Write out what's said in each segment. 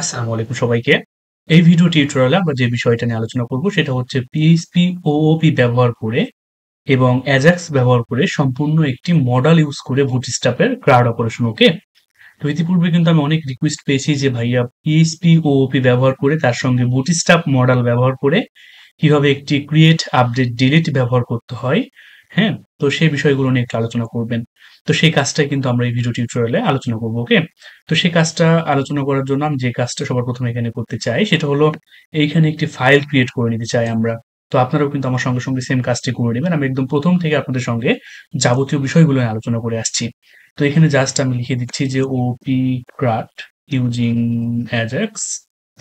আসসালামু আলাইকুম সবাইকে এই ভিডিও টিউটোরিয়ালে আমরা যে বিষয়টা নিয়ে আলোচনা করব সেটা হচ্ছে পিএইচপি ওওপি ব্যবহার করে এবং অ্যাজাক্স ব্যবহার করে সম্পূর্ণ একটি মডেল ইউজ করে বুটস্ট্যাপের ক্রাউড অপারেশন ওকে তো ইতিপূর্বে কিন্তু আমি অনেক রিকোয়েস্ট পেয়েছি যে ভাইয়া পিএইচপি ওওপি ব্যবহার করে তার সঙ্গে বুটস্ট্যাপ মডেল ব্যবহার করে কিভাবে একটি ক্রিয়েট আপডেট ডিলিট ব্যবহার করতে হয় হ্যাঁ তো সেই বিষয়গুলো নিয়ে একটু আলোচনা করবেন তো সেই কাজটাই কিন্তু আমরা এই ভিডিও টিউটোরিয়ালে আলোচনা করবো ওকে তো সেই কাজটা আলোচনা করার জন্য আমি যে কাজটা সবার প্রথমে এখানে করতে চাই সেটা হলো এইখানে একটি ফাইল ক্রিয়েট করে নিতে চাই আমরা তো আপনারাও কিন্তু আমার সঙ্গে সঙ্গে সেম কাজটি করে নেবেন আমি একদম প্রথম থেকে আপনাদের সঙ্গে যাবতীয় বিষয়গুলো নিয়ে আলোচনা করে আসছি তো এখানে জাস্ট আমি লিখে দিচ্ছি যে OP crud using Ajax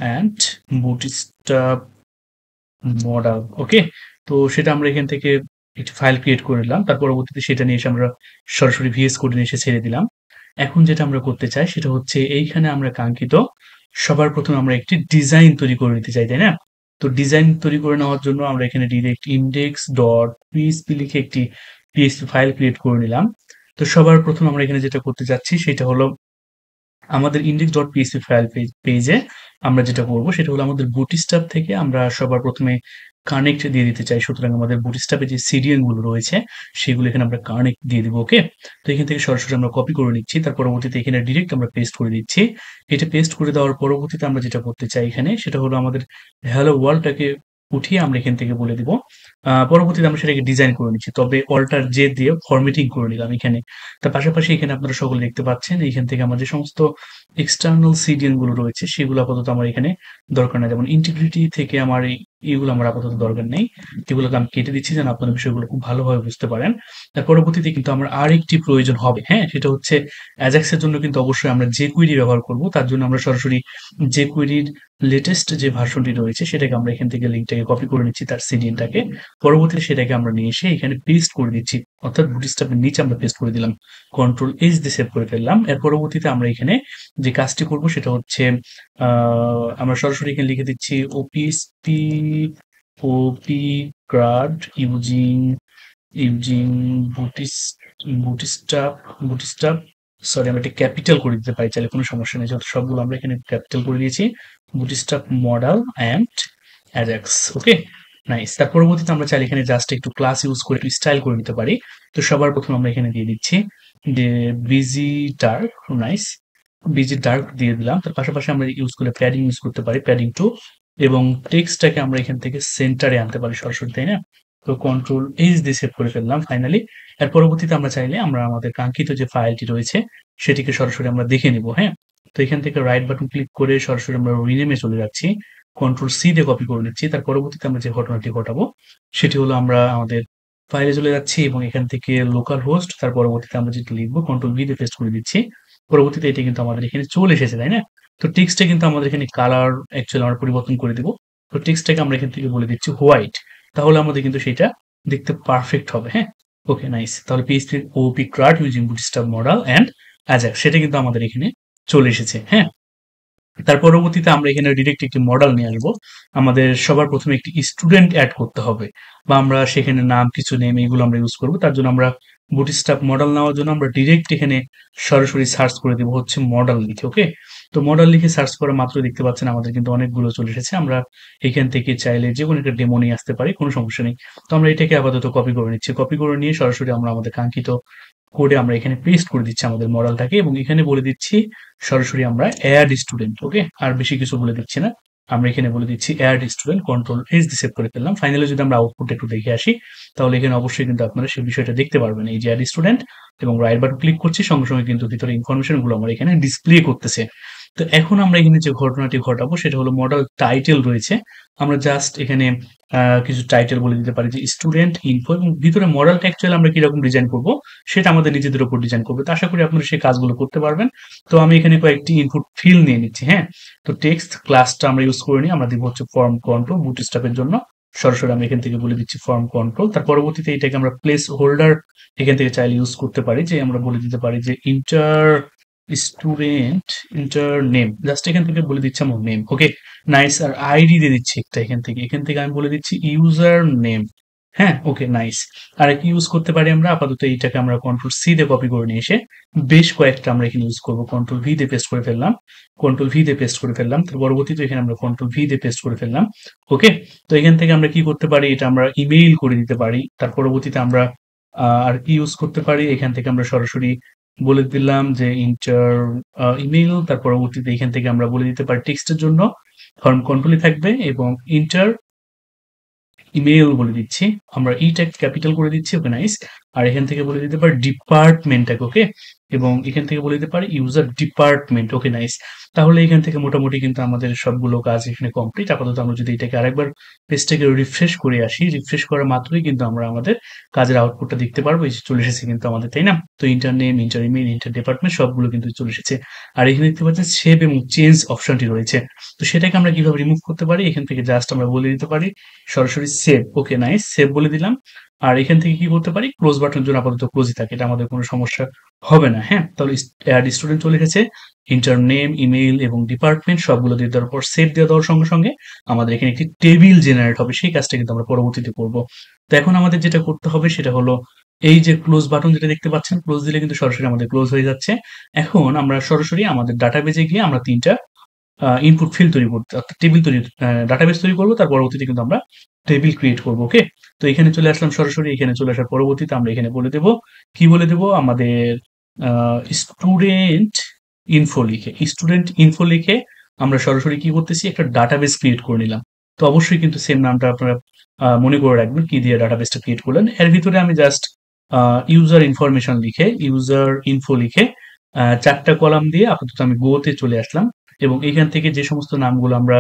and bootstrap modal okay তো সেটা আমরা এখান থেকে একটি ফাইল ক্রিয়েট করে নিলাম তার পরবর্তীতে সেটা নিয়ে এসে আমরা সরাসরি ভিএস কোড নিয়ে এসে ছেড়ে দিলাম এখন যেটা আমরা করতে চাই সেটা হচ্ছে এইখানে আমরা কাঙ্ক্ষিত সবার প্রথমে আমরা একটি ডিজাইন তৈরি করে নিতে চাই তাই না তো ডিজাইন তৈরি করে নেওয়ার জন্য আমরা এখানে ডিরেক্ট ইন্ডেক্স ডট পিএসপি লিখে একটি পিএসপি ফাইল ক্রিয়েট করে নিলাম তো সবার প্রথম আমরা এখানে যেটা করতে যাচ্ছি সেটা হলো আমাদের ইন্ডেক্স ডট পিএসপি ফাইল পেজে আমরা যেটা করব সেটা হলো আমাদের বুটি স্টাফ থেকে আমরা সবার প্রথমে কানেক্ট দিয়ে দিতে চাই সুতরাং আমাদের বুটস্ট্যাপে যে সিডিএন গুলো রয়েছে সেগুলো এখানে আমরা কানেক্ট দিয়ে দিব ওকে তো এখান থেকে সরাসরি আমরা কপি করে নিচ্ছি তার পরবর্তীতে এখানে ডিরেক্ট আমরা পেস্ট করে দিচ্ছি এটা পেস্ট করে দেওয়ার পরবর্তীতে আমরা যেটা করতে চাই এখানে সেটা হলো আমাদের হ্যালো ওয়ার্ল্ডটাকে উঠিয়ে আমরা এখান থেকে বলে দিব পরবর্তীতে আমরা সেটাকে ডিজাইন করে নিচ্ছি তবে অল্টার জে দিয়ে ফরমেটিং করে নিলাম এখানে তার পাশাপাশি এখানে আপনারা সকলে দেখতে পাচ্ছেন এখান থেকে আমার যে সমস্ত এক্সটার্নাল সিডিএন গুলো রয়েছে সেগুলো আপাতত আমার এখানে দরকার নেই যেমন ইন্টিগ্রিটি থেকে আমার এই আমার আপাতত দরকার নেই এগুলোকে আমি কেটে দিচ্ছি যেন আপনারা বিষয়গুলো খুব ভালোভাবে বুঝতে পারেন তার পরবর্তীতে কিন্তু আমার আরেকটি প্রয়োজন হবে হ্যাঁ সেটা হচ্ছে অ্যাজাক্সের জন্য কিন্তু অবশ্যই আমরা যে কুইরি ব্যবহার করব তার জন্য আমরা সরাসরি যে কুইরির লেটেস্ট যে ভার্সনটি রয়েছে সেটাকে আমরা এখান থেকে লিঙ্কটাকে কপি করে নিচ্ছি তার সিডিএনটাকে পরবর্তীতে সেটাকে আমরা নিয়ে এসে এখানে পেস্ট করে দিচ্ছি অর্থাৎ বুটস্ট্রাপের নিচে আমরা পেস্ট করে দিলাম কন্ট্রোল এইচ দিয়ে সেভ করে ফেললাম এর পরবর্তীতে আমরা এখানে যে কাজটি করব সেটা হচ্ছে আমরা সরাসরি এখানে লিখে দিচ্ছি OPSP OP crud using using বুটিস বুটিস্টাপ বুটিস্টাপ সরি আমরা এটা ক্যাপিটাল করে দিতে পারি চাইলে কোনো সমস্যা নেই যেহেতু সবগুলো আমরা এখানে ক্যাপিটাল করে দিয়েছি bootstrap modal and Ajax okay nice তার পরবর্তীতে আমরা চাইলে এখানে জাস্ট একটু ক্লাস ইউজ করে একটু স্টাইল করে নিতে পারি তো সবার প্রথমে আমরা এখানে দিয়ে দিচ্ছি যে BG dark nice BG dark দিয়ে দিলাম তার পাশাপাশি আমরা ইউজ করলে প্যাডিং ইউজ করতে পারি প্যাডিং টু এবং টেক্সটটাকে আমরা এখান থেকে সেন্টারে আনতে পারি সরাসরি তাই না তো কন্ট্রোল এইচ দিয়ে সেভ করে ফেললাম ফাইনালি এর পরবর্তীতে আমরা চাইলে আমরা আমাদের কাঙ্ক্ষিত যে ফাইলটি রয়েছে সেটিকে সরাসরি আমরা দেখে নিব হ্যাঁ তো এখান থেকে রাইট বাটন ক্লিক করে সরাসরি আমরা রিনেমে চলে যাচ্ছি কন্ট্রোল সি দিয়ে কপি করে নিচ্ছি তার পরবর্তীতে আমরা যে ঘটনাটি ঘটাবো সেটি হলো আমরা আমাদের ফাইলে চলে যাচ্ছি এবং এখান থেকে লোকাল হোস্ট তার পরবর্তীতে আমরা যেটি লিখবো কন্ট্রোল ভি দিয়ে পেস্ট করে দিচ্ছি পরবর্তীতে এটি কিন্তু আমাদের এখানে চলে এসেছে তাই না তো টেক্সটে কিন্তু আমাদের এখানে কালার অ্যাকচুয়ালি আমরা পরিবর্তন করে দেবো তো টেক্সটটাকে আমরা এখান থেকে বলে দিচ্ছি হোয়াইট তাহলে আমাদের কিন্তু সেটা দেখতে পারফেক্ট হবে হ্যাঁ ওকে নাইস তাহলে PSP OP crud using bootstrap modal and Ajax সেটা কিন্তু আমাদের এখানে চলে এসেছে হ্যাঁ তার পরবর্তীতে আমরা এখানে ডিরেক্ট একটি মডেল নিয়ে আসবো আমাদের সবার প্রথমে একটি স্টুডেন্ট অ্যাড করতে হবে বা আমরা সেখানে নাম কিছু নেম এগুলো আমরা ইউজ করব তার জন্য আমরা স্টাফ মডেল নেওয়ার জন্য আমরা ডিরেক্ট এখানে সরাসরি সার্চ করে দেবো হচ্ছে মডেল লিখে ওকে তো মডেল লিখে সার্চ করা মাত্র দেখতে পাচ্ছেন আমাদের কিন্তু অনেকগুলো চলে এসেছে আমরা এখান থেকে চাইলে যে কোনো একটা ডেমো নিয়ে আসতে পারি কোনো সমস্যা নেই তো আমরা এটাকে আপাতত কপি করে নিচ্ছি কপি করে নিয়ে সরাসরি আমরা আমাদের কাঙ্ক্ষিত কোডে আমরা এখানে পেস্ট করে দিচ্ছি আমাদের মডেলটাকে এবং এখানে বলে দিচ্ছি সরাসরি আমরা অ্যাড স্টুডেন্ট ওকে আর বেশি কিছু বলে দিচ্ছি না আমরা এখানে বলে দিচ্ছি অ্যাড স্টুডেন্ট কন্ট্রোল এস দি সেভ করে ফেললাম ফাইনালি যদি আমরা আউটপুট একটু দেখে আসি তাহলে এখানে অবশ্যই কিন্তু আপনারা সেই বিষয়টা দেখতে পারবেন এই যে অ্যাড স্টুডেন্ট এবং রাইট বাটন ক্লিক করছি সঙ্গে সঙ্গে কিন্তু ভিতরে ইনফরমেশনগুলো আমরা এখানে ডিসপ্লে করতেছে তো এখন আমরা এখানে যে ঘটনাটি ঘটাবো সেটা হলো মডেল টাইটেল রয়েছে আমরা জাস্ট এখানে কিছু টাইটেল বলে দিতে পারি যে স্টুডেন্ট ইনফো এবং ভিতরে মডেল টেক্সটাইল আমরা কিরকম ডিজাইন করব সেটা আমাদের নিজেদের উপর ডিজাইন করবে তো আশা করি আপনারা সেই কাজগুলো করতে পারবেন তো আমি এখানে কয়েকটি ইনপুট ফিল নিয়ে নিচ্ছি হ্যাঁ তো টেক্সট ক্লাসটা আমরা ইউজ করে নিই আমরা দিব হচ্ছে ফর্ম কন্ট্রোল বুট স্টাফের জন্য সরাসরি আমি এখান থেকে বলে দিচ্ছি ফর্ম কন্ট্রোল তার পরবর্তীতে এটাকে আমরা প্লেস হোল্ডার এখান থেকে চাইলে ইউজ করতে পারি যে আমরা বলে দিতে পারি যে enter student enter name just এখান থেকে বলে দিচ্ছি আমার নেম ওকে নাইস আর আইডি দিয়ে দিচ্ছি একটা এখান থেকে এখান থেকে আমি বলে দিচ্ছি ইউজার নেম হ্যাঁ ওকে নাইস আর কি ইউজ করতে পারি আমরা আপাতত এইটাকে আমরা কন্ট্রোল সি দিয়ে কপি করে নিয়ে এসে বেশ কয়েকটা আমরা এখানে ইউজ করবো কন্ট্রোল ভি দিয়ে পেস্ট করে ফেললাম কন্ট্রোল ভি দিয়ে পেস্ট করে ফেললাম তার পরবর্তীতে এখানে আমরা কন্ট্রোল ভি দিয়ে পেস্ট করে ফেললাম ওকে তো এখান থেকে আমরা কি করতে পারি এটা আমরা ইমেইল করে দিতে পারি তার পরবর্তীতে আমরা আর কি ইউজ করতে পারি এখান থেকে আমরা সরাসরি বলে দিলাম যে ইন্টার ইমেল তারপর ওটিতে এখান থেকে আমরা বলে দিতে পারি টেক্সটের জন্য ফর্ম কন্ট্রোলই থাকবে এবং ইন্টার ইমেল বলে দিচ্ছি আমরা ইটা ক্যাপিটাল করে দিচ্ছি ওকে নাইস আর এখান থেকে বলে দিতে পারি ডিপার্টমেন্টটাকে ওকে এবং এখান থেকে বলে দিতে পারি ইউজার ডিপার্টমেন্ট ওকে নাইস তাহলে এখান থেকে মোটামুটি কিন্তু আমাদের সবগুলো কাজ এখানে কমপ্লিট আপাতত আমরা যদি এটাকে আরেকবার পেজটাকে রিফ্রেশ করে আসি রিফ্রেশ করার মাত্রই কিন্তু আমরা আমাদের কাজের আউটপুটটা দেখতে পারবো এই চলে এসেছে কিন্তু আমাদের তাই না তো enter name enter email enter department সবগুলো কিন্তু চলে এসেছে আর এখানে দেখতে পাচ্ছেন সেভ এবং চেঞ্জ অপশনটি রয়েছে তো সেটাকে আমরা কিভাবে রিমুভ করতে পারি এখান থেকে জাস্ট আমরা বলে দিতে পারি সরাসরি সেভ ওকে নাইস সেভ বলে দিলাম আর এখান থেকে কি করতে পারি ক্লোজ বাটন জন্য আপাতত ক্লোজই থাকে এটা আমাদের কোনো সমস্যা হবে না হ্যাঁ তাহলে অ্যাড স্টুডেন্ট চলে গেছে ইন্টার নেম ইমেল এবং ডিপার্টমেন্ট সবগুলো দিয়ে দেওয়ার পর সেভ দিয়ে দেওয়ার সঙ্গে সঙ্গে আমাদের এখানে একটি টেবিল জেনারেট হবে সেই কাজটা কিন্তু আমরা পরবর্তীতে করব তো এখন আমাদের যেটা করতে হবে সেটা হলো এই যে ক্লোজ বাটন যেটা দেখতে পাচ্ছেন ক্লোজ দিলে কিন্তু সরাসরি আমাদের ক্লোজ হয়ে যাচ্ছে এখন আমরা সরাসরি আমাদের ডাটাবেজে গিয়ে আমরা তিনটা ইনপুট ফিল তৈরি করতে অর্থাৎ টেবিল তৈরি ডাটাবেস তৈরি করবো তার পরবর্তীতে কিন্তু আমরা টেবিল ক্রিয়েট করবো ওকে তো এখানে চলে আসলাম সরাসরি এখানে চলে আসার পরবর্তীতে আমরা এখানে বলে দেবো কি বলে দেবো আমাদের স্টুডেন্ট ইনফো লিখে স্টুডেন্ট ইনফো লিখে আমরা সরাসরি কি করতেছি একটা ডাটাবেস ক্রিয়েট করে নিলাম তো অবশ্যই কিন্তু সেম নামটা আপনারা মনে করে রাখবেন কি দিয়ে ডাটাবেসটা ক্রিয়েট করলেন এর ভিতরে আমি জাস্ট ইউজার ইনফরমেশন লিখে ইউজার ইনফো লিখে চারটা কলাম দিয়ে আপাতত আমি গোতে চলে আসলাম এবং এখান থেকে যে সমস্ত নামগুলো আমরা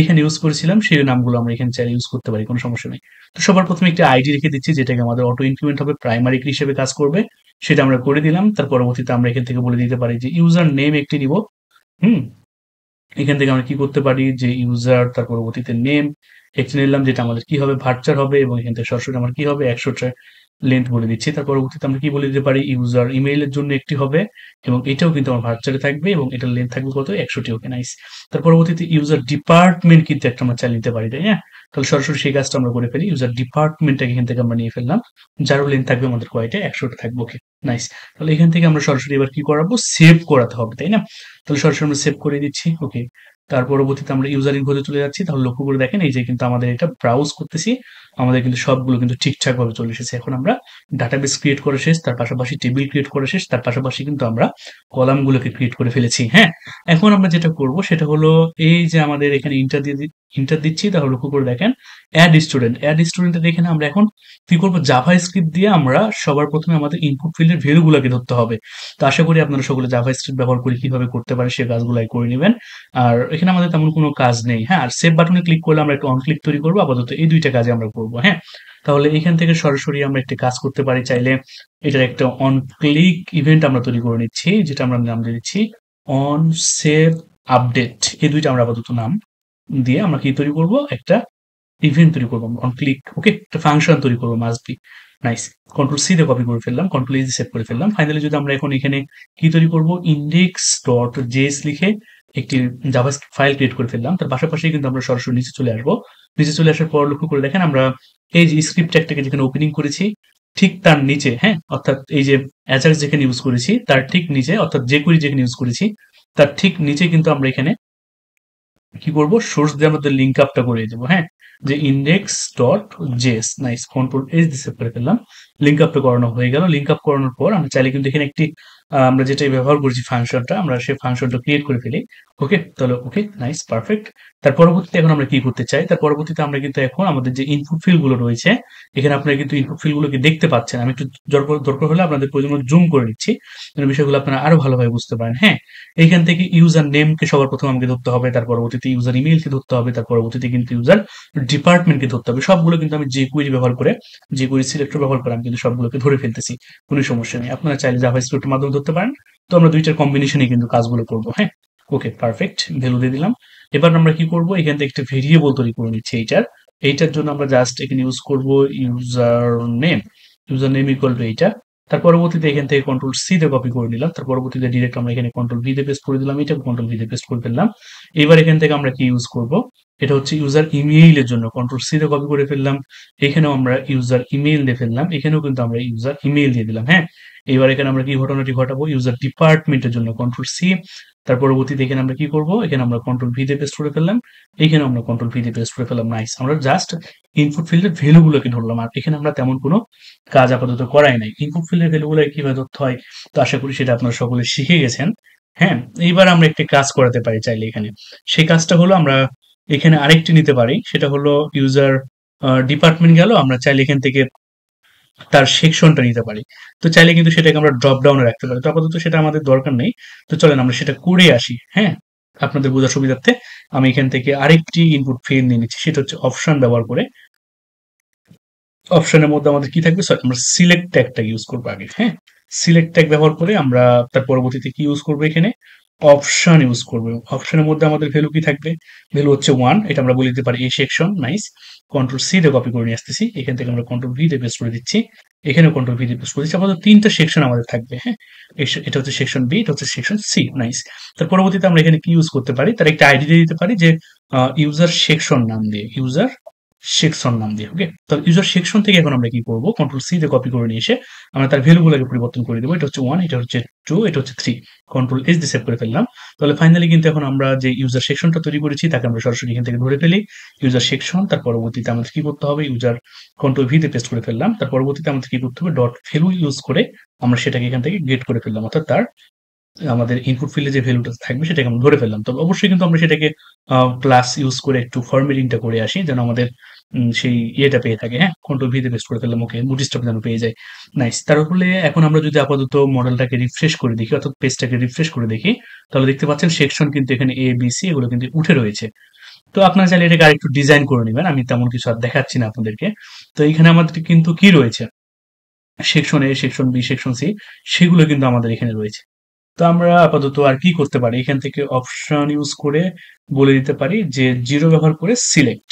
এখানে ইউজ করেছিলাম সেই নামগুলো আমরা এখানে চাই ইউজ করতে পারি কোনো সমস্যা নেই তো সবার প্রথমে একটা আইডি রেখে দিচ্ছি যেটাকে আমাদের অটো ইনক্রিমেন্ট হবে প্রাইমারি কি হিসেবে কাজ করবে সেটা আমরা করে দিলাম তার পরবর্তীতে আমরা এখান থেকে বলে দিতে পারি যে ইউজার নেম একটি নিব হুম এখান থেকে আমরা কি করতে পারি যে ইউজার তার পরবর্তীতে নেম একটি নিলাম যেটা আমাদের কি হবে ভার্চার হবে এবং এখান থেকে সরাসরি আমার কি হবে একশো লেন্থ বলে দিচ্ছি তার পরবর্তীতে আমরা কি বলে দিতে পারি ইউজার ইমেইলের জন্য একটি হবে এবং এটাও কিন্তু আমার ভার্চারে থাকবে এবং এটার লেন্থ থাকবে কত একশোটি ওকে নাইস তার পরবর্তীতে ইউজার ডিপার্টমেন্ট কিন্তু একটা আমরা চালিয়ে নিতে পারি তাই না তাহলে সরাসরি সেই কাজটা আমরা করে ফেলি ইউজার ডিপার্টমেন্টটাকে এখান থেকে আমরা নিয়ে ফেললাম যারও লেন্থ থাকবে আমাদের কয়টা একশোটা থাকবে ওকে নাইস তাহলে এখান থেকে আমরা সরাসরি এবার কি করাবো সেভ করাতে হবে তাই না তাহলে সরাসরি আমরা সেভ করে দিচ্ছি ওকে তার পরবর্তীতে আমরা ইউজার ইনফোতে চলে যাচ্ছি তাহলে লক্ষ্য করে দেখেন এই যে কিন্তু আমাদের এটা ব্রাউজ করতেছি আমাদের কিন্তু সবগুলো কিন্তু ভাবে চলে এসেছে এখন আমরা ডাটাবেস ক্রিয়েট করে শেষ তার পাশাপাশি টেবিল ক্রিয়েট করে শেষ তার পাশাপাশি কিন্তু আমরা কলামগুলোকে ক্রিয়েট করে ফেলেছি হ্যাঁ এখন আমরা যেটা করব সেটা হলো এই যে আমাদের এখানে ইন্টার দিয়ে ইন্টার দিচ্ছি তাহলে লক্ষ্য করে দেখেন অ্যাড স্টুডেন্ট অ্যাড স্টুডেন্টের এখানে আমরা এখন কি করবো জাভা স্ক্রিপ্ট দিয়ে আমরা সবার প্রথমে আমাদের ইনপুট ফিল্ডের ভ্যালুগুলোকে ধরতে হবে তো আশা করি আপনারা সকলে জাভা স্ক্রিপ্ট ব্যবহার করে কিভাবে করতে পারে সে কাজগুলাই করে নেবেন আর এখানে আমাদের তেমন কোনো কাজ নেই হ্যাঁ আর সেভ বাটনে ক্লিক করলে আমরা একটু অন ক্লিক তৈরি করবো আপাতত এই দুইটা কাজে আমরা করবো হ্যাঁ তাহলে এখান থেকে সরাসরি আমরা একটি কাজ করতে পারি চাইলে এটার একটা অন ক্লিক ইভেন্ট আমরা তৈরি করে নিচ্ছি যেটা আমরা নাম দিয়ে দিচ্ছি অন সেভ আপডেট এই দুইটা আমরা আপাতত নাম দিয়ে আমরা কি তৈরি করব একটা ইভেন্ট তৈরি করবো অন ক্লিক ওকে একটা ফাংশন তৈরি করবো must be nice control C দিয়ে কপি করে ফেললাম কন্ট্রোল ইজি সেভ করে ফেললাম ফাইনালি যদি আমরা এখন এখানে কি তৈরি করবো ইন্ডেক্স ডট জেস লিখে একটি জাভাস ফাইল ক্রিয়েট করে ফেললাম তার পাশাপাশি কিন্তু আমরা সরাসরি নিচে চলে আসবো নিচে চলে আসার পর লক্ষ্য করে দেখেন আমরা এই যে স্ক্রিপ্ট একটাকে যেখানে ওপেনিং করেছি ঠিক তার নিচে হ্যাঁ অর্থাৎ এই যে অ্যাজাক্স যেখানে ইউজ করেছি তার ঠিক নিচে অর্থাৎ যে কুড়ি যেখানে ইউজ করেছি তার ঠিক নিচে কিন্তু আমরা এখানে কি করব সোর্স দিয়ে আমাদের লিঙ্ক আপটা করে দেবো হ্যাঁ যে index dot JS nice control S দিয়ে সেভ করে ফেললাম লিঙ্ক আপটা করানো হয়ে গেল লিঙ্ক আপ করানোর পর আমরা চাইলে কিন্তু এখানে একটি আমরা যেটাই ব্যবহার করছি ফাংশনটা আমরা সেই ফাংশনটা ক্রিয়েট করে ফেলি ওকে তাহলে ওকে নাইস পারফেক্ট তার পরবর্তীতে এখন আমরা কি করতে চাই তার পরবর্তীতে আমরা কিন্তু এখন আমাদের যে ইনপুট ফিল্ডগুলো রয়েছে এখানে আপনারা কিন্তু ইনপুট ফিল্ডগুলোকে দেখতে পাচ্ছেন আমি একটু দরকার হলে আপনাদের প্রয়োজন জুম করে নিচ্ছি বিষয়গুলো আপনারা আরো ভালোভাবে বুঝতে পারেন হ্যাঁ এইখান থেকে ইউজার নেমকে সবার প্রথম আমাকে ধরতে হবে তার পরবর্তীতে ইউজার ইমেলকে ধরতে হবে তার পরবর্তীতে কিন্তু ইউজার ডিপার্টমেন্টকে ধরতে হবে সবগুলো কিন্তু আমি যে কুইরি ব্যবহার করে যে কুইরি সিলেক্টর ব্যবহার করে আমি কিন্তু সবগুলোকে ধরে ফেলতেছি কোনো সমস্যা নেই আপনারা চাইলে জাভা মাধ্যমে করতে পারেন তো আমরা দুইটার কম্বিনেশনে কিন্তু কাজগুলো করব হ্যাঁ ওকে পারফেক্ট ভ্যালু দিয়ে দিলাম এবার আমরা কি করব এখান থেকে একটা ভেরিয়েবল তৈরি করে নিচ্ছি এইটার এইটার জন্য আমরা জাস্ট এখানে ইউজ করব user name user name equal to এইটা তার পরবর্তীতে এখান থেকে কন্ট্রোল সি দিয়ে কপি করে নিলাম তার পরবর্তীতে ডিরেক্ট আমরা এখানে কন্ট্রোল ভিতে পেস্ট করে দিলাম এটা কন্ট্রোল ভিতে পেস্ট করে ফেললাম এবার এখান থেকে আমরা কি ইউজ করব এটা হচ্ছে ইউজার ইমেইলের জন্য কন্ট্রোল সি দিয়ে কপি করে ফেললাম এখানেও আমরা ইউজার ইমেইল দিয়ে ফেললাম এখানেও কিন্তু আমরা ইউজার ইমেইল দিয়ে দিলাম হ্যাঁ এবার এখানে আমরা কি ঘটনাটি ঘটাবো ইউজার ডিপার্টমেন্টের জন্য কন্ট্রোল সি তার পরবর্তীতে এখানে আমরা কি করব এখানে আমরা কন্ট্রোল ভি দিয়ে পেস্ট করে ফেললাম এখানে আমরা কন্ট্রোল ভি দিয়ে পেস্ট করে ফেললাম নাইস আমরা জাস্ট ইনপুট ফিল্ডের ভ্যালুগুলোকে ধরলাম আর এখানে আমরা তেমন কোনো কাজ আপাতত করাই নাই ইনপুট ফিল্ডের ভ্যালুগুলো কিভাবে তথ্য হয় তো আশা করি সেটা আপনারা সকলে শিখে গেছেন হ্যাঁ এইবার আমরা একটি কাজ করাতে পারি চাইলে এখানে সেই কাজটা হলো আমরা এখানে আরেকটি নিতে পারি সেটা হলো ইউজার ডিপার্টমেন্ট গেল আমরা চাইলে এখান থেকে তার সেকশনটা নিতে পারি তো চাইলে কিন্তু সেটাকে আমরা ড্রপ ডাউনে রাখতে পারি তো আপাতত সেটা আমাদের দরকার নেই তো চলেন আমরা সেটা করে আসি হ্যাঁ আপনাদের বোঝার সুবিধার্থে আমি এখান থেকে আরেকটি ইনপুট ফিল নিয়ে নিচ্ছি সেটা হচ্ছে অপশন ব্যবহার করে অপশনের মধ্যে আমাদের কি থাকবে আমরা সিলেক্ট ট্যাগটা ইউজ করবো আগে হ্যাঁ সিলেক্ট ট্যাগ ব্যবহার করে আমরা তার পরবর্তীতে কি ইউজ করবো এখানে অপশন ইউজ করবে অপশনের মধ্যে আমাদের ভ্যালু কি থাকবে ভ্যালু হচ্ছে ওয়ান এটা আমরা বলে দিতে পারি এই সেকশন নাইস কন্ট্রোল সি দিয়ে কপি করে নিয়ে আসতেছি এখান থেকে আমরা কন্ট্রোল ভি দিয়ে পেস্ট করে দিচ্ছি এখানে কন্ট্রোল ভি দিয়ে পেস্ট করে দিচ্ছি আমাদের তিনটা সেকশন আমাদের থাকবে হ্যাঁ এটা হচ্ছে সেকশন বি এটা হচ্ছে সেকশন সি নাইস তার পরবর্তীতে আমরা এখানে কি ইউজ করতে পারি তার একটা আইডি দিয়ে দিতে পারি যে ইউজার সেকশন নাম দিয়ে ইউজার সেকশন নাম দিয়ে ওকে তো ইউজার সেকশন থেকে এখন আমরা কি করব কন্ট্রোল সি দিয়ে কপি করে নিয়ে এসে আমরা তার ভ্যালুগুলোকে পরিবর্তন করে দেবো এটা হচ্ছে ওয়ান এটা হচ্ছে টু এটা হচ্ছে থ্রি কন্ট্রোল এস দিয়ে সেভ করে ফেললাম তাহলে ফাইনালি কিন্তু এখন আমরা যে ইউজার সেকশনটা তৈরি করেছি তাকে আমরা সরাসরি এখান থেকে ধরে ফেলি ইউজার সেকশন তার পরবর্তীতে আমাদের কি করতে হবে ইউজার কন্ট্রোল ভি তে পেস্ট করে ফেললাম তার পরবর্তীতে আমাদের কি করতে হবে ডট ভ্যালু ইউজ করে আমরা সেটাকে এখান থেকে গেট করে ফেললাম অর্থাৎ তার আমাদের ইনপুট ফিল্ডে যে ভ্যালুটা থাকবে সেটাকে আমরা ধরে ফেললাম তবে অবশ্যই কিন্তু আমরা সেটাকে ক্লাস ইউজ করে একটু ফর্মেটিংটা করে আসি যেন আমাদের সেই ইয়েটা পেয়ে থাকে হ্যাঁ কন্ট্রোল ভিতে পেস্ট করে ফেললাম ওকে বুটিস্টপ যেন পেয়ে যায় নাইস তার ফলে এখন আমরা যদি আপাতত মডেলটাকে রিফ্রেশ করে দেখি অর্থাৎ পেজটাকে রিফ্রেশ করে দেখি তাহলে দেখতে পাচ্ছেন সেকশন কিন্তু এখানে এ বি সি এগুলো কিন্তু উঠে রয়েছে তো আপনারা চাইলে এটাকে আরেকটু ডিজাইন করে নেবেন আমি তেমন কিছু আর দেখাচ্ছি না আপনাদেরকে তো এখানে আমাদের কিন্তু কি রয়েছে section A section B section C সেগুলো কিন্তু আমাদের এখানে রয়েছে তো আমরা আপাতত আর কি করতে পারি এখান থেকে অপশন ইউজ করে বলে দিতে পারি যে জিরো ব্যবহার করে সিলেক্ট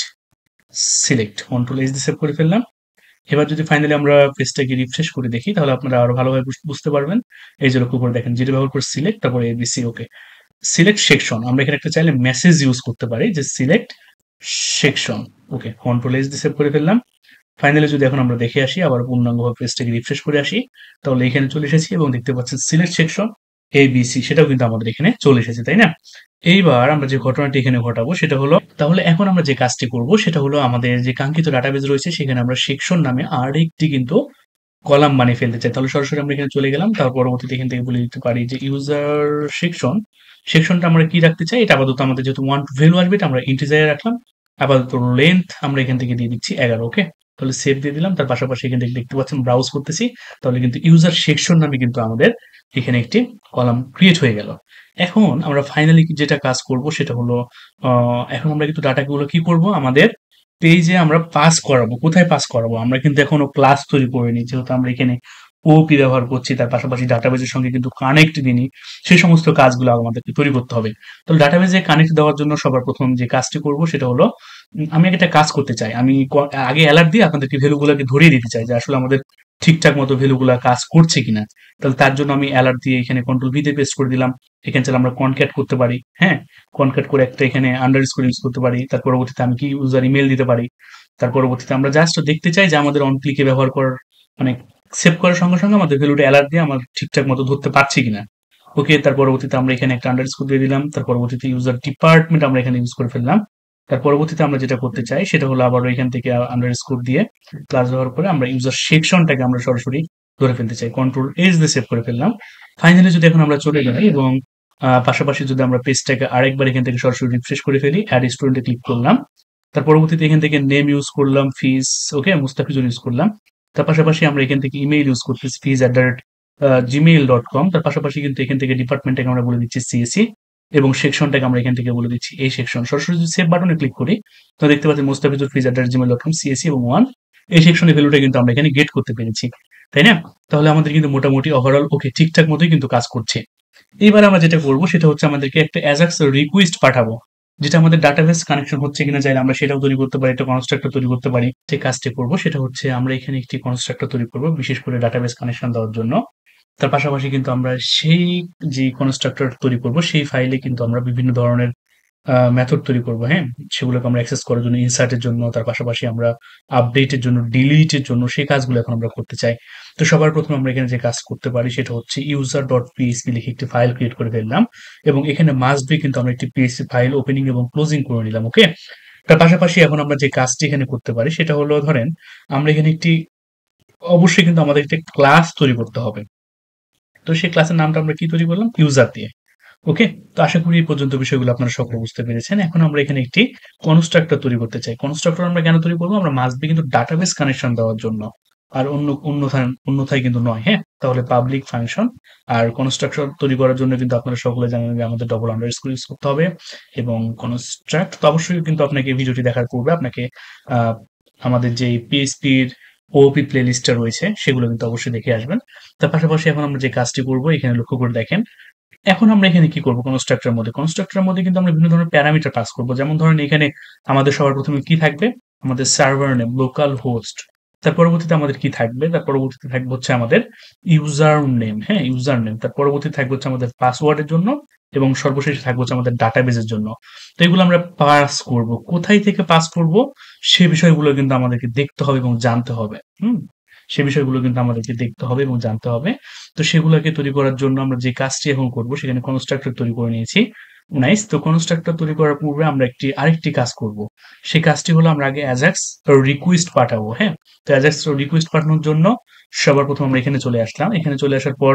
সিলেক্ট কন্ট্রোল এস দিয়ে সেভ করে ফেললাম এবার যদি ফাইনালি আমরা পেজটাকে রিফ্রেশ করে দেখি তাহলে আপনারা আরো ভালোভাবে বুঝতে পারবেন এই যে লক্ষ্য করে দেখেন জিরো ব্যবহার করে সিলেক্ট তারপরে এবিসি ওকে সিলেক্ট সেকশন আমরা এখানে একটা চাইলে মেসেজ ইউজ করতে পারি যে select section okay control S দিয়ে সেভ করে ফেললাম ফাইনালি যদি এখন আমরা দেখে আসি আবার পূর্ণাঙ্গভাবে পেজটাকে রিফ্রেশ করে আসি তাহলে এখানে চলে এসেছি এবং দেখতে পাচ্ছেন সিলেক্ট সেকশন এ সেটাও কিন্তু আমাদের এখানে চলে এসেছে তাই না এইবার আমরা যে ঘটনাটি এখানে ঘটাবো সেটা হলো তাহলে এখন আমরা যে কাজটি করব সেটা হলো আমাদের যে কাঙ্ক্ষিত ডাটাবেজ রয়েছে সেখানে আমরা সেকশন নামে আর একটি কিন্তু কলাম বানিয়ে ফেলতে চাই তাহলে সরাসরি আমরা এখানে চলে গেলাম তার পরবর্তীতে এখান থেকে বলে দিতে পারি যে ইউজার সেকশন সেকশনটা আমরা কি রাখতে চাই এটা আপাতত আমাদের যেহেতু ওয়ান ভ্যালু আসবে এটা আমরা ইন্টিজারে রাখলাম আপাতত লেন্থ আমরা এখান থেকে দিয়ে দিচ্ছি এগারো ওকে তাহলে সেভ দিয়ে দিলাম তার পাশাপাশি এখানে দেখতে পাচ্ছেন ব্রাউজ করতেছি তাহলে কিন্তু ইউজার সেকশন নামে কিন্তু আমাদের এখানে একটি কলাম ক্রিয়েট হয়ে গেল এখন আমরা ফাইনালি যেটা কাজ করব সেটা হলো এখন আমরা কিন্তু ডাটাগুলো কি করব আমাদের পেজে আমরা পাস করাবো কোথায় পাস করাবো আমরা কিন্তু এখনো ক্লাস তৈরি করিনি যেহেতু আমরা এখানে ওপি ব্যবহার করছি তার পাশাপাশি ডাটাবেজের সঙ্গে কিন্তু কানেক্ট দিনই সেই সমস্ত কাজগুলো আমাদেরকে তৈরি করতে হবে তো ডাটাবেজে কানেক্ট দেওয়ার জন্য সবার প্রথম যে কাজটি করব সেটা হলো আমি একটা কাজ করতে চাই আমি আগে অ্যালার্ট দিয়ে আপনাদেরকে ভ্যালুগুলোকে ধরিয়ে দিতে চাই যে আসলে আমাদের ঠিকঠাক মতো ভ্যালুগুলো কাজ করছে কিনা তাহলে তার জন্য আমি অ্যালার্ট দিয়ে এখানে কন্ট্রোল ভিতে পেস্ট করে দিলাম এখানে থেকে আমরা কনক্যাট করতে পারি হ্যাঁ কনক্যাট করে একটা এখানে আন্ডার স্কোর ইউজ করতে পারি তার পরবর্তীতে আমি কি ইউজার ইমেল দিতে পারি তার পরবর্তীতে আমরা জাস্ট দেখতে চাই যে আমাদের অন ক্লিকে ব্যবহার করার মানে সেভ করার সঙ্গে সঙ্গে আমাদের ভ্যালুটা অ্যালার্ট দিয়ে আমরা ঠিকঠাক মতো ধরতে পারছি কিনা ওকে তার পরবর্তীতে আমরা এখানে একটা আন্ডার স্কোর দিয়ে দিলাম তার পরবর্তীতে ইউজার ডিপার্টমেন্ট আমরা এখানে ইউজ করে ফেললাম তার পরবর্তীতে আমরা যেটা করতে চাই সেটা হলো আবার এখান থেকে আন্ডার স্কোর দিয়ে ক্লাস ব্যবহার করে আমরা ইউজার সেকশনটাকে আমরা সরাসরি ধরে ফেলতে চাই কন্ট্রোল এজ দিয়ে সেভ করে ফেললাম ফাইনালি যদি এখন আমরা চলে যাই এবং পাশাপাশি যদি আমরা পেজটাকে আরেকবার এখান থেকে সরাসরি রিফ্রেশ করে ফেলি অ্যাড স্টুডেন্টে ক্লিক করলাম তার পরবর্তীতে এখান থেকে নেম ইউজ করলাম ফিজ ওকে মুস্তাফিজুল ইউজ করলাম তার পাশাপাশি আমরা এখান থেকে ইমেইল ইউজ করতেছি Fiz at the rate Gmail dot com তার পাশাপাশি কিন্তু এখান থেকে ডিপার্টমেন্টটাকে আমরা বলে দিচ্ছি সিএসি এবং সেকশনটাকে আমরা এখান থেকে বলে দিচ্ছি এই সেকশন সরাসরি যদি সেভ বাটনে ক্লিক করি তো দেখতে পাচ্ছি Mostafizur Fiz at Gmail dot com CAC এবং ওয়ান এই সেকশনের ভ্যালুটা কিন্তু আমরা এখানে গেট করতে পেরেছি তাই না তাহলে আমাদের কিন্তু মোটামুটি ওভারঅল ওকে ঠিকঠাক মতোই কিন্তু কাজ করছে এবার আমরা যেটা করব সেটা হচ্ছে আমাদেরকে একটা অ্যাজাক্স রিকোয়েস্ট পাঠাবো যেটা আমাদের ডাটাবেস কানেকশন হচ্ছে কিনা চাইলে আমরা সেটাও তৈরি করতে পারি একটা কনস্ট্রাক্টর তৈরি করতে পারি যে কাজটি করব সেটা হচ্ছে আমরা এখানে একটি কনস্ট্রাক্টর তৈরি করব বিশেষ করে ডাটাবেস কানেকশন দেওয়ার জন্য তার পাশাপাশি কিন্তু আমরা সেই যে কনস্ট্রাক্টর তৈরি করব সেই ফাইলে কিন্তু আমরা বিভিন্ন ধরনের মেথড তৈরি করব হ্যাঁ সেগুলোকে আমরা অ্যাক্সেস করার জন্য ইনসার্টের জন্য তার পাশাপাশি আমরা আপডেটের জন্য ডিলিটের জন্য সেই কাজগুলো এখন আমরা করতে চাই তো সবার প্রথমে আমরা এখানে যে কাজ করতে পারি সেটা হচ্ছে ইউজার ডট পিএসপি লিখে একটি ফাইল ক্রিয়েট করে ফেললাম এবং এখানে মাস্ট বি কিন্তু আমরা একটি পিএসপি ফাইল ওপেনিং এবং ক্লোজিং করে নিলাম ওকে তার পাশাপাশি এখন আমরা যে কাজটি এখানে করতে পারি সেটা হলো ধরেন আমরা এখানে একটি অবশ্যই কিন্তু আমাদের একটি ক্লাস তৈরি করতে হবে তো সেই ক্লাসের নামটা আমরা কি তৈরি করলাম ইউজার দিয়ে ওকে তো আশা করি এই পর্যন্ত বিষয়গুলো আপনারা সকলে বুঝতে পেরেছেন এখন আমরা এখানে একটি কনস্ট্রাক্টর তৈরি করতে চাই কনস্ট্রাক্টর আমরা কেন তৈরি করবো আমরা মাস্ট বি কিন্তু ডাটাবেস কানেকশন দেওয়ার জন্য আর অন্য অন্যথায় অন্যথায় কিন্তু নয় হ্যাঁ তাহলে পাবলিক ফাংশন আর কনস্ট্রাকশন তৈরি করার জন্য কিন্তু আপনারা সকলে জানেন যে আমাদের ডবল আন্ডার স্কুল ইউজ করতে হবে এবং কনস্ট্রাক্ট তো অবশ্যই কিন্তু আপনাকে ভিডিওটি দেখার পূর্বে আপনাকে আমাদের যে পিএসপির ওপি প্লে লিস্টটা রয়েছে সেগুলো কিন্তু অবশ্যই দেখে আসবেন তার পাশাপাশি এখন আমরা যে কাজটি করবো এখানে লক্ষ্য করে দেখেন এখন আমরা এখানে কি করবো কনস্ট্রাক্টরের মধ্যে কনস্ট্রাক্টরের মধ্যে কিন্তু আমরা বিভিন্ন ধরনের প্যারামিটার পাস করবো যেমন ধরেন এখানে আমাদের সবার প্রথমে কি থাকবে আমাদের সার্ভার নেম লোকাল হোস্ট তার পরবর্তীতে আমাদের কি থাকবে তার পরবর্তীতে থাকবে হচ্ছে আমাদের ইউজার নেম হ্যাঁ ইউজার নেম তার পরবর্তী থাকবে হচ্ছে আমাদের পাসওয়ার্ডের জন্য এবং সর্বশেষে থাকবে হচ্ছে আমাদের ডাটাবেজের জন্য তো এগুলো আমরা পাস করব কোথায় থেকে পাস করব সে বিষয়গুলো কিন্তু আমাদেরকে দেখতে হবে এবং জানতে হবে হুম সে বিষয়গুলো কিন্তু আমাদেরকে দেখতে হবে এবং জানতে হবে তো সেগুলোকে তৈরি করার জন্য আমরা যে কাজটি এখন করব সেখানে কনস্ট্রাক্টর তৈরি করে নিয়েছি নাইস তো কনস্ট্রাক্টর তৈরি করার পূর্বে আমরা একটি আরেকটি কাজ করব সেই কাজটি হলো আমরা আগে অ্যাজাক্স রিকোয়েস্ট পাঠাবো হ্যাঁ তো অ্যাজাক্স রিকোয়েস্ট পাঠানোর জন্য সবার প্রথম আমরা এখানে চলে আসলাম এখানে চলে আসার পর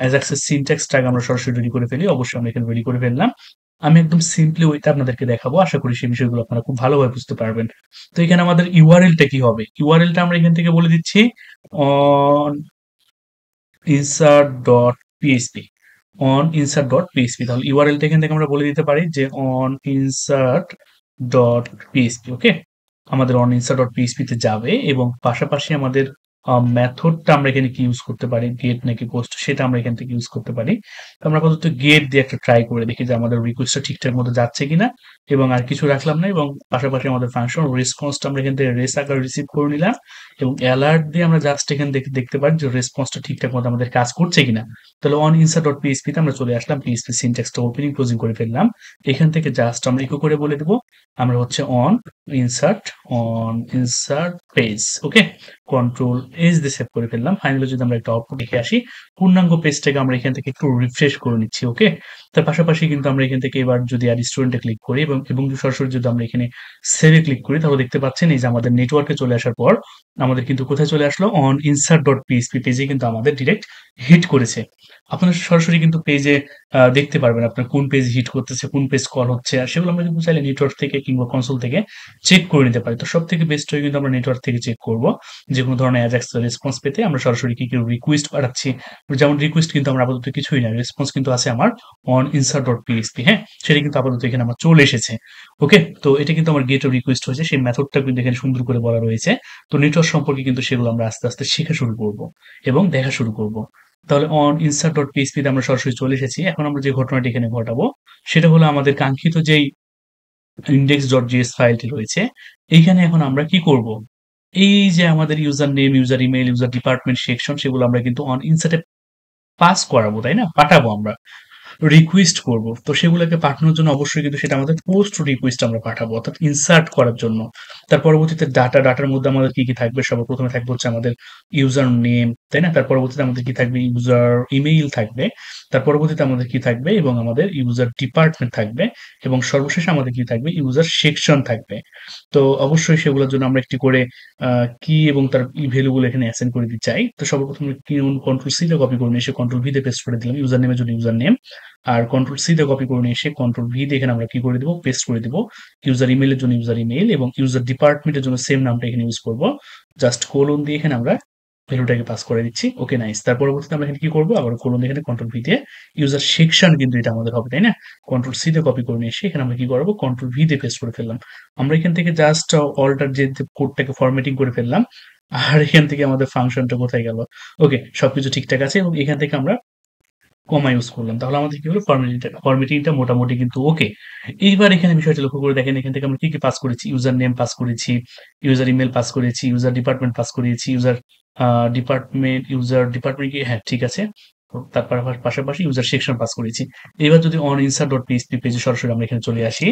অ্যাজাক্সের সিনট্যাক্সটাকে আমরা সরাসরি রেডি করে ফেলি অবশ্যই আমরা এখানে রেডি করে ফেললাম আমি একদম সিম্পলি ওইটা আপনাদেরকে দেখাবো আশা করি সেই বিষয়গুলো আপনারা খুব ভালোভাবে বুঝতে পারবেন তো এখানে আমাদের ইউআরএলটা কি হবে ইউআরএলটা আমরা এখান থেকে বলে দিচ্ছি on insert dot PSP on insert dot PSP তাহলে ইউআরএলটা এখান থেকে আমরা বলে দিতে পারি যে on insert dot PSP okay আমাদের অন ইনসার্ট ডট পিএসপি তে যাবে এবং পাশাপাশি আমাদের মেথডটা আমরা এখানে কি ইউজ করতে পারি গেট নাকি পোস্ট সেটা আমরা এখান থেকে ইউজ করতে পারি আমরা আপাতত গেট দিয়ে একটা ট্রাই করে দেখি যে আমাদের রিকোয়েস্টটা ঠিকঠাক মতো যাচ্ছে কিনা এবং আর কিছু রাখলাম না এবং পাশাপাশি আমাদের ফাংশন রেসপন্সটা আমরা এখান থেকে রেস আকার রিসিভ করে নিলাম এবং অ্যালার্ট দিয়ে আমরা জাস্ট এখান থেকে দেখতে পারি যে রেসপন্সটা ঠিকঠাক মতো আমাদের কাজ করছে কিনা তাহলে অন ইনসা ডট তে আমরা চলে আসলাম পিএসপি সিনট্যাক্সটা ওপেনিং ক্লোজিং করে ফেললাম এখান থেকে জাস্ট আমরা ইকো করে বলে দেবো আমরা হচ্ছে on insert on insert page okay control S দিয়ে সেভ করে ফেললাম ফাইনালি যদি আমরা একটা আউটপুট দেখে আসি পূর্ণাঙ্গ পেজটাকে আমরা এখান থেকে একটু রিফ্রেশ করে নিচ্ছি ওকে তার পাশাপাশি কিন্তু আমরা এখান থেকে এবার যদি আর স্টুডেন্টে ক্লিক করি এবং এবং সরাসরি যদি আমরা এখানে সেভে ক্লিক করি তাহলে দেখতে পাচ্ছেন এই যে আমাদের নেটওয়ার্কে চলে আসার পর আমাদের কিন্তু কোথায় চলে আসলো অন ইনসার্ট ডট পিএসপি পেজে কিন্তু আমাদের ডিরেক্ট হিট করেছে আপনারা সরাসরি কিন্তু পেজে দেখতে পারবেন আপনার কোন পেজ হিট করতেছে কোন পেজ কল হচ্ছে আর সেগুলো আমরা কিন্তু চাইলে নেটওয়ার্ক থেকে কিংবা কনসোল থেকে চেক করে নিতে পারি তো সব থেকে বেস্ট হয়ে কিন্তু আমরা নেটওয়ার্ক থেকে চেক করবো যে কোনো ধরনের অ্যাড্রেস রেসপন্স পেতে আমরা সরাসরি কি কেউ রিকোয়েস্ট পাঠাচ্ছি যেমন রিকোয়েস্ট কিন্তু আমরা আপাতত কিছুই না রেসপন্স কিন্তু আছে আমার অন ইনসার্ট ডট পিএসপি হ্যাঁ সেটা কিন্তু আপাতত এখানে আমার চলে এসেছে ওকে তো এটা কিন্তু আমার গেট রিকোয়েস্ট হয়েছে সেই মেথডটা কিন্তু এখানে সুন্দর করে বলা রয়েছে তো নেটওয়ার্ক সম্পর্কে কিন্তু সেগুলো আমরা আস্তে আস্তে শেখা শুরু করব এবং দেখা শুরু করব তাহলে অন ইনসার্ট ডট তে আমরা সরাসরি চলে এসেছি এখন আমরা যে ঘটনাটি এখানে ঘটাবো সেটা হলো আমাদের কাঙ্ক্ষিত যেই ইন্ডেক্স ডট জিএস ফাইলটি রয়েছে এইখানে এখন আমরা কি করব এই যে আমাদের user name user email user department section সেগুলো আমরা কিন্তু অন ইনসার্টে পাস করাবো তাই না পাঠাবো আমরা রিকোয়েস্ট করব তো সেগুলোকে পাঠানোর জন্য অবশ্যই কিন্তু সেটা আমাদের পোস্ট রিকোয়েস্ট আমরা পাঠাবো অর্থাৎ ইনসার্ট করার জন্য তার পরবর্তীতে ডাটা ডাটার মধ্যে আমাদের কি কি থাকবে সবার প্রথমে থাকবে হচ্ছে আমাদের ইউজার নেম তাই না তার পরবর্তীতে আমাদের কি থাকবে ইউজার ইমেইল থাকবে তার পরবর্তীতে আমাদের কি থাকবে এবং আমাদের ইউজার ডিপার্টমেন্ট থাকবে এবং সর্বশেষ আমাদের কি থাকবে ইউজার সেকশন থাকবে তো অবশ্যই সেগুলোর জন্য আমরা একটি করে কি এবং তার ই ভ্যালুগুলো এখানে অ্যাসেন্ড করে দিতে চাই তো সর্বপ্রথমে কি কন্ট্রোল সিটা কপি করে নিয়ে সে কন্ট্রোল ভিতে পেস্ট করে দিলাম ইউজার নেমের জন্য ইউজার নেম আর কন্ট্রোল সিতে কপি করে নিয়ে এসে কন্ট্রোল ভি দিয়ে এখানে আমরা কি করে দেব পেস্ট করে দেব ইউজার ইমেলের জন্য ইউজার ইমেল এবং ইউজার ডিপার্টমেন্টের জন্য সেম নামটা এখানে ইউজ করব জাস্ট কোলন দিয়ে এখানে আমরা ভ্যালুটাকে পাস করে দিচ্ছি ওকে নাইস তার পরবর্তীতে আমরা এখানে কি করবো আবার কোলন এখানে কন্ট্রোল ভি দিয়ে ইউজার সেকশন কিন্তু এটা আমাদের হবে তাই না কন্ট্রোল সি দিয়ে কপি করে নিয়ে এসে এখানে আমরা কি করবো কন্ট্রোল ভি দিয়ে পেস্ট করে ফেললাম আমরা এখান থেকে জাস্ট অল্টার যে কোডটাকে ফরম্যাটিং করে ফেললাম আর এখান থেকে আমাদের ফাংশনটা কোথায় গেল ওকে সবকিছু ঠিকঠাক আছে এবং এখান থেকে আমরা কমা ইউজ করলাম তাহলে আমাদের কি হলো ফর্মেটিংটা ফর্মেটিংটা মোটামুটি কিন্তু ওকে এইবার এখানে বিষয়টা লক্ষ্য করে দেখেন এখান থেকে আমরা কি কি পাস করেছি ইউজার নেম পাস করেছি ইউজার ইমেল পাস করেছি ইউজার ডিপার্টমেন্ট পাস করিয়েছি ইউজার ডিপার্টমেন্ট ইউজার ডিপার্টমেন্ট কি হ্যাঁ ঠিক আছে তারপর পাশাপাশি ইউজার সেকশন পাস করেছি এবার যদি অন ইনসার ডট পিএসপি পেজে সরাসরি আমরা এখানে চলে আসি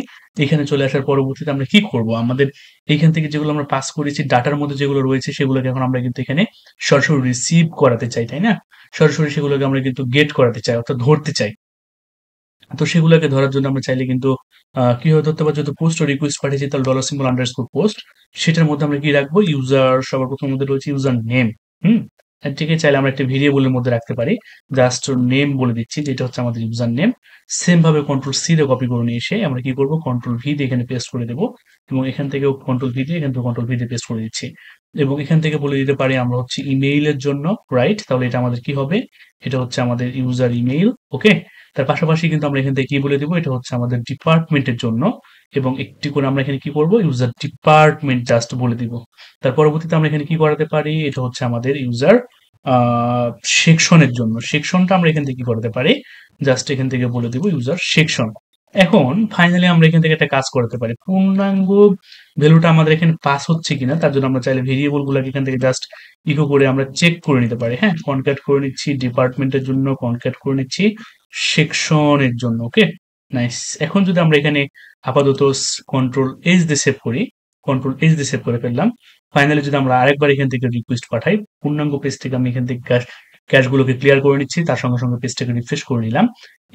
এখানে চলে আসার পরবর্তীতে আমরা কি করব আমাদের এখান থেকে যেগুলো আমরা পাস করেছি ডাটার মধ্যে যেগুলো রয়েছে সেগুলোকে এখন আমরা কিন্তু এখানে সরাসরি রিসিভ করাতে চাই তাই না সরাসরি সেগুলোকে আমরা কিন্তু গেট করাতে চাই অর্থাৎ ধরতে চাই তো সেগুলোকে ধরার জন্য আমরা চাইলে কিন্তু কি হয় ধরতে পারছি যদি পোস্ট রিকোয়েস্ট পাঠিয়েছি তাহলে ডলার সিম্বল আন্ডারস্কোর পোস্ট সেটার মধ্যে আমরা কি রাখবো ইউজার সবার প্রথম মধ্যে রয়েছে ইউজার নেম হুম এটিকে চাইলে আমরা একটা ভেরিয়েবলের মধ্যে রাখতে পারি জাস্ট নেম বলে দিচ্ছি যেটা হচ্ছে আমাদের ইউজার নেম সেম ভাবে কন্ট্রোল সি দিয়ে কপি করে নিয়ে এসে আমরা কি করব কন্ট্রোল ভি দিয়ে এখানে পেস্ট করে দেবো এবং এখান থেকেও কন্ট্রোল ভি দিয়ে এখান থেকে কন্ট্রোল ভি দিয়ে পেস্ট করে দিচ্ছি এবং এখান থেকে বলে দিতে পারি আমরা হচ্ছে ইমেইলের জন্য রাইট তাহলে এটা আমাদের কি হবে এটা হচ্ছে আমাদের ইউজার ইমেইল ওকে তার পাশাপাশি কিন্তু আমরা এখান থেকে কি বলে দেবো এটা হচ্ছে আমাদের ডিপার্টমেন্টের জন্য এবং একটি করে আমরা এখানে কি করব ইউজার ডিপার্টমেন্ট জাস্ট বলে দিব তার পরবর্তীতে আমরা এখানে কি করাতে পারি এটা হচ্ছে আমাদের ইউজার সেকশনের জন্য সেকশনটা আমরা এখান থেকে কি করাতে পারি জাস্ট এখান থেকে বলে দিব ইউজার সেকশন এখন ফাইনালি আমরা এখান থেকে একটা কাজ করতে পারি পূর্ণাঙ্গ ভ্যালুটা আমাদের এখানে পাস হচ্ছে কিনা তার জন্য আমরা চাইলে ভেরিয়েবল গুলাকে এখান থেকে জাস্ট ইকো করে আমরা চেক করে নিতে পারি হ্যাঁ কনক্যাক্ট করে নিচ্ছি ডিপার্টমেন্টের জন্য কনক্যাক্ট করে নিচ্ছি সেকশনের জন্য ওকে নাইস এখন যদি আমরা এখানে আপাতত কন্ট্রোল এস দিয়ে সেভ করি কন্ট্রোল এস দিয়ে সেভ করে ফেললাম ফাইনালি যদি আমরা আরেকবার এখান থেকে রিকোয়েস্ট পাঠাই পূর্ণাঙ্গ পেজ থেকে আমি এখান থেকে ক্যাশগুলোকে ক্লিয়ার করে নিচ্ছি তার সঙ্গে সঙ্গে পেজটাকে রিফ্রেশ করে নিলাম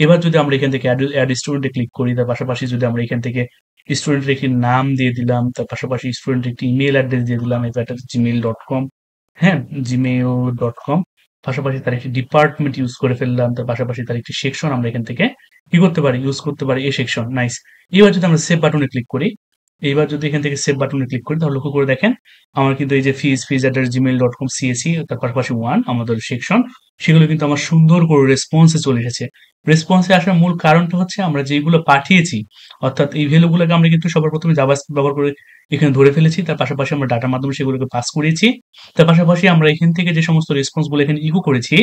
এবার যদি আমরা এখান থেকে অ্যাড স্টুডেন্টে ক্লিক করি তার পাশাপাশি যদি আমরা এখান থেকে স্টুডেন্টের একটি নাম দিয়ে দিলাম তার পাশাপাশি স্টুডেন্টের একটি ইমেল অ্যাড্রেস দিয়ে দিলাম এটা জিমেল ডট কম হ্যাঁ জিমেও ডট কম পাশাপাশি তার একটি ডিপার্টমেন্ট ইউজ করে ফেললাম তার পাশাপাশি তার একটি সেকশন আমরা এখান থেকে কি করতে পারি ইউজ করতে পারি এই সেকশন নাইস এবার যদি আমরা সেভ বাটনে ক্লিক করি এইবার যদি এখান থেকে সেভ বাটনে ক্লিক করি তাহলে লক্ষ্য করে দেখেন আমার কিন্তু এই যে ফিজ ফিজ at Gmail dot com CAC তার পাশাপাশি ওয়ান আমাদের সেকশন সেগুলো কিন্তু আমার সুন্দর করে রেসপন্সে চলে এসেছে রেসপন্সে আসার মূল কারণটা হচ্ছে আমরা যেগুলো পাঠিয়েছি অর্থাৎ এই ভ্যালুগুলোকে আমরা কিন্তু সবার প্রথমে জাভাস্ক্রিপ্ট ব্যবহার করে এখানে ধরে ফেলেছি তার পাশাপাশি আমরা ডাটার মাধ্যমে সেগুলোকে পাস করেছি তার পাশাপাশি আমরা এখান থেকে যে সমস্ত রেসপন্সগুলো এখানে ইকো করেছি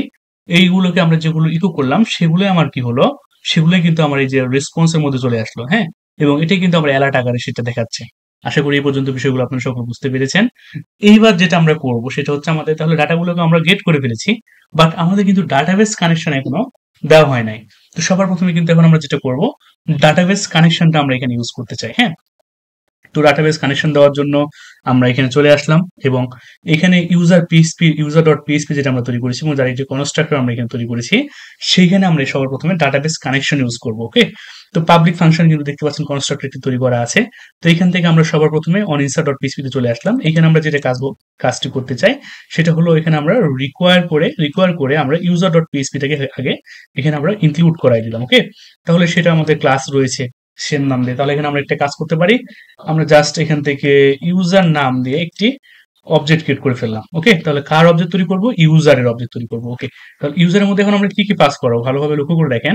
এইগুলোকে আমরা যেগুলো ইকো করলাম সেগুলো আমার কি হলো সেগুলোই কিন্তু আমার এই যে রেসপন্সের মধ্যে চলে আসলো হ্যাঁ এবং এটাই কিন্তু আমরা অ্যালার্ট আকারে সেটা দেখাচ্ছে আশা করি এই পর্যন্ত বিষয়গুলো আপনারা সকল বুঝতে পেরেছেন এইবার যেটা আমরা করব সেটা হচ্ছে আমাদের তাহলে ডাটাগুলোকে আমরা গেট করে ফেলেছি বাট আমাদের কিন্তু ডাটাবেস কানেকশন এখনো দেওয়া হয় নাই তো সবার প্রথমে কিন্তু এখন আমরা যেটা করব ডাটাবেস কানেকশনটা আমরা এখানে ইউজ করতে চাই হ্যাঁ তো ডাটাবেস কানেকশন দেওয়ার জন্য আমরা এখানে চলে আসলাম এবং এখানে user PSP user dot PSP যেটা আমরা তৈরি করেছি এবং যার একটি কনস্ট্রাক্টর আমরা এখানে তৈরি করেছি সেইখানে আমরা সবার প্রথমে ডাটাবেস কানেকশন ইউজ করবো ওকে তো পাবলিক ফাংশন কিন্তু দেখতে পাচ্ছেন কনস্ট্রাক্টর একটি তৈরি করা আছে তো এখান থেকে আমরা সবার প্রথমে অন ইনসার ডট পিএসপিতে চলে আসলাম এখানে আমরা যেটা কাজ কাজটি করতে চাই সেটা হলো এখানে আমরা রিকোয়ার করে রিকোয়ার করে আমরা ইউজার ডট পিএসপিটাকে আগে এখানে আমরা ইনক্লুড করাই দিলাম ওকে তাহলে সেটা আমাদের ক্লাস রয়েছে সেম নাম দিয়ে তাহলে এখানে আমরা একটা কাজ করতে পারি আমরা জাস্ট এখান থেকে ইউজার নাম দিয়ে একটি অবজেক্ট ক্রিয়েট করে ফেললাম ওকে তাহলে কার অবজেক্ট তৈরি করবো ইউজারের অবজেক্ট তৈরি করবো ওকে তাহলে ইউজারের মধ্যে এখন আমরা কি কি পাস করাবো ভালোভাবে লক্ষ্য করে দেখেন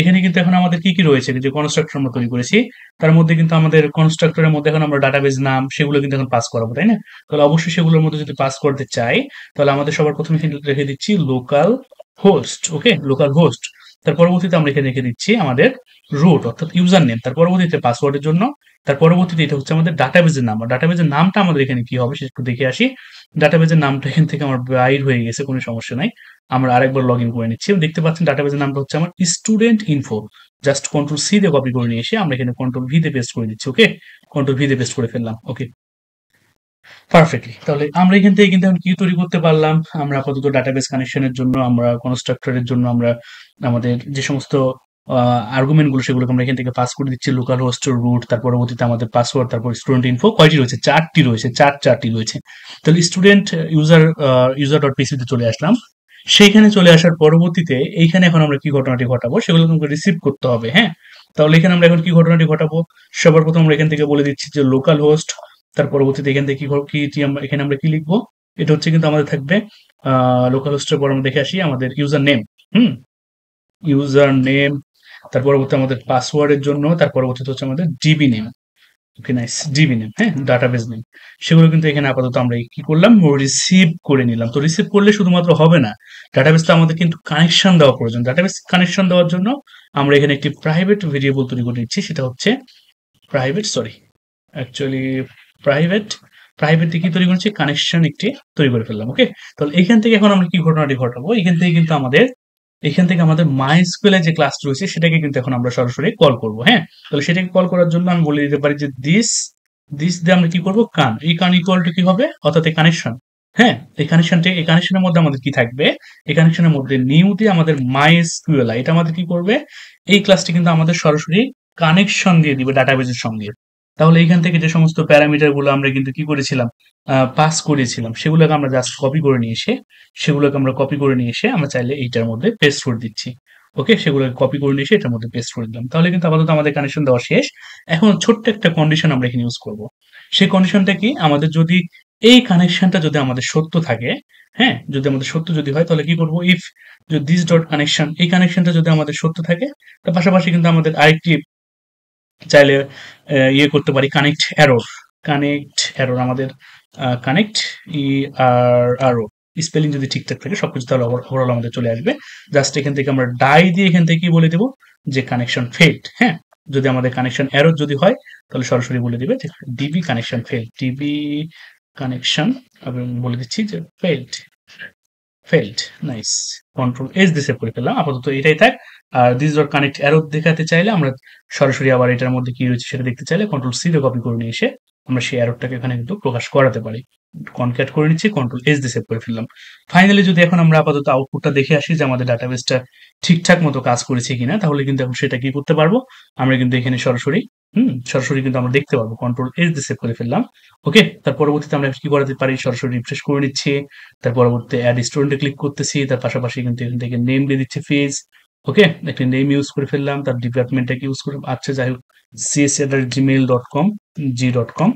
এখানে কিন্তু এখন আমাদের কি কি রয়েছে যে কনস্ট্রাক্টর আমরা তৈরি করেছি তার মধ্যে কিন্তু আমাদের কনস্ট্রাক্টরের মধ্যে এখন আমরা ডাটাবেজ নাম সেগুলো কিন্তু এখন পাস করাবো তাই না তাহলে অবশ্যই সেগুলোর মধ্যে যদি পাস করতে চাই তাহলে আমাদের সবার প্রথমে রেখে দিচ্ছি local host okay local host তার পরবর্তীতে আমরা এখানে রেখে দিচ্ছি আমাদের রুট অর্থাৎ ইউজার নেম তার পরবর্তীতে পাসওয়ার্ডের জন্য তার পরবর্তীতে এটা হচ্ছে আমাদের ডাটাবেজের নাম ডাটাবেজের নামটা আমাদের এখানে কি হবে সেটা একটু দেখে আসি ডাটাবেজের নামটা এখান থেকে আমার বাইর হয়ে গেছে কোনো সমস্যা নাই আমরা আরেকবার লগ ইন করে নিচ্ছি দেখতে পাচ্ছেন ডাটাবেজের নামটা হচ্ছে আমার student info just control C দিয়ে কপি করে নিয়ে এসে আমরা এখানে কন্ট্রোল ভিতে পেস্ট করে দিচ্ছি ওকে কন্ট্রোল ভিতে পেস্ট করে ফেললাম ওকে পারফেক্টলি তাহলে আমরা এখান থেকে কিন্তু এখন কি তৈরি করতে পারলাম আমরা আপাতত ডাটাবেস কানেকশনের জন্য আমরা কোনো স্ট্রাকচারের জন্য আমরা আমাদের যে সমস্ত গুলো সেগুলোকে আমরা এখান থেকে পাস করে দিচ্ছি লোকাল হোস্ট রুট তার পরবর্তীতে আমাদের পাসওয়ার্ড তারপর স্টুডেন্ট ইনফো কয়টি রয়েছে চারটি রয়েছে চার চারটি রয়েছে তাহলে স্টুডেন্ট ইউজার ইউজার ডট পিসিতে চলে আসলাম সেইখানে চলে আসার পরবর্তীতে এইখানে এখন আমরা কি ঘটনাটি ঘটাবো সেগুলো আমাকে রিসিভ করতে হবে হ্যাঁ তাহলে এখানে আমরা এখন কি ঘটনাটি ঘটাবো সবার প্রথম আমরা এখান থেকে বলে দিচ্ছি যে লোকাল হোস্ট তার পরবর্তীতে এখান থেকে কি কি এখানে আমরা কি লিখবো এটা হচ্ছে কিন্তু আমাদের থাকবে লোকাল হোস্টের পর আমরা দেখে আসি আমাদের ইউজার নেম হুম ইউজার নেম তার পরবর্তী আমাদের পাসওয়ার্ডের জন্য তার পরবর্তীতে হচ্ছে আমাদের DB name okay nice DB name হ্যাঁ ডাটাবেস নেম সেগুলো কিন্তু এখানে আপাতত আমরা কি করলাম রিসিভ করে নিলাম তো রিসিভ করলে শুধুমাত্র হবে না ডাটাবেসটা আমাদের কিন্তু কানেকশন দেওয়া প্রয়োজন ডাটাবেস কানেকশন দেওয়ার জন্য আমরা এখানে একটি প্রাইভেট ভেরিয়েবল তৈরি করে নিচ্ছি সেটা হচ্ছে private sorry actually private private কি তৈরি করেছি কানেকশন একটি তৈরি করে ফেললাম ওকে তাহলে এখান থেকে এখন আমরা কি ঘটনাটি ঘটাবো এখান থেকে কিন্তু আমাদের এখান থেকে আমাদের মাই স্কুলে যে ক্লাস রয়েছে সেটাকে কিন্তু এখন আমরা সরাসরি কল করব হ্যাঁ তাহলে সেটাকে কল করার জন্য আমি বলে দিতে পারি যে দিস দিস দিয়ে আমরা কি করবো কান এই কান ইকুয়াল টু কি হবে অর্থাৎ এই কানেকশন হ্যাঁ এই কানেকশনটি এই কানেকশনের মধ্যে আমাদের কি থাকবে এই কানেকশনের মধ্যে নিউ দিয়ে আমাদের মাই স্কুয়েলা এটা আমাদের কি করবে এই ক্লাসটি কিন্তু আমাদের সরাসরি কানেকশন দিয়ে দিবে ডাটাবেজের সঙ্গে তাহলে এখান থেকে যে সমস্ত প্যারামিটারগুলো আমরা কিন্তু কি করেছিলাম পাস করেছিলাম সেগুলোকে আমরা জাস্ট কপি করে নিয়ে এসে সেগুলোকে আমরা কপি করে নিয়ে এসে আমরা চাইলে এইটার মধ্যে পেস্ট করে দিচ্ছি ওকে সেগুলোকে কপি করে নিয়ে এসে এটার মধ্যে পেস্ট করে দিলাম তাহলে কিন্তু আপাতত আমাদের কানেকশন দেওয়া শেষ এখন ছোট্ট একটা কন্ডিশন আমরা এখানে ইউজ করব সেই কন্ডিশনটা কি আমাদের যদি এই কানেকশনটা যদি আমাদের সত্য থাকে হ্যাঁ যদি আমাদের সত্য যদি হয় তাহলে কি করব ইফ দিস ডট কানেকশন এই কানেকশনটা যদি আমাদের সত্য থাকে তার পাশাপাশি কিন্তু আমাদের আরেকটি চাইলে ইয়ে করতে পারি কানেক্ট অ্যারোর কানেক্ট অ্যারোর আমাদের কানেক্ট ই আর আরো স্পেলিং যদি ঠিকঠাক থাকে সবকিছু তাহলে ওভারঅল আমাদের চলে আসবে জাস্ট এখান থেকে আমরা ডাই দিয়ে এখান থেকে বলে দেবো যে কানেকশন ফেল্ড হ্যাঁ যদি আমাদের কানেকশন অ্যারো যদি হয় তাহলে সরাসরি বলে দিবে যে DB connection fail DB connection আমি বলে দিচ্ছি যে failed failed nice control S দিয়ে সেভ করে ফেললাম আপাতত এটাই থাক আর দিস ডট কানেক্ট অ্যারো দেখাতে চাইলে আমরা সরাসরি আবার এটার মধ্যে কি রয়েছে সেটা দেখতে চাইলে কন্ট্রোল সিতে কপি করে নিয়ে এসে আমরা সেই অ্যারোটাকে এখানে কিন্তু প্রকাশ করাতে পারি কনক্যাট করে নিচ্ছি কন্ট্রোল এস দিয়ে সেভ করে ফেললাম ফাইনালি যদি এখন আমরা আপাতত আউটপুটটা দেখে আসি যে আমাদের ডাটাবেসটা ঠিকঠাক মতো কাজ করেছে কিনা তাহলে কিন্তু এখন সেটা কি করতে পারবো আমরা কিন্তু এখানে সরাসরি হুম সরাসরি কিন্তু আমরা দেখতে পাবো কন্ট্রোল এস দিয়ে সেভ করে ফেললাম ওকে তার পরবর্তীতে আমরা কি করাতে পারি সরাসরি রিফ্রেশ করে নিচ্ছি তার পরবর্তীতে অ্যাড স্টুডেন্টে ক্লিক করতেছি তার পাশাপাশি কিন্তু এখান থেকে নেম দিয়ে দিচ্ছে ফিজ ওকে একটা নেম ইউজ করে ফেললাম তার ডিপার্টমেন্টটাকে ইউজ করে আচ্ছা যাই হোক CAC gmail dot com G dot com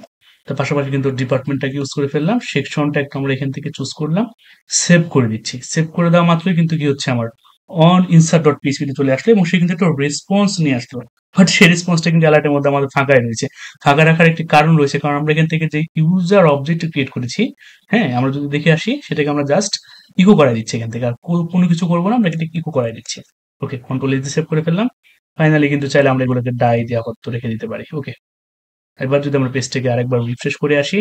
তার পাশাপাশি কিন্তু ডিপার্টমেন্টটাকে ইউজ করে ফেললাম সেকশনটা একটা আমরা এখান থেকে চুজ করলাম সেভ করে দিচ্ছি সেভ করে দেওয়া মাত্রই কিন্তু কি হচ্ছে আমার অন ইনসার্ট ডট পিসিতে চলে আসলো এবং সে কিন্তু একটা রেসপন্স নিয়ে আসলো বাট সেই রেসপন্সটা কিন্তু অ্যালার্টের মধ্যে আমাদের ফাঁকাই রয়েছে ফাঁকা রাখার একটি কারণ রয়েছে কারণ আমরা এখান থেকে যে ইউজার অবজেক্ট ক্রিয়েট করেছি হ্যাঁ আমরা যদি দেখে আসি সেটাকে আমরা জাস্ট ইকো করাই দিচ্ছি এখান থেকে আর কোনো কিছু করবো না আমরা কিন্তু ইকো করাই দিচ্ছি ওকে কন্ট্রোল এসে সেভ করে ফেললাম ফাইনালি কিন্তু চাইলে আমরা এগুলোকে ডাই দিয়ে আপাতত রেখে দিতে পারি ওকে একবার যদি আমরা পেজটাকে আরেকবার রিফ্রেশ করে আসি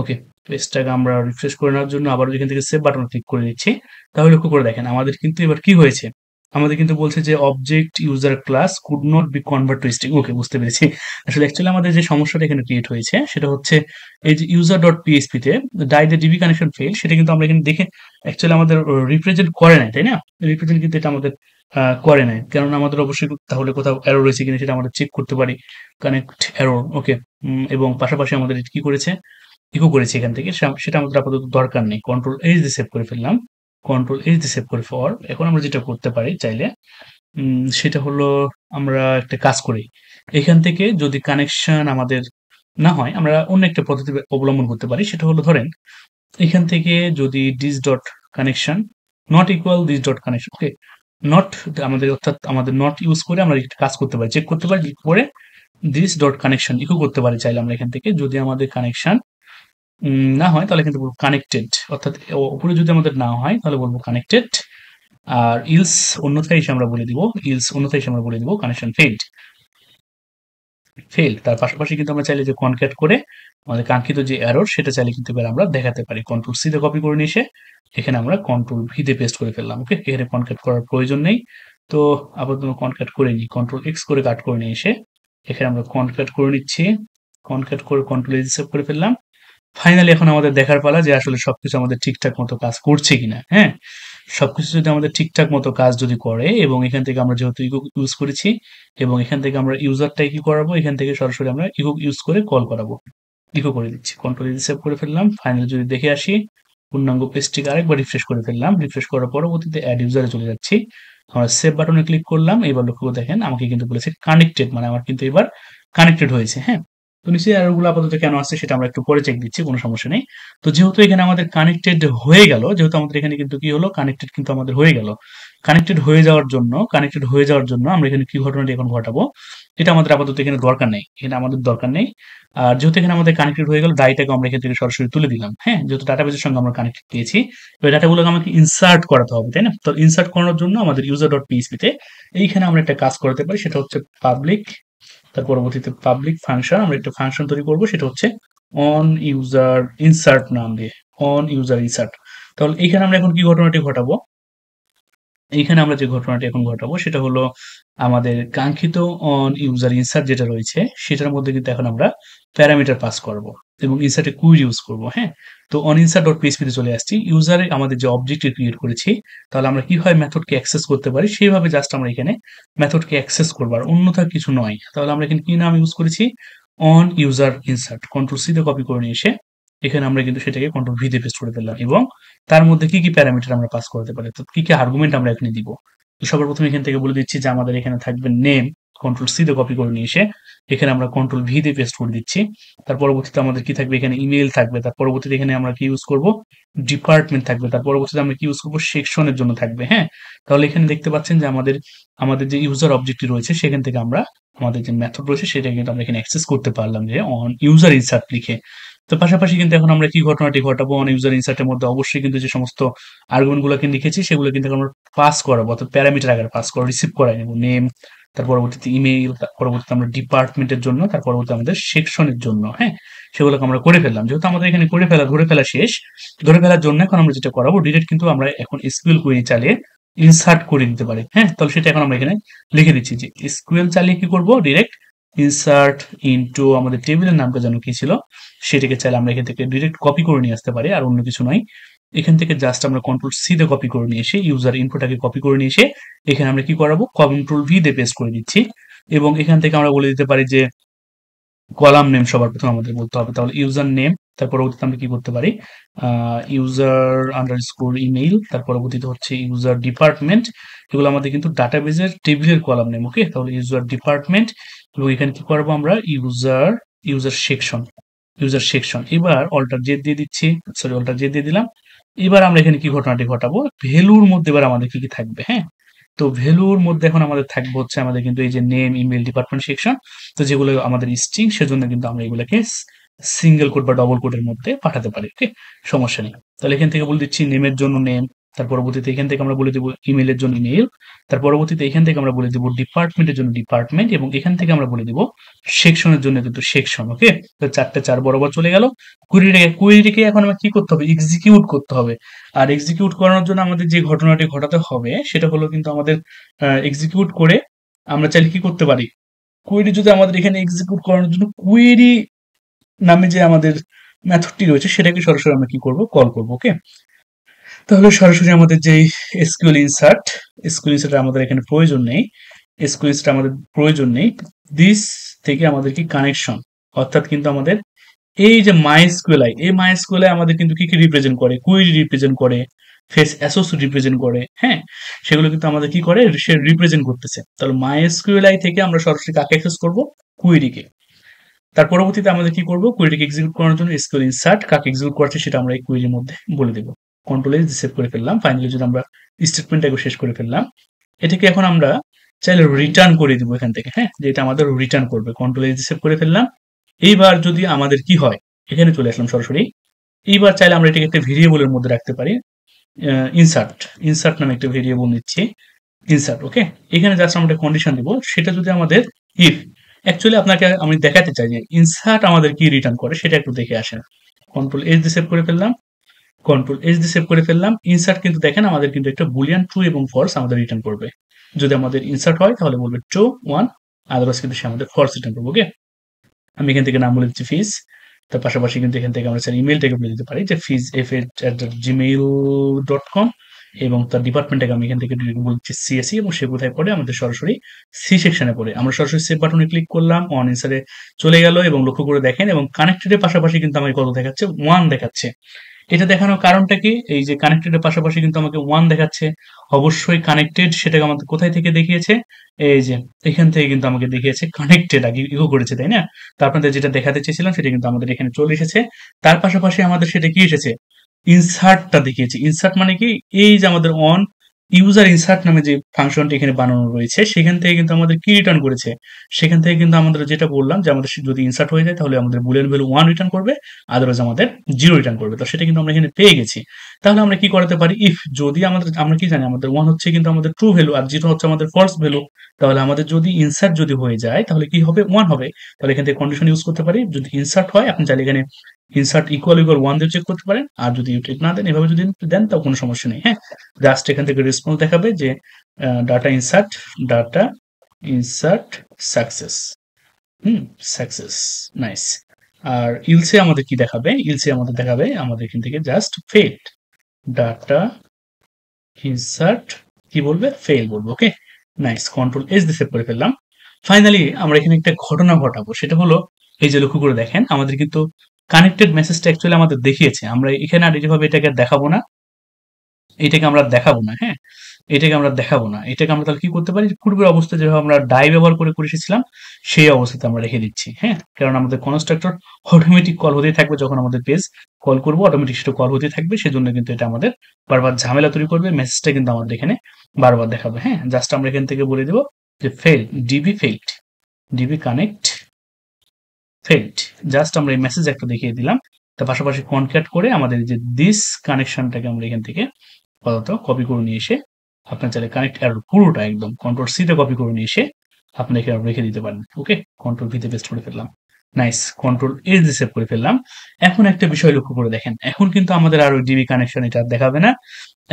ওকে পেজটাকে আমরা রিফ্রেশ করে নেওয়ার জন্য আবার যেখান থেকে সেভ বাটন ক্লিক করে দিচ্ছি তাহলে লক্ষ্য করে দেখেন আমাদের কিন্তু এবার কি হয়েছে আমাদের কিন্তু বলছে যে object user class could not be convert to string okay বুঝতে পেরেছি আসলে অ্যাকচুয়ালি আমাদের যে সমস্যাটা এখানে ক্রিয়েট হয়েছে সেটা হচ্ছে এই যে ইউজার ডট পিএসপিতে die the DB connection fail সেটা কিন্তু আমরা এখানে দেখে অ্যাকচুয়ালি আমাদের রিপ্রেজেন্ট করে নাই তাই না রিপ্রেজেন্ট কিন্তু এটা আমাদের করে নাই কারণ আমাদের অবশ্যই তাহলে কোথাও অ্যারো রয়েছে কিনা সেটা আমরা চেক করতে পারি কানেক্ট অ্যারো ওকে এবং পাশাপাশি আমাদের কি করেছে ইকো করেছে এখান থেকে সেটা আমাদের আপাতত দরকার নেই কন্ট্রোল এইচ দিয়ে সেভ করে ফেললাম কন্ট্রোল এইচ দিয়ে সেভ করে ফর এখন আমরা যেটা করতে পারি চাইলে সেটা হলো আমরা একটা কাজ করি এখান থেকে যদি কানেকশন আমাদের না হয় আমরা অন্য একটা পদ্ধতি অবলম্বন করতে পারি সেটা হলো ধরেন এখান থেকে যদি this dot connection not equal this dot connection okay not আমাদের অর্থাৎ আমাদের নট ইউজ করে আমরা কাজ করতে পারি চেক করতে পারি করে দিস ডট কানেকশন ইকো করতে পারি চাইলে আমরা এখান থেকে যদি আমাদের কানেকশন না হয় তাহলে কিন্তু বলবো কানেক্টেড অর্থাৎ উপরে যদি আমাদের না হয় তাহলে বলবো কানেক্টেড আর ইলস অন্যথায় এসে আমরা বলে দিব ইলস অন্যথায় এসে আমরা বলে দিব কানেকশন ফেইল্ড ফেল তার পাশাপাশি কিন্তু আমরা চাইলে যে কনক্যাট করে আমাদের কাঙ্ক্ষিত যে অ্যারোর সেটা চাইলে কিন্তু এবার আমরা দেখাতে পারি কন্ট্রোল সিতে কপি করে নিয়ে এসে এখানে আমরা কন্ট্রোল ভিতে পেস্ট করে ফেললাম ওকে এখানে কনক্যাট করার প্রয়োজন নেই তো আপাতত কনক্যাট করে নিই কন্ট্রোল এক্স করে কাট করে নিয়ে এসে এখানে আমরা কনক্যাট করে নিচ্ছি কনক্যাট করে কন্ট্রোল এজ সেভ করে ফেললাম ফাইনালি এখন আমাদের দেখার পালা যে আসলে সবকিছু আমাদের ঠিকঠাক মতো কাজ করছে কিনা হ্যাঁ সবকিছু যদি আমাদের ঠিকঠাক মতো কাজ যদি করে এবং এখান থেকে আমরা যেহেতু ইকুক ইউজ করেছি এবং এখান থেকে আমরা ইউজারটা কি করাবো এখান থেকে সরাসরি আমরা ইকুক ইউজ করে কল করাবো ইকো করে দিচ্ছি কন্ট্রোল সেভ e করে ফেললাম ফাইনাল যদি দেখে আসি পূর্ণাঙ্গ পেজটিকে আরেকবার রিফ্রেশ করে ফেললাম রিফ্রেশ করার পরবর্তীতে অ্যাড ইউজারে চলে যাচ্ছি আমরা সেভ বাটনে ক্লিক করলাম এবার লক্ষ্য করে দেখেন আমাকে কিন্তু বলেছে কানেক্টেড মানে আমার কিন্তু এবার কানেক্টেড হয়েছে হ্যাঁ তো নিচে এররগুলো আপাতত কেন আসছে সেটা আমরা একটু পরে চেক দিচ্ছি কোনো সমস্যা নেই তো যেহেতু এখানে আমাদের কানেক্টেড হয়ে গেল যেহেতু আমাদের এখানে কিন্তু কি হলো কানেক্টেড কিন্তু আমাদের হয়ে গেল কানেক্টেড হয়ে যাওয়ার জন্য কানেক্টেড হয়ে যাওয়ার জন্য আমরা এখানে কি ঘটনাটি এখন ঘটাবো এটা আমাদের আপাতত এখানে দরকার নেই এখানে আমাদের দরকার নেই আর যেহেতু এখানে আমাদের কানেক্টেড হয়ে গেল ডাইটাকে আমরা এখান থেকে সরাসরি তুলে দিলাম হ্যাঁ যেহেতু ডাটাবেজের সঙ্গে আমরা কানেক্টেড পেয়েছি তো ডাটাগুলোকে আমাকে ইনসার্ট করাতে হবে তাই না তো ইনসার্ট করানোর জন্য আমাদের ইউজার ডট পিএসপিতে এইখানে আমরা একটা কাজ করতে পারি সেটা হচ্ছে পাবলিক তার পরবর্তীতে পাবলিক ফাংশন আমরা একটা ফাংশন তৈরি করব সেটা হচ্ছে অন ইউজার ইনসার্ট নাম দিয়ে অন ইউজার ইনসার্ট তাহলে এখানে আমরা এখন কি ঘটনাটি ঘটাবো এইখানে আমরা যে ঘটনাটি এখন ঘটাবো সেটা হলো আমাদের কাঙ্ক্ষিত অন ইউজার ইনসার্ট যেটা রয়েছে সেটার মধ্যে কিন্তু এখন আমরা প্যারামিটার পাস করব এবং ইনসার্টে কুইজ ইউজ করব হ্যাঁ তো অন ইনসার্ট ডট পিএসপিতে চলে আসছি ইউজারে আমাদের যে অবজেক্ট ক্রিয়েট করেছি তাহলে আমরা মেথড মেথডকে অ্যাক্সেস করতে পারি সেইভাবে জাস্ট আমরা এখানে মেথডকে অ্যাক্সেস করবো আর অন্যথা কিছু নয় তাহলে আমরা এখানে কি নাম ইউজ করেছি অন ইউজার ইনসার্ট কন্ট্রোল সিতে কপি করে নিয়ে এসে এখানে আমরা কিন্তু সেটাকে কন্ট্রোল ভিতে পেস্ট করে দিলাম এবং তার মধ্যে কি কি প্যারামিটার আমরা পাস করতে পারি তো কি কি আর্গুমেন্ট আমরা এখানে দিব তো সবার প্রথমে এখান থেকে বলে দিচ্ছি যে আমাদের এখানে থাকবে নেম কন্ট্রোল সিতে কপি করে নিয়ে এসে এখানে আমরা কন্ট্রোল ভি তে পেস্ট করে দিচ্ছি তার পরবর্তীতে আমাদের কি থাকবে এখানে ইমেল থাকবে তার পরবর্তীতে এখানে আমরা কি ইউজ করব ডিপার্টমেন্ট থাকবে তার পরবর্তীতে আমরা কি ইউজ করব সেকশনের জন্য থাকবে হ্যাঁ তাহলে এখানে দেখতে পাচ্ছেন যে আমাদের আমাদের যে ইউজার অবজেক্টটি রয়েছে সেখান থেকে আমরা আমাদের যে মেথড রয়েছে সেটা কিন্তু আমরা এখানে অ্যাক্সেস করতে পারলাম যে অন ইউজার ইনসার্ট লিখে তো পাশাপাশি কিন্তু এখন আমরা কি ঘটনাটি ঘটাবো অন ইউজার ইনসার্টের মধ্যে অবশ্যই কিন্তু যে সমস্ত আর্গুমেন্ট কিন্তু লিখেছি সেগুলো কিন্তু আমরা পাস করাবো অর্থাৎ প্যারামিটার আগে পাস করা রিসিভ করাই নেব নেম তার পরবর্তীতে ইমেইল পরবর্তীতে আমরা ডিপার্টমেন্টের জন্য তার পরবর্তীতে আমাদের সেকশনের জন্য হ্যাঁ সেগুলোকে আমরা করে ফেললাম যেহেতু আমাদের এখানে করে ফেলা ধরে ফেলা শেষ ধরে ফেলার জন্য এখন আমরা যেটা করাবো ডিরেক্ট কিন্তু আমরা এখন স্কুল কুইরি চালিয়ে ইনসার্ট করে দিতে পারি হ্যাঁ তাহলে সেটা এখন আমরা এখানে লিখে দিচ্ছি যে স্কুয়েল চালিয়ে কি করবো ডিরেক্ট ইনসার্ট ইনটু আমাদের টেবিলের নামটা যেন কি ছিল সেটাকে চাইলে আমরা এখান থেকে ডিরেক্ট কপি করে নিয়ে আসতে পারি আর অন্য কিছু নয় এখান থেকে জাস্ট আমরা কন্ট্রোল সি দিয়ে কপি করে নিয়ে এসে ইউজার ইনফোটাকে কপি করে নিয়ে এসে এখানে আমরা কি করাবো কন্ট্রোল ভি দিয়ে পেস্ট করে দিচ্ছি এবং এখান থেকে আমরা বলে দিতে পারি যে কলাম নেম সবার প্রথমে আমাদের বলতে হবে তাহলে ইউজার নেম তার পরবর্তীতে আমরা কি করতে পারি ইউজার আন্ডার স্কোর ইমেইল তার পরবর্তীতে হচ্ছে ইউজার ডিপার্টমেন্ট এগুলো আমাদের কিন্তু ডাটাবেজের টেবিলের কলাম নেম ওকে তাহলে ইউজার ডিপার্টমেন্ট এবং এখানে কি করবো আমরা user user section user section এবার অল্টার জেড দিয়ে দিচ্ছি সরি অল্টার জেড দিয়ে দিলাম এবার আমরা এখানে কি ঘটনাটি ঘটাবো ভ্যালুর মধ্যে এবার আমাদের কি কি থাকবে হ্যাঁ তো ভ্যালুর মধ্যে এখন আমাদের থাকবে হচ্ছে আমাদের কিন্তু এই যে নেম ইমেল ডিপার্টমেন্ট সেকশন তো যেগুলো আমাদের স্ট্রিং সেজন্য কিন্তু আমরা এগুলোকে সিঙ্গেল কোড বা ডবল কোডের মধ্যে পাঠাতে পারি ওকে সমস্যা নেই তাহলে এখান থেকে বলে দিচ্ছি নেমের জন্য নেম তার পরবর্তীতে এখান থেকে আমরা বলে দেবো ইমেলের জন্য ইমেল তার পরবর্তীতে এখান থেকে আমরা বলে দেবো ডিপার্টমেন্টের জন্য ডিপার্টমেন্ট এবং এখান থেকে আমরা বলে দেবো সেকশনের জন্য কিন্তু সেকশন ওকে চারটে চার বরাবর চলে গেল কুড়িটাকে কুড়িটাকে এখন আমরা কি করতে হবে এক্সিকিউট করতে হবে আর এক্সিকিউট করানোর জন্য আমাদের যে ঘটনাটি ঘটাতে হবে সেটা হলো কিন্তু আমাদের এক্সিকিউট করে আমরা চাইলে কি করতে পারি কুয়েরি যদি আমাদের এখানে এক্সিকিউট করানোর জন্য কুয়েরি নামে যে আমাদের মেথডটি রয়েছে সেটাকে সরাসরি আমরা কি করব কল করব ওকে তাহলে সরাসরি আমাদের যে এসকিউএল ইনসার্ট এসকিউএল ইনসার্ট আমাদের এখানে প্রয়োজন নেই এসকিউএল ইনসার্ট আমাদের প্রয়োজন নেই দিস থেকে আমাদের কি কানেকশন অর্থাৎ কিন্তু আমাদের এই যে মাইস্কুয়েলাই এই আই আমাদের কিন্তু কি কি রিপ্রেজেন্ট করে কুইরি রিপ্রেজেন্ট করে ফেস অ্যাসোস রিপ্রেজেন্ট করে হ্যাঁ সেগুলো কিন্তু আমাদের কি করে সে রিপ্রেজেন্ট করতেছে তাহলে আই থেকে আমরা সরাসরি কাকে অ্যাক্সেস করব কুইরিকে তার পরবর্তীতে আমাদের কি করবো কুয়েরিটিকে এক্সিকিউট করার জন্য স্কুল ইনসার্ট কাকে এক্সিকিউট করছে সেটা আমরা এই কুয়েরির মধ্যে বলে দেবো কন্ট্রোলে সেভ করে ফেললাম ফাইনালি যদি আমরা স্টেটমেন্টটাকে শেষ করে ফেললাম এটাকে এখন আমরা চাইলে রিটার্ন করে দিব এখান থেকে হ্যাঁ যেটা আমাদের রিটার্ন করবে কন্ট্রোলে সেভ করে ফেললাম এইবার যদি আমাদের কি হয় এখানে চলে আসলাম সরাসরি এইবার চাইলে আমরা এটাকে একটা ভেরিয়েবলের মধ্যে রাখতে পারি ইনসার্ট ইনসার্ট নামে একটা ভেরিয়েবল নিচ্ছি ইনসার্ট ওকে এখানে জাস্ট আমরা কন্ডিশন দিব সেটা যদি আমাদের ইফ অ্যাকচুয়ালি আপনাকে আমি দেখাতে চাই যে ইনসার্ট আমাদের কি রিটার্ন করে সেটা একটু দেখে আসেন কন্ট্রোল এস দিয়ে সেভ করে ফেললাম কন্ট্রোল এস দিয়ে সেভ করে ফেললাম ইনসার্ট কিন্তু দেখেন আমাদের কিন্তু একটা বুলিয়ান ট্রু এবং ফলস আমাদের রিটার্ন করবে যদি আমাদের ইনসার্ট হয় তাহলে বলবে ট্রু ওয়ান আদারওয়াইজ কিন্তু সে আমাদের ফলস রিটার্ন করবে ওকে আমি এখান থেকে নাম বলে দিচ্ছি ফিস তার পাশাপাশি কিন্তু এখান থেকে আমরা স্যার ইমেলটাকে বলে দিতে পারি যে ফিজ F H at gmail dot com এবং তার ডিপার্টমেন্টটাকে আমি এখান থেকে বলছি সিএসি e এবং সে কোথায় পড়ে আমাদের সরাসরি সি সেকশনে পড়ে আমরা সরাসরি সেভ বাটনে ক্লিক করলাম অন এনসারে চলে গেল এবং লক্ষ্য করে দেখেন এবং কানেক্টেডের পাশাপাশি কিন্তু আমাকে কত দেখাচ্ছে ওয়ান দেখাচ্ছে এটা দেখানোর কারণটা কি এই যে কানেক্টেডের পাশাপাশি কিন্তু আমাকে ওয়ান দেখাচ্ছে অবশ্যই কানেক্টেড সেটাকে আমাদের কোথায় থেকে দেখিয়েছে এই যে এখান থেকে কিন্তু আমাকে দেখিয়েছে কানেক্টেড আগে ইগো করেছে তাই না তো আপনাদের যেটা দেখাতে চেয়েছিলাম সেটা কিন্তু আমাদের এখানে চলে এসেছে তার পাশাপাশি আমাদের সেটা কি এসেছে ইনসার্টটা দেখিয়েছি ইনসার্ট মানে কি এই যে আমাদের অন ইউজার ইনসার্ট নামে যে ফাংশনটি এখানে বানানো রয়েছে সেখান থেকে কিন্তু আমাদের কি রিটার্ন করেছে সেখান থেকে কিন্তু আমাদের যেটা বললাম যে আমাদের যদি ইনসার্ট হয়ে যায় তাহলে আমাদের বুলেন ভ্যালু ওয়ান রিটার্ন করবে আদারওয়াইজ আমাদের জিরো রিটার্ন করবে তো সেটা কিন্তু আমরা এখানে পেয়ে গেছি তাহলে আমরা কি করাতে পারি ইফ যদি আমাদের আমরা কি জানি আমাদের ওয়ান হচ্ছে কিন্তু আমাদের ট্রু ভ্যালু আর জিরো হচ্ছে আমাদের ফলস ভ্যালু তাহলে আমাদের যদি ইনসার্ট যদি হয়ে যায় তাহলে কি হবে ওয়ান হবে তাহলে এখান থেকে কন্ডিশন ইউজ করতে পারি যদি ইনসার্ট হয় আপনি চাইলে এখানে ইনসার্ট ইকুয়াল ইকুয়াল ওয়ান দিয়ে চেক করতে পারেন আর যদি চেক না দেন এভাবে যদি দেন তাও কোনো সমস্যা নেই হ্যাঁ জাস্ট এখান থেকে স্মল দেখাবে যে data insert data insert success hmm success nice আর ইলসে আমাদের কি দেখাবে ইলসে আমাদের দেখাবে আমাদের এখান থেকে জাস্ট ফেল ডাটা ইনসার্ট কি বলবে ফেল বলবো ওকে নাইস কন্ট্রোল এস দিয়ে সেভ করে ফেললাম ফাইনালি আমরা এখানে একটা ঘটনা ঘটাবো সেটা হলো এই যে লক্ষ্য করে দেখেন আমাদের কিন্তু কানেক্টেড মেসেজটা অ্যাকচুয়ালি আমাদের দেখিয়েছে আমরা এখানে আর এইভাবে এটাকে দেখাবো না এটাকে আমরা দেখাবো না হ্যাঁ এটাকে আমরা দেখাবো না এটাকে আমরা তাহলে কি করতে পারি পূর্বের অবস্থা যেভাবে আমরা ডাই ব্যবহার করে করে এসেছিলাম সেই অবস্থাতে আমরা রেখে দিচ্ছি হ্যাঁ কারণ আমাদের কনস্ট্রাক্টর অটোমেটিক কল হতেই থাকবে যখন আমাদের পেজ কল করবো অটোমেটিক সেটা কল হতে থাকবে সেজন্য কিন্তু এটা আমাদের বারবার ঝামেলা তৈরি করবে মেসেজটা কিন্তু আমাদের এখানে বারবার দেখাবে হ্যাঁ জাস্ট আমরা এখান থেকে বলে দেবো যে fail DB failed DB connect failed just আমরা এই মেসেজ একটা দেখিয়ে দিলাম তার পাশাপাশি কনক্যাট করে আমাদের যে দিস কানেকশনটাকে আমরা এখান থেকে কথাটা কপি করে নিয়ে এসে আপনার চাইলে কানেক্ট এর পুরোটা একদম কন্ট্রোল সিতে কপি করে নিয়ে এসে আপনি এখানে রেখে দিতে পারেন ওকে কন্ট্রোল ভিতে পেস্ট করে ফেললাম নাইস কন্ট্রোল এ দি সেভ করে ফেললাম এখন একটা বিষয় লক্ষ্য করে দেখেন এখন কিন্তু আমাদের আর ওই ডিবি কানেকশন এটা দেখাবে না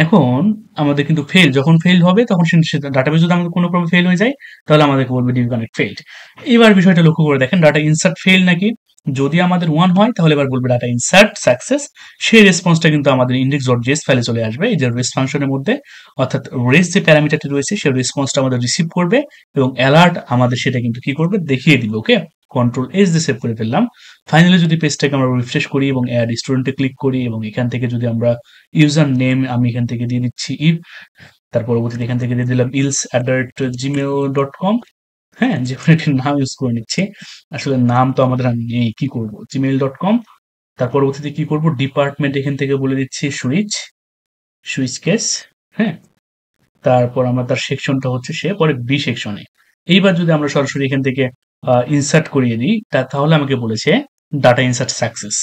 এখন আমাদের কিন্তু ফেল যখন ফেল হবে তখন ডাটাবেস যদি আমাদের কোনো ক্রমে ফেল হয়ে যায় তাহলে আমাদেরকে বলবে ডিবি কানেক্ট ফেল এবার বিষয়টা লক্ষ্য করে দেখেন ডাটা ইনসার্ট ফেল নাকি যদি আমাদের ওয়ান হয় তাহলে এবার বলবে ডাটা ইনসার্ট সাকসেস সেই রেসপন্সটা কিন্তু আমাদের ইন্ডেক্স ডট জেস ফাইলে চলে আসবে এই যে রেস ফাংশনের মধ্যে অর্থাৎ রেস যে প্যারামিটারটি রয়েছে সেই রেসপন্সটা আমাদের রিসিভ করবে এবং অ্যালার্ট আমাদের সেটা কিন্তু কি করবে দেখিয়ে দিবে ওকে কন্ট্রোল এস দিয়ে সেভ করে ফেললাম ফাইনালি যদি পেজটাকে আমরা রিফ্রেশ করি এবং অ্যাড স্টুডেন্টে ক্লিক করি এবং এখান থেকে যদি আমরা ইউজার নেম আমি এখান থেকে দিয়ে দিচ্ছি ইফ তার পরবর্তীতে এখান থেকে দিয়ে দিলাম else at the rate gmail dot com হ্যাঁ যেমন একটি নাম ইউজ করে নিচ্ছি আসলে নাম তো আমাদের আর নেই কি করব জিমেইল ডট কম তার পরবর্তীতে কি করব ডিপার্টমেন্ট এখান থেকে বলে দিচ্ছি সুইচ সুইচ কেস হ্যাঁ তারপর আমার তার সেকশনটা হচ্ছে সে পরে বি সেকশনে এইবার যদি আমরা সরাসরি এখান থেকে ইনসার্ট করিয়ে দিই তাহলে আমাকে বলেছে ডাটা ইনসার্ট সাকসেস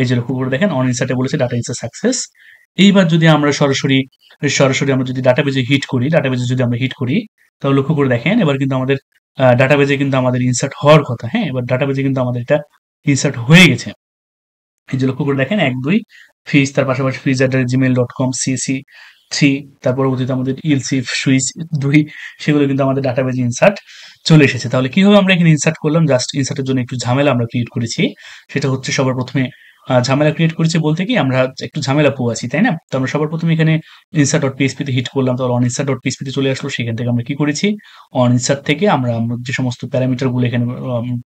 এই যে লক্ষ্য করে দেখেন অন ইনসার্টে বলেছে ডাটা ইনসার্ট সাকসেস এইবার যদি আমরা সরাসরি সরাসরি আমরা যদি ডাটাবেজে হিট করি ডাটাবেজে যদি আমরা হিট করি তাহলে লক্ষ্য করে দেখেন এবার কিন্তু আমাদের ডাটাবেজে কিন্তু আমাদের ইনসার্ট হওয়ার কথা হ্যাঁ এবার ডাটাবেজে কিন্তু আমাদের এটা ইনসার্ট হয়ে গেছে এই যে লক্ষ্য করে দেখেন এক দুই ফিজ তার পাশাপাশি ফিজ at Gmail dot com CC three তার পরবর্তীতে আমাদের ইলসি সুইচ দুই সেগুলো কিন্তু আমাদের ডাটাবেজ ইনসার্ট চলে এসেছে তাহলে কিভাবে আমরা এখানে ইনসার্ট করলাম জাস্ট ইনসার্টের জন্য একটু ঝামেলা আমরা ক্রিয়েট করেছি সেটা হচ্ছে সবার প্রথমে ঝামেলা ক্রিয়েট করেছে বলতে কি আমরা একটু ঝামেলা পোয়াছি তাই না তো আমরা সবার প্রথমে এখানে ইনসার্ট ডট পিএসপি তে হিট করলাম তাহলে অন ইনসার্ট ডট তে চলে আসলো সেখান থেকে আমরা কি করেছি অন ইনসার্ট থেকে আমরা যে সমস্ত প্যারামিটার গুলো এখানে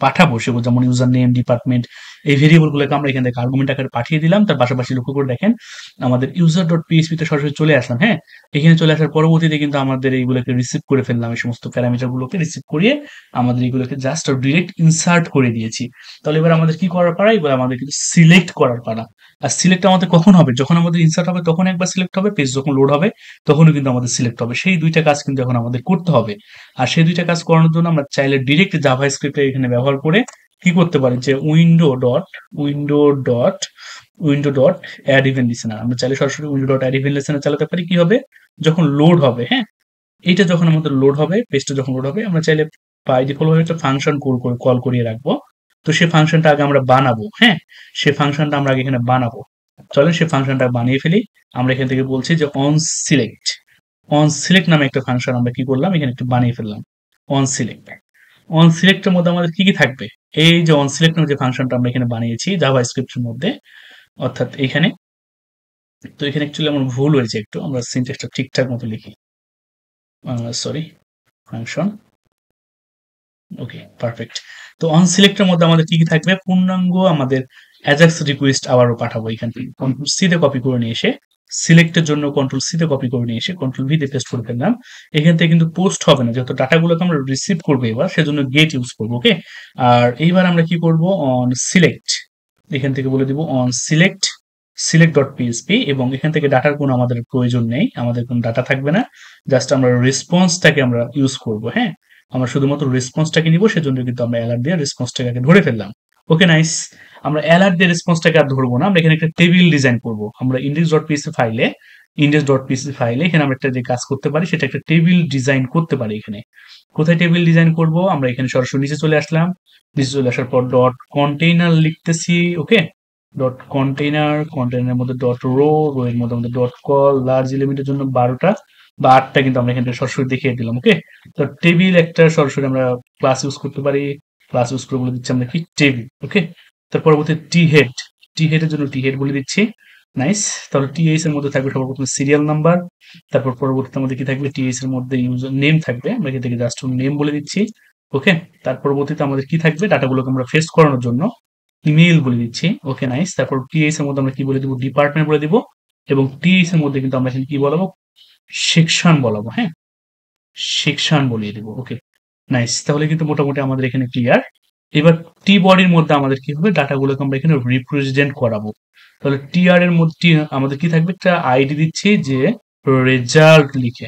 পাঠাবো সেগুলো যেমন ইউজার নেম ডিপার্টমেন্ট এই ভেরিয়েবল গুলোকে আমরা এখান থেকে আর্গুমেন্ট আকারে পাঠিয়ে দিলাম তার পাশাপাশি লক্ষ্য করে দেখেন আমাদের ইউজার ডট পিএসপি তে সরাসরি চলে আসলাম হ্যাঁ এখানে চলে আসার পরবর্তীতে কিন্তু আমাদের এইগুলোকে রিসিভ করে ফেললাম এই সমস্ত প্যারামিটার গুলোকে রিসিভ করিয়ে আমাদের এইগুলোকে জাস্ট ডিরেক্ট ইনসার্ট করে দিয়েছি তাহলে এবার আমাদের কি করার পারা এবার আমাদের কিন্তু সিলেক্ট সিলেক্ট করার পালা আর সিলেক্ট আমাদের কখন হবে যখন আমাদের ইনসার্ট হবে তখন একবার সিলেক্ট হবে পেজ যখন লোড হবে তখনও কিন্তু আমাদের সিলেক্ট হবে সেই দুইটা কাজ কিন্তু এখন আমাদের করতে হবে আর সেই দুইটা কাজ করানোর জন্য আমরা চাইলে ডিরেক্ট জাভা স্ক্রিপ্টে এখানে ব্যবহার করে কি করতে পারি যে window dot window dot window dot add event listener আমরা চাইলে সরাসরি window dot add event listener চালাতে পারি কি হবে যখন লোড হবে হ্যাঁ এটা যখন আমাদের লোড হবে পেজটা যখন লোড হবে আমরা চাইলে বাই ডিফল্ট ভাবে একটা ফাংশন কল করিয়ে রাখবো তো সে ফাংশনটা আগে আমরা বানাবো হ্যাঁ সে ফাংশনটা আমরা আগে এখানে বানাবো চলেন সে ফাংশনটা বানিয়ে ফেলি আমরা এখান থেকে বলছি যে অন সিলেক্ট অন সিলেক্ট নামে একটা ফাংশন আমরা কি করলাম এখানে একটু বানিয়ে ফেললাম অন সিলেক্ট অন সিলেক্টের মধ্যে আমাদের কি কি থাকবে এই যে অন সিলেক্ট নামে যে ফাংশনটা আমরা এখানে বানিয়েছি জাভা স্ক্রিপ্টের মধ্যে অর্থাৎ এখানে তো এখানে অ্যাকচুয়ালি আমার ভুল হয়েছে একটু আমরা সিনটেক্সটা ঠিকঠাক মতো লিখি সরি ফাংশন ওকে পারফেক্ট তো অন সিলেক্টের মধ্যে আমাদের কি কি থাকবে পূর্ণাঙ্গ আমাদের অ্যাজাক্স রিকোয়েস্ট আবারও পাঠাবো এখান থেকে কন্ট্রোল সিতে কপি করে নিয়ে এসে সিলেক্টের জন্য কন্ট্রোল সিতে কপি করে নিয়ে এসে কন্ট্রোল ভিতে পেস্ট করে ফেললাম এখান থেকে কিন্তু পোস্ট হবে না যত ডাটাগুলোকে আমরা রিসিভ করবো এবার সেজন্য গেট ইউজ করবো ওকে আর এইবার আমরা কি করব অন সিলেক্ট এখান থেকে বলে দিব on select select dot PSP এবং এখান থেকে ডাটার কোনো আমাদের প্রয়োজন নেই আমাদের কোনো ডাটা থাকবে না জাস্ট আমরা রেসপন্সটাকে আমরা ইউজ করব হ্যাঁ আমরা শুধুমাত্র রেসপন্সটাকে নিব সেজন্য কিন্তু আমরা অ্যালার্ট দিয়ে রেসপন্সটাকে ধরে ফেললাম ওকে নাইস আমরা অ্যালার্ট দিয়ে রেসপন্সটাকে আর ধরবো না আমরা এখানে একটা টেবিল ডিজাইন করব আমরা ইন্ডেক্স ডট পিএসপি ফাইলে ইন্ডেক্স ডট পিসি ফাইলে এখানে আমরা একটা যে কাজ করতে পারি সেটা একটা টেবিল ডিজাইন করতে পারি এখানে কোথায় টেবিল ডিজাইন করব আমরা এখানে সরাসরি নিচে চলে আসলাম নিচে চলে আসার পর ডট কন্টেইনার লিখতেছি ওকে ডট কন্টেইনার কন্টেনারের মধ্যে ডট রো রো এর মধ্যে আমাদের ডট কল লার্জ এলিমেন্টের জন্য বারোটা বা আটটা কিন্তু আমরা এখানে সরাসরি দেখিয়ে দিলাম ওকে তো টেবিল একটা সরাসরি আমরা ক্লাস ইউজ করতে পারি ক্লাস ইউজ করে বলে দিচ্ছি আমরা কি টেবিল ওকে তার পরবর্তী টি হেড টি হেডের জন্য টি হেড বলে দিচ্ছি নাইস তাহলে টিএস এর মধ্যে থাকবে সবার প্রথমে সিরিয়াল নাম্বার তারপর পরবর্তীতে আমাদের কি থাকবে টিএস এর মধ্যে ইউজার নেম থাকবে আমরা এখান থেকে জাস্ট নেম বলে দিচ্ছি ওকে তার পরবর্তীতে আমাদের কি থাকবে ডাটাগুলোকে আমরা ফেস করানোর জন্য ইমেইল বলে দিচ্ছি ওকে নাইস তারপর টিএস এর মধ্যে আমরা কি বলে দিব ডিপার্টমেন্ট বলে দিব এবং টিএস এর মধ্যে কিন্তু আমরা এখানে কি বলবো সেকশন বলবো হ্যাঁ সেকশন বলিয়ে দিব ওকে নাইস তাহলে কিন্তু মোটামুটি আমাদের এখানে ক্লিয়ার এবার টি বডির মধ্যে আমাদের কি হবে ডাটাগুলোকে আমরা এখানে রিপ্রেজেন্ট করাবো তাহলে টি আর এর মধ্যে আমাদের কি থাকবে একটা আইডি দিচ্ছি যে রেজাল্ট লিখে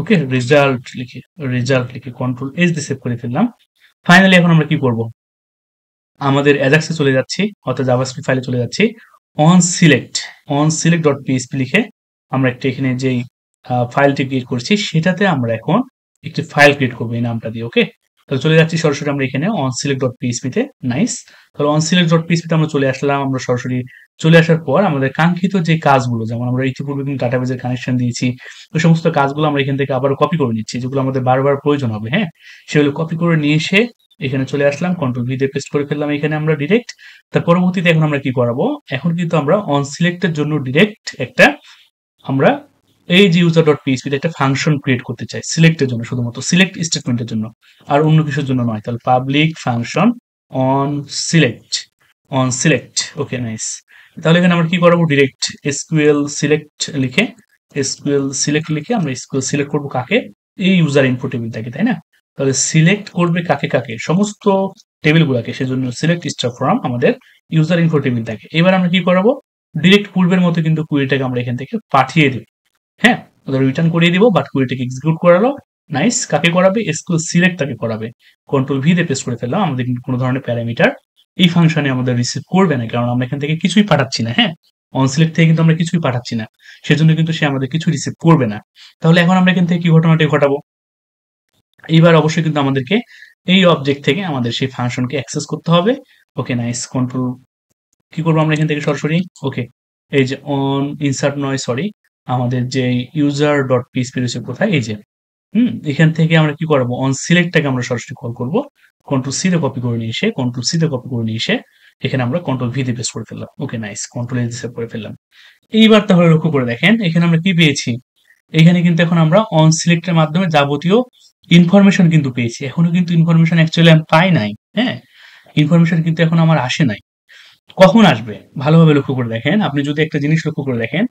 ওকে রেজাল্ট লিখে রেজাল্ট লিখে কন্ট্রোল এস দিয়ে সেভ করে ফেললাম ফাইনালি এখন আমরা কি করবো আমাদের অ্যাজাক্সে চলে যাচ্ছি অর্থাৎ জাভাস্ক্রিপ্ট ফাইলে চলে যাচ্ছি on select on select dot PSP লিখে আমরা একটা এখানে যেই ফাইলটি ক্রিয়েট করছি সেটাতে আমরা এখন একটি ফাইল ক্রিয়েট করবো এই নামটা দিয়ে ওকে তাহলে চলে যাচ্ছি সরাসরি আমরা এখানে অন সিলেক্ট ডট পিএসপিতে নাইস তাহলে অন সিলেক্ট ডট পিএসপিতে আমরা চলে আসলাম আমরা সরাসরি চলে আসার পর আমাদের কাঙ্ক্ষিত যে কাজগুলো যেমন আমরা ইতিপূর্বে কিন্তু ডাটাবেজের কানেকশন দিয়েছি ওই সমস্ত কাজগুলো আমরা এখান থেকে আবার কপি করে নিচ্ছি যেগুলো আমাদের বারবার প্রয়োজন হবে হ্যাঁ সেগুলো কপি করে নিয়ে এসে এখানে চলে আসলাম কন্ট্রোল ভিতে পেস্ট করে ফেললাম এখানে আমরা ডিরেক্ট তার পরবর্তীতে এখন আমরা কি করাবো এখন কিন্তু আমরা অন সিলেক্টের জন্য ডিরেক্ট একটা আমরা এই যে ইউজার ডট তে একটা ফাংশন ক্রিয়েট করতে চাই সিলেক্টের জন্য শুধুমাত্র সিলেক্ট স্টেটমেন্টের জন্য আর অন্য কিছুর জন্য নয় তাহলে public function on select on select okay nice তাহলে এখানে আমরা কি করাবো ডিরেক্ট এসকিউএল সিলেক্ট লিখে এসকিউএল সিলেক্ট লিখে আমরা এসকিউএল সিলেক্ট করবো কাকে এই ইউজার ইনপুট টেবিলটাকে তাই না তাহলে সিলেক্ট করবে কাকে কাকে সমস্ত টেবিলগুলোকে সেজন্য সিলেক্ট স্টার ফর্ম আমাদের ইউজার ইনফো টেবিল থাকে এবার আমরা কি করাবো ডিরেক্ট পূর্বের মতো কিন্তু কুয়েরিটাকে আমরা এখান থেকে পাঠিয়ে দেব হ্যাঁ ওদের রিটার্ন করিয়ে দিব বাট কুয়েরিটাকে এক্সিকিউট করালো নাইস কাকে করাবে এসকিউ সিলেক্ট তাকে করাবে কন্ট্রোল ভিতে পেস্ট করে ফেললাম আমাদের কিন্তু কোনো ধরনের প্যারামিটার এই ফাংশনে আমাদের রিসিভ করবে না কারণ আমরা এখান থেকে কিছুই পাঠাচ্ছি না হ্যাঁ অন সিলেক্ট থেকে কিন্তু আমরা কিছুই পাঠাচ্ছি না সেজন্য কিন্তু সে আমাদের কিছু রিসিভ করবে না তাহলে এখন আমরা এখান থেকে কি ঘটনাটি ঘটাবো এইবার অবশ্যই কিন্তু আমাদেরকে এই অবজেক্ট থেকে আমাদের সেই ফাংশনকে অ্যাক্সেস করতে হবে ওকে নাইস কন্ট্রোল কি করবো আমরা এখান থেকে সরাসরি ওকে এই যে অন ইনসার্ট নয় সরি আমাদের যে ইউজার ডট পিএসপি রয়েছে কোথায় এই যে হুম এখান থেকে আমরা কি করবো অন সিলেক্টটাকে আমরা সরাসরি কল করবো কন্ট্রোল সিতে কপি করে নিয়ে এসে কন্ট্রোল সিতে কপি করে নিয়ে এসে এখানে আমরা কন্ট্রোল ভিতে পেস্ট করে ফেললাম ওকে নাইস কন্ট্রোল এ সেভ করে ফেললাম এইবার তাহলে লক্ষ্য করে দেখেন এখানে আমরা কি পেয়েছি এখানে কিন্তু এখন আমরা অন সিলেক্টের মাধ্যমে যাবতীয় ইনফরমেশন কিন্তু পেয়েছি এখনো কিন্তু ইনফরমেশন অ্যাকচুয়ালি আমি পাই নাই হ্যাঁ ইনফরমেশন কিন্তু এখন আমার আসে নাই কখন আসবে ভালোভাবে লক্ষ্য করে দেখেন আপনি যদি একটা জিনিস লক্ষ্য করে দেখেন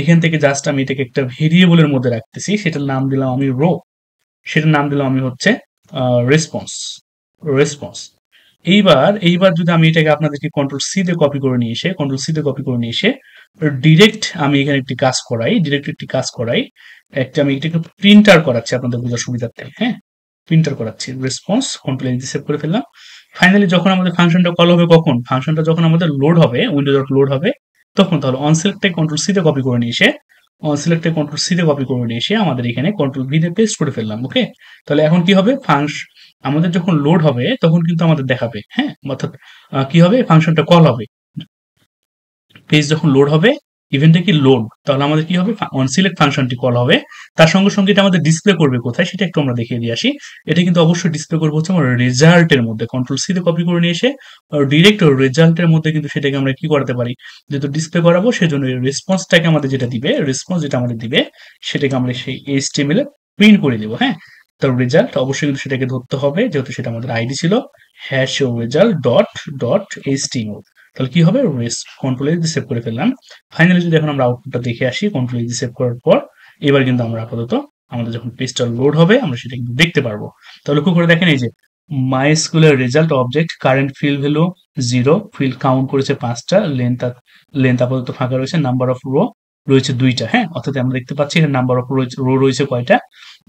এখান থেকে জাস্ট আমি এটাকে একটা ভেরিয়েবলের মধ্যে রাখতেছি সেটার নাম দিলাম আমি রো সেটার নাম দিলাম আমি হচ্ছে রেসপন্স রেসপন্স এইবার এইবার যদি আমি এটাকে আপনাদেরকে কন্ট্রোল সি তে কপি করে নিয়ে এসে কন্ট্রোল সি তে কপি করে নিয়ে এসে ডিরেক্ট আমি এখানে একটি কাজ করাই ডিরেক্ট একটি কাজ করাই একটা আমি এটাকে প্রিন্টার করাচ্ছি আপনাদের বোঝার সুবিধার্থে হ্যাঁ প্রিন্টার করাচ্ছি রেসপন্স কন্ট্রোল এনজি সেভ করে ফেললাম ফাইনালি যখন আমাদের ফাংশনটা কল হবে কখন ফাংশনটা যখন আমাদের লোড হবে উইন্ডো ডট লোড হবে তখন তাহলে অনসিলেক্টে কন্ট্রোল সিতে কপি করে নিয়ে এসে অনসিলেক্টে কন্ট্রোল সিতে কপি করে নিয়ে এসে আমাদের এখানে কন্ট্রোল ভিতে পেস্ট করে ফেললাম ওকে তাহলে এখন কি হবে ফাংশন আমাদের যখন লোড হবে তখন কিন্তু আমাদের দেখাবে হ্যাঁ অর্থাৎ কি হবে ফাংশনটা কল হবে পেজ যখন লোড হবে ইভেন্টে কি লোড তাহলে আমাদের কি হবে অন সিলেক্ট ফাংশনটি কল হবে তার সঙ্গে সঙ্গে এটা আমাদের ডিসপ্লে করবে কোথায় সেটা একটু আমরা দেখিয়ে দিয়ে আসি এটা কিন্তু অবশ্যই ডিসপ্লে করবো হচ্ছে আমরা রেজাল্টের মধ্যে কন্ট্রোল সিতে কপি করে নিয়ে এসে ডিরেক্ট রেজাল্টের মধ্যে কিন্তু সেটাকে আমরা কি করতে পারি যেহেতু ডিসপ্লে করাবো সেজন্য রেসপন্সটাকে আমাদের যেটা দিবে রেসপন্স যেটা আমাদের দিবে সেটাকে আমরা সেই এইচটিএমএল প্রিন্ট করে দেবো হ্যাঁ তার রেজাল্ট অবশ্যই কিন্তু সেটাকে ধরতে হবে যেহেতু সেটা আমাদের আইডি ছিল hash result dot dot HTML তাহলে কি হবে রেস্ট কন্ট্রোলে যদি সেভ করে ফেললাম ফাইনালি যদি এখন আমরা আউটপুটটা দেখে আসি কন্ট্রোলে যদি সেভ করার পর এবার কিন্তু আমরা আপাতত আমাদের যখন পেজটা লোড হবে আমরা সেটা কিন্তু দেখতে পারবো তাহলে লক্ষ্য করে দেখেন এই যে মাই স্কুলের result object current field value zero field count করেছে পাঁচটা লেন্থ লেন্থ আপাতত ফাঁকা রয়েছে নাম্বার অফ রো রয়েছে দুইটা হ্যাঁ অর্থাৎ আমরা দেখতে পাচ্ছি এখানে নাম্বার অফ রো রয়েছে কয়টা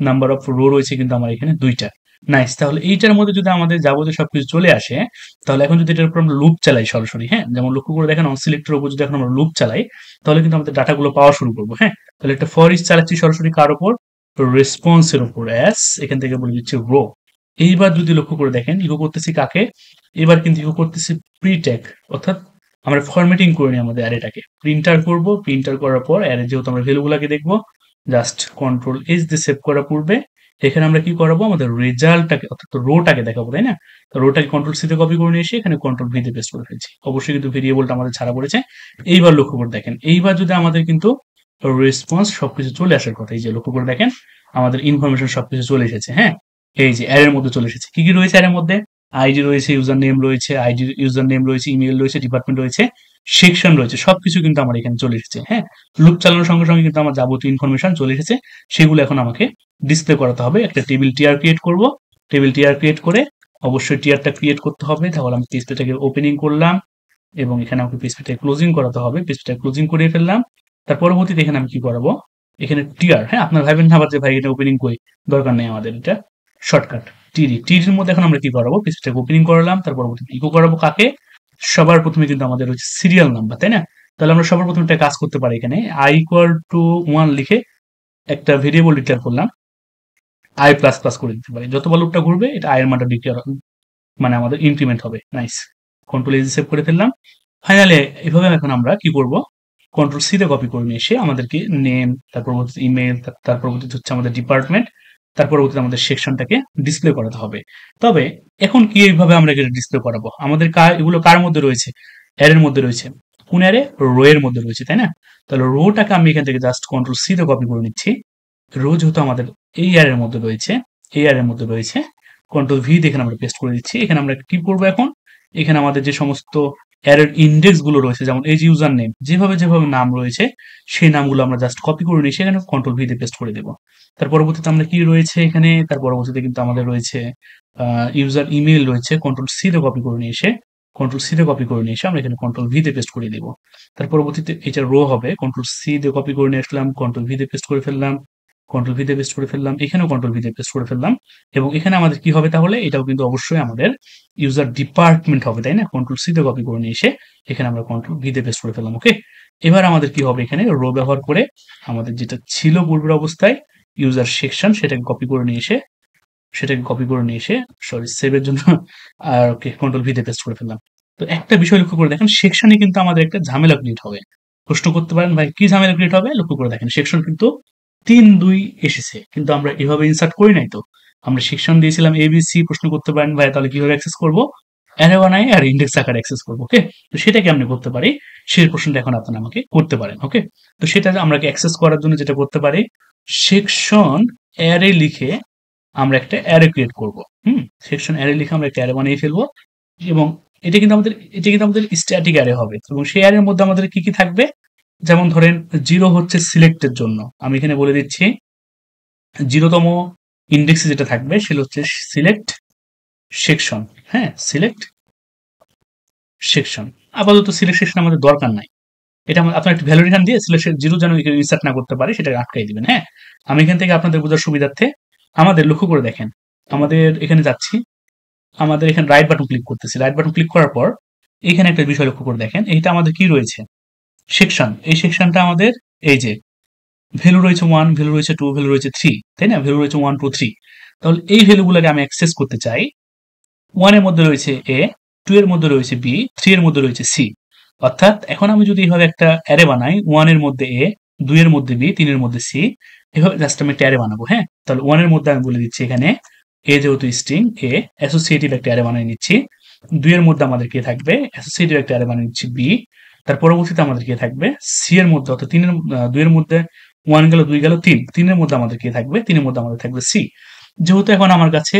নাম্বার অফ রো রয়েছে কিন্তু আমার এখানে দুইটা নাইস তাহলে এইটার মধ্যে যদি আমাদের যাবতীয় সবকিছু চলে আসে তাহলে এখন যদি এটার উপর আমরা লুপ চালাই সরাসরি হ্যাঁ যেমন লক্ষ্য করে দেখেন সিলেক্টের উপর যদি এখন আমরা লুপ চালাই তাহলে কিন্তু আমাদের ডাটাগুলো পাওয়া শুরু করবো হ্যাঁ তাহলে একটা ফরিস চালাচ্ছি সরাসরি কার উপর রেসপন্সের উপর অ্যাস এখান থেকে বলে দিচ্ছি রো এইবার যদি লক্ষ্য করে দেখেন ইগো করতেছি কাকে এবার কিন্তু ইগো করতেছি প্রিটেক অর্থাৎ আমরা ফরম্যাটিং করে নিই আমাদের অ্যারেটাকে প্রিন্টার করব প্রিন্টার করার পর অ্যারে যেহেতু আমরা ভ্যালুগুলোকে দেখবো জাস্ট কন্ট্রোল এস দিয়ে সেভ করা পূর্বে এখানে আমরা কি করাবো আমাদের রেজাল্টটাকে অর্থাৎ রোটাকে দেখাবো তাই না রোটাকে কন্ট্রোল সিতে কপি করে নিয়ে এসে এখানে কন্ট্রোল ভিতে পেস্ট করে ফেলছি অবশ্যই কিন্তু ভেরিয়েবলটা আমাদের ছাড়া পড়েছে এইবার লক্ষ্য করে দেখেন এইবার যদি আমাদের কিন্তু রেসপন্স সবকিছু চলে আসার কথা এই যে লক্ষ্য করে দেখেন আমাদের ইনফরমেশন সবকিছু চলে এসেছে হ্যাঁ এই যে অ্যারের মধ্যে চলে এসেছে কি কি রয়েছে অ্যারের মধ্যে আইডি রয়েছে ইউজার নেম রয়েছে আইডি ইউজার নেম রয়েছে ইমেল রয়েছে ডিপার্টমেন্ট রয়েছে সেকশন রয়েছে সবকিছু কিন্তু আমার এখানে চলে এসেছে হ্যাঁ লুপ চালানোর সঙ্গে সঙ্গে কিন্তু আমার যাবতীয় ইনফরমেশন চলে এসেছে সেগুলো এখন আমাকে ডিসপ্লে করাতে হবে একটা টেবিল টিয়ার ক্রিয়েট করব টেবিল টিয়ার ক্রিয়েট করে অবশ্যই টিয়ারটা ক্রিয়েট করতে হবে তাহলে আমি পিসপিটাকে ওপেনিং করলাম এবং এখানে আমাকে পিসপিটাকে ক্লোজিং করাতে হবে পেজটা ক্লোজিং করে ফেললাম তার পরবর্তীতে এখানে আমি কি করবো এখানে টিয়ার হ্যাঁ আপনার ভাইবেন না যে ভাই এটা ওপেনিং করি দরকার নেই আমাদের এটা শর্টকাট টিডি টিডির মধ্যে এখন আমরা কি করাবো কিছুটা ওপেনিং করালাম তার পরবর্তী ইকো করাবো কাকে সবার প্রথমে কিন্তু আমাদের হচ্ছে সিরিয়াল নাম্বার তাই না তাহলে আমরা সবার প্রথমে একটা কাজ করতে পারি এখানে আই ইকুয়াল টু ওয়ান লিখে একটা ভেরিয়েবল ডিক্লেয়ার করলাম আই প্লাস প্লাস করে দিতে পারি যত বালুটা ঘুরবে এটা আয়ের মানটা ডিক্লেয়ার মানে আমাদের ইনক্রিমেন্ট হবে নাইস কন্ট্রোল এজি সেভ করে ফেললাম ফাইনালি এভাবে এখন আমরা কি করব কন্ট্রোল সিতে কপি করে নিয়ে এসে আমাদেরকে নেম তারপর ইমেল তারপর হচ্ছে আমাদের ডিপার্টমেন্ট তারপর পরবর্তীতে আমাদের সেকশনটাকে ডিসপ্লে করাতে হবে তবে এখন কিভাবে আমরা এটা ডিসপ্লে করাবো আমাদের কার এগুলো কার মধ্যে রয়েছে অ্যারের মধ্যে রয়েছে কোন অ্যারে রো এর মধ্যে রয়েছে তাই না তাহলে রোটাকে আমি এখান থেকে জাস্ট কন্ট্রোল সি তে কপি করে নিচ্ছি রো যেহেতু আমাদের এই অ্যারের মধ্যে রয়েছে এই অ্যারের মধ্যে রয়েছে কন্ট্রোল ভি এখানে আমরা পেস্ট করে দিচ্ছি এখানে আমরা কি করবো এখন এখানে আমাদের যে সমস্ত অ্যারের ইন্ডেক্স গুলো রয়েছে যেমন এই ইউজার নেম যেভাবে যেভাবে নাম রয়েছে সেই নামগুলো আমরা জাস্ট কপি করে নিয়ে সেখানে কন্ট্রোল ভিতে পেস্ট করে দেবো তার পরবর্তীতে আমরা কি রয়েছে এখানে তার পরবর্তীতে কিন্তু আমাদের রয়েছে ইউজার ইমেল রয়েছে কন্ট্রোল সিতে কপি করে নিয়ে এসে কন্ট্রোল সিতে কপি করে নিয়ে এসে আমরা এখানে কন্ট্রোল ভিতে পেস্ট করে দিব তার পরবর্তীতে এটা রো হবে কন্ট্রোল সি দিয়ে কপি করে নিয়ে আসলাম কন্ট্রোল ভিতে পেস্ট করে ফেললাম কন্ট্রোল ভিতে পেস্ট করে ফেললাম এখানেও কন্ট্রোল ভিতে পেস্ট করে ফেললাম এবং এখানে আমাদের কি হবে তাহলে এটাও কিন্তু অবশ্যই আমাদের ইউজার ডিপার্টমেন্ট হবে তাই না কন্ট্রোল সিতে কপি করে নিয়ে এসে এখানে আমরা কন্ট্রোল ভিতে পেস্ট করে ফেললাম ওকে এবার আমাদের কি হবে এখানে রো ব্যবহার করে আমাদের যেটা ছিল পূর্বের অবস্থায় ইউজার সেকশন সেটাকে কপি করে নিয়ে এসে সেটাকে কপি করে নিয়ে এসে সরি সেভের জন্য আর ওকে কন্ট্রোল ভিতে পেস্ট করে ফেললাম তো একটা বিষয় লক্ষ্য করে দেখেন সেকশনে কিন্তু আমাদের একটা ঝামেলা ক্রিয়েট হবে প্রশ্ন করতে পারেন ভাই কি ঝামেলা ক্রিয়েট হবে লক্ষ্য করে দেখেন সেকশন কিন্তু তিন দুই এসেছে কিন্তু আমরা এভাবে ইনসার্ট করি নাই তো আমরা সেকশন দিয়েছিলাম এবিসি প্রশ্ন করতে পারেন ভাই তাহলে কিভাবে অ্যাক্সেস করবো অ্যারেবানায় আর ইন্ডেক্স আকার অ্যাক্সেস করবো ওকে তো সেটাকে আমি করতে পারি সেই প্রশ্নটা এখন আপনারা আমাকে করতে পারেন ওকে তো সেটা আমরা অ্যাক্সেস করার জন্য যেটা করতে পারি সেকশন অ্যারে লিখে আমরা একটা অ্যারে ক্রিয়েট করবো হুম সেকশন অ্যারে লিখে আমরা একটা অ্যারে বানিয়ে ফেলবো এবং এটা কিন্তু আমাদের এটা কিন্তু আমাদের স্ট্যাটিক অ্যারে হবে এবং সেই অ্যারের মধ্যে আমাদের কি কি থাকবে যেমন ধরেন জিরো হচ্ছে সিলেক্টের জন্য আমি এখানে বলে দিচ্ছি জিরোতম ইন্ডেক্সে যেটা থাকবে সেটা হচ্ছে সিলেক্ট সেকশন হ্যাঁ সিলেক্ট সেকশন আপাতত সিলেক্ট সেকশন আমাদের দরকার নাই এটা আপনার একটা ভ্যালু দিয়ে সিলেক্ট জিরো যেন ইনসার্ট না করতে পারে সেটা আটকাই দিবেন হ্যাঁ আমি এখান থেকে আপনাদের বোঝার সুবিধার্থে আমাদের লক্ষ্য করে দেখেন আমাদের এখানে যাচ্ছি আমাদের এখানে রাইট বাটন ক্লিক করতেছি রাইট বাটন ক্লিক করার পর এখানে একটা বিষয় লক্ষ্য করে দেখেন এইটা আমাদের কি রয়েছে সেকশন এই সেকশনটা আমাদের এই যে ভ্যালু রয়েছে ওয়ান ভ্যালু রয়েছে টু ভ্যালু রয়েছে থ্রি তাই না ভ্যালু রয়েছে ওয়ান টু থ্রি তাহলে এই ভ্যালুগুলোকে আমি অ্যাক্সেস করতে চাই ওয়ানের মধ্যে রয়েছে এ টু এর মধ্যে রয়েছে বি থ্রি এর মধ্যে রয়েছে সি অর্থাৎ এখন আমি যদি এইভাবে একটা অ্যারে বানাই ওয়ানের মধ্যে এ দুইয়ের মধ্যে বি তিনের মধ্যে সি এভাবে জাস্ট আমি একটা অ্যারে বানাবো হ্যাঁ তাহলে ওয়ানের মধ্যে আমি বলে দিচ্ছি এখানে এ যেহেতু স্ট্রিং এ অ্যাসোসিয়েটিভ একটা অ্যারে বানিয়ে নিচ্ছি দুইয়ের মধ্যে আমাদের কে থাকবে অ্যাসোসিয়েটিভ একটা অ্যারে বানিয়ে নিচ্ছি বি তার পরবর্তীতে আমাদের কি থাকবে সি এর মধ্যে অর্থাৎ তিনের দুইয়ের মধ্যে ওয়ান গেল দুই গেল তিন তিনের মধ্যে আমাদের কি থাকবে তিনের মধ্যে আমাদের থাকবে সি যেহেতু এখন আমার কাছে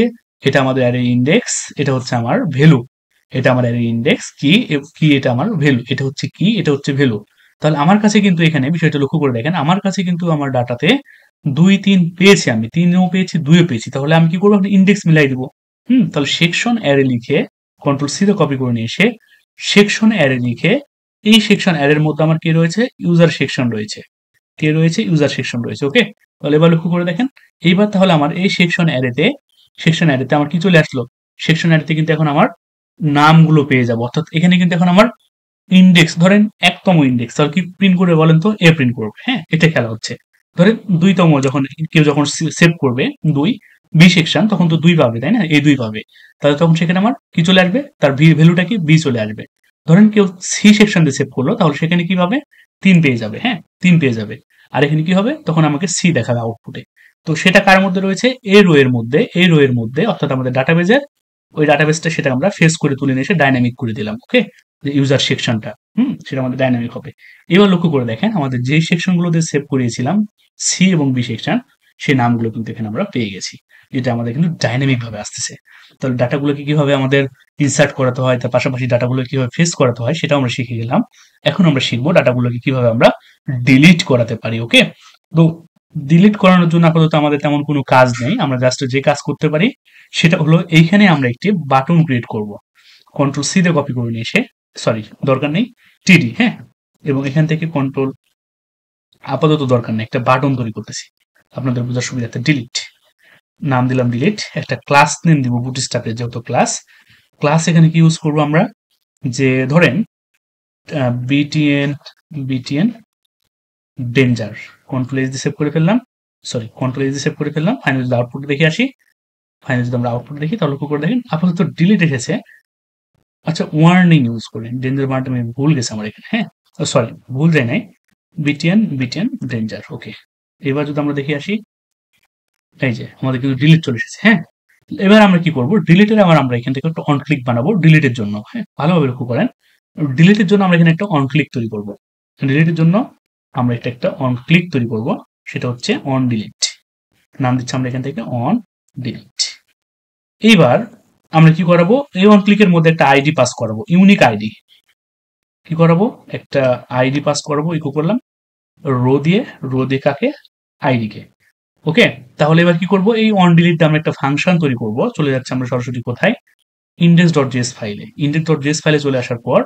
এটা আমাদের অ্যারে ইন্ডেক্স এটা হচ্ছে আমার ভ্যালু এটা আমার অ্যারে ইন্ডেক্স কি কি এটা আমার ভ্যালু এটা হচ্ছে কি এটা হচ্ছে ভ্যালু তাহলে আমার কাছে কিন্তু এখানে বিষয়টা লক্ষ্য করে দেখেন আমার কাছে কিন্তু আমার ডাটাতে দুই তিন পেয়েছি আমি তিনও পেয়েছি দুইও পেয়েছি তাহলে আমি কি করবো ইন্ডেক্স মিলাই দিব হুম তাহলে সেকশন অ্যারে লিখে কন্ট্রোল সিতে কপি করে নিয়ে এসে সেকশন অ্যারে লিখে এই সেকশন অ্যাড এর মধ্যে আমার কি রয়েছে ইউজার সেকশন রয়েছে কে রয়েছে ইউজার সেকশন রয়েছে ওকে তাহলে এবার লক্ষ্য করে দেখেন এইবার তাহলে আমার এই সেকশন অ্যাডেতে সেকশন অ্যারেতে আমার কি চলে আসলো সেকশন অ্যারেতে কিন্তু এখন আমার নামগুলো পেয়ে যাবো অর্থাৎ এখানে কিন্তু এখন আমার ইন্ডেক্স ধরেন একতম ইন্ডেক্স তাহলে কি প্রিন্ট করে বলেন তো এ প্রিন্ট করবে হ্যাঁ এটা খেলা হচ্ছে ধরেন দুইতম যখন কেউ যখন সেভ করবে দুই বি সেকশন তখন তো দুই পাবে তাই না এই দুই পাবে তাহলে তখন সেখানে আমার কি চলে আসবে তার ভ্যালুটা কি বি চলে আসবে ধরেন কেউ সি সেকশন দিয়ে সেভ করলো তাহলে সেখানে কি হবে তিন পেয়ে যাবে হ্যাঁ তিন পেয়ে যাবে আর এখানে কি হবে তখন আমাকে সি দেখাবে আউটপুটে তো সেটা কার মধ্যে রয়েছে এই রো এর মধ্যে এই রো এর মধ্যে অর্থাৎ আমাদের ডাটাবেজের ওই ডাটাবেসটা সেটা আমরা ফেস করে তুলে নিয়ে এসে ডাইনামিক করে দিলাম ওকে যে ইউজার সেকশনটা হুম সেটা আমাদের ডাইনামিক হবে এবার লক্ষ্য করে দেখেন আমাদের যে সেকশনগুলোতে সেভ করিয়েছিলাম সি এবং বি সেকশন সেই নামগুলো কিন্তু এখানে আমরা পেয়ে গেছি যেটা আমাদের কিন্তু ডাইনামিক ভাবে আসতেছে তাহলে ডাটাগুলোকে কিভাবে আমাদের ইনসার্ট করাতে হয় তার পাশাপাশি ডাটাগুলো কিভাবে ফেস করাতে হয় সেটা আমরা শিখে গেলাম এখন আমরা শিখবো ডাটাগুলোকে কিভাবে আমরা ডিলিট করাতে পারি ওকে তো ডিলিট করানোর জন্য আপাতত আমাদের তেমন কোনো কাজ নেই আমরা জাস্ট যে কাজ করতে পারি সেটা হলো এইখানে আমরা একটি বাটন ক্রিয়েট করব কন্ট্রোল সি দিয়ে কপি করে নিয়ে এসে সরি দরকার নেই টিডি হ্যাঁ এবং এখান থেকে কন্ট্রোল আপাতত দরকার নেই একটা বাটন তৈরি করতেছি আপনাদের বোঝার সুবিধাতে ডিলিট নাম দিলাম ডিলিট একটা ক্লাস নেম দিব স্টাফের যেহেতু ক্লাস ক্লাস এখানে কি ইউজ করবো আমরা যে ধরেন BTN BTN danger control S দিয়ে সেভ করে ফেললাম সরি কন্ট্রোল এস দিয়ে সেভ করে ফেললাম ফাইনাল যদি আউটপুট দেখে আসি ফাইনাল যদি আমরা আউটপুট দেখি তাহলে করে দেখেন আপাতত ডিলিট এসেছে আচ্ছা ওয়ার্নিং ইউজ করেন ডেঞ্জার আমি ভুল গেছে আমার এখানে হ্যাঁ সরি oh, ভুল যায় নাই বিটিএন বিটিএন ডেঞ্জার ওকে এবার যদি আমরা দেখে আসি এই যে আমাদের কিন্তু ডিলিট চলে এসেছে হ্যাঁ এবার আমরা কি করবো ডিলিটের আবার আমরা এখান থেকে একটা অন ক্লিক বানাবো ডিলিটের জন্য হ্যাঁ ভালোভাবে লক্ষ্য করেন ডিলিটের জন্য আমরা এখানে একটা অন ক্লিক তৈরি করবো ডিলিটের জন্য আমরা এটা একটা অন ক্লিক তৈরি করব সেটা হচ্ছে অন ডিলিট নাম দিচ্ছি আমরা এখান থেকে অন ডিলিট এইবার আমরা কি করাবো এই অন ক্লিকের মধ্যে একটা আইডি পাস করাবো ইউনিক আইডি কি করাবো একটা আইডি পাস করাবো ইকো করলাম রো দিয়ে রো দিয়ে কাকে আইডি কে ওকে তাহলে এবার কি করব এই অন ডিলিট নামে একটা ফাংশন তৈরি করব চলে যাচ্ছে আমরা সরাসরি কোথায় ইন্ডেক্স ডট জেস ফাইলে ইন্ডেক্স ডট জেস ফাইলে চলে আসার পর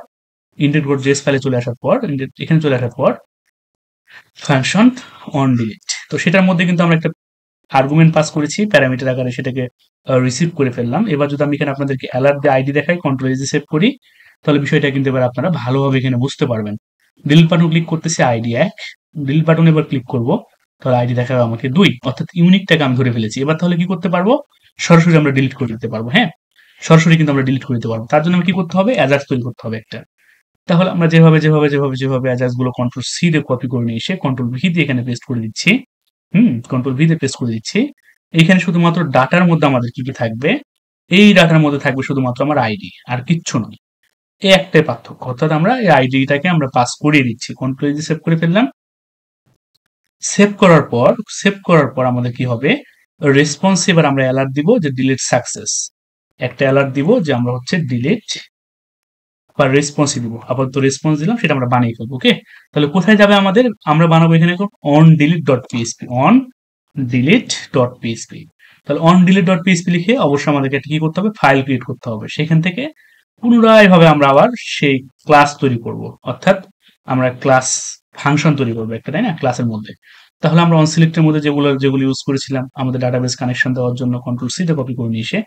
ইন্ডেক্স ডট জেস ফাইলে চলে আসার পর এখানে চলে আসার পর ফাংশন অন ডিলিট তো সেটার মধ্যে কিন্তু আমরা একটা আর্গুমেন্ট পাস করেছি প্যারামিটার আকারে সেটাকে রিসিভ করে ফেললাম এবার যদি আমি এখানে আপনাদেরকে অ্যালার্ট দিয়ে আইডি দেখাই কন্ট্রোল এজি সেভ করি তাহলে বিষয়টা কিন্তু এবার আপনারা ভালোভাবে এখানে বুঝতে পারবেন ডিলিট বাটন ক্লিক করতেছি আইডি এক ডিলিট বাটন এবার ক্লিক করবো তাহলে আইডি দেখাবে আমাকে দুই অর্থাৎ ইউনিকটাকে আমি ধরে ফেলেছি এবার তাহলে কি করতে পারবো সরাসরি আমরা ডিলিট করে দিতে পারবো হ্যাঁ সরাসরি কিন্তু আমরা ডিলিট করে দিতে পারবো তার জন্য আমি কি করতে হবে অ্যাজার্স তৈরি করতে হবে একটা তাহলে আমরা যেভাবে যেভাবে যেভাবে যেভাবে অ্যাজার্স গুলো কন্ট্রোল সি দিয়ে কপি করে নিয়ে এসে কন্ট্রোল ভি দিয়ে এখানে পেস্ট করে দিচ্ছি হুম কন্ট্রোল ভি দিয়ে পেস্ট করে দিচ্ছি এখানে শুধুমাত্র ডাটার মধ্যে আমাদের কি কি থাকবে এই ডাটার মধ্যে থাকবে শুধুমাত্র আমার আইডি আর কিচ্ছু নয় এই একটাই পার্থক্য অর্থাৎ আমরা এই আইডিটাকে আমরা পাস করিয়ে দিচ্ছি কন্ট্রোল সেভ করে ফেললাম সেভ করার পর সেভ করার পর আমাদের কি হবে রেসপন্স এবার আমরা অ্যালার্ট দিব যে ডিলিট সাকসেস একটা অ্যালার্ট দিব যে আমরা হচ্ছে ডিলিট বা রেসপন্সই দিব আপাতত রেসপন্স দিলাম সেটা আমরা বানিয়ে ফেলবো ওকে তাহলে কোথায় যাবে আমাদের আমরা বানাবো এখানে on delete dot PSP on delete dot PSP তাহলে অন ডিলিট ডট পিএসপি লিখে অবশ্যই আমাদেরকে কি করতে হবে ফাইল ক্রিয়েট করতে হবে সেখান থেকে পুনরায় ভাবে আমরা আবার সেই ক্লাস তৈরি করব অর্থাৎ আমরা ক্লাস ফাংশন তৈরি করবে একটা তাই না ক্লাসের মধ্যে তাহলে আমরা অন সিলেক্টের মধ্যে যেগুলো যেগুলো ইউজ করেছিলাম আমাদের ডাটাবেস কানেকশন দেওয়ার জন্য কন্ট্রোল সিতে কপি করে নিয়ে এসে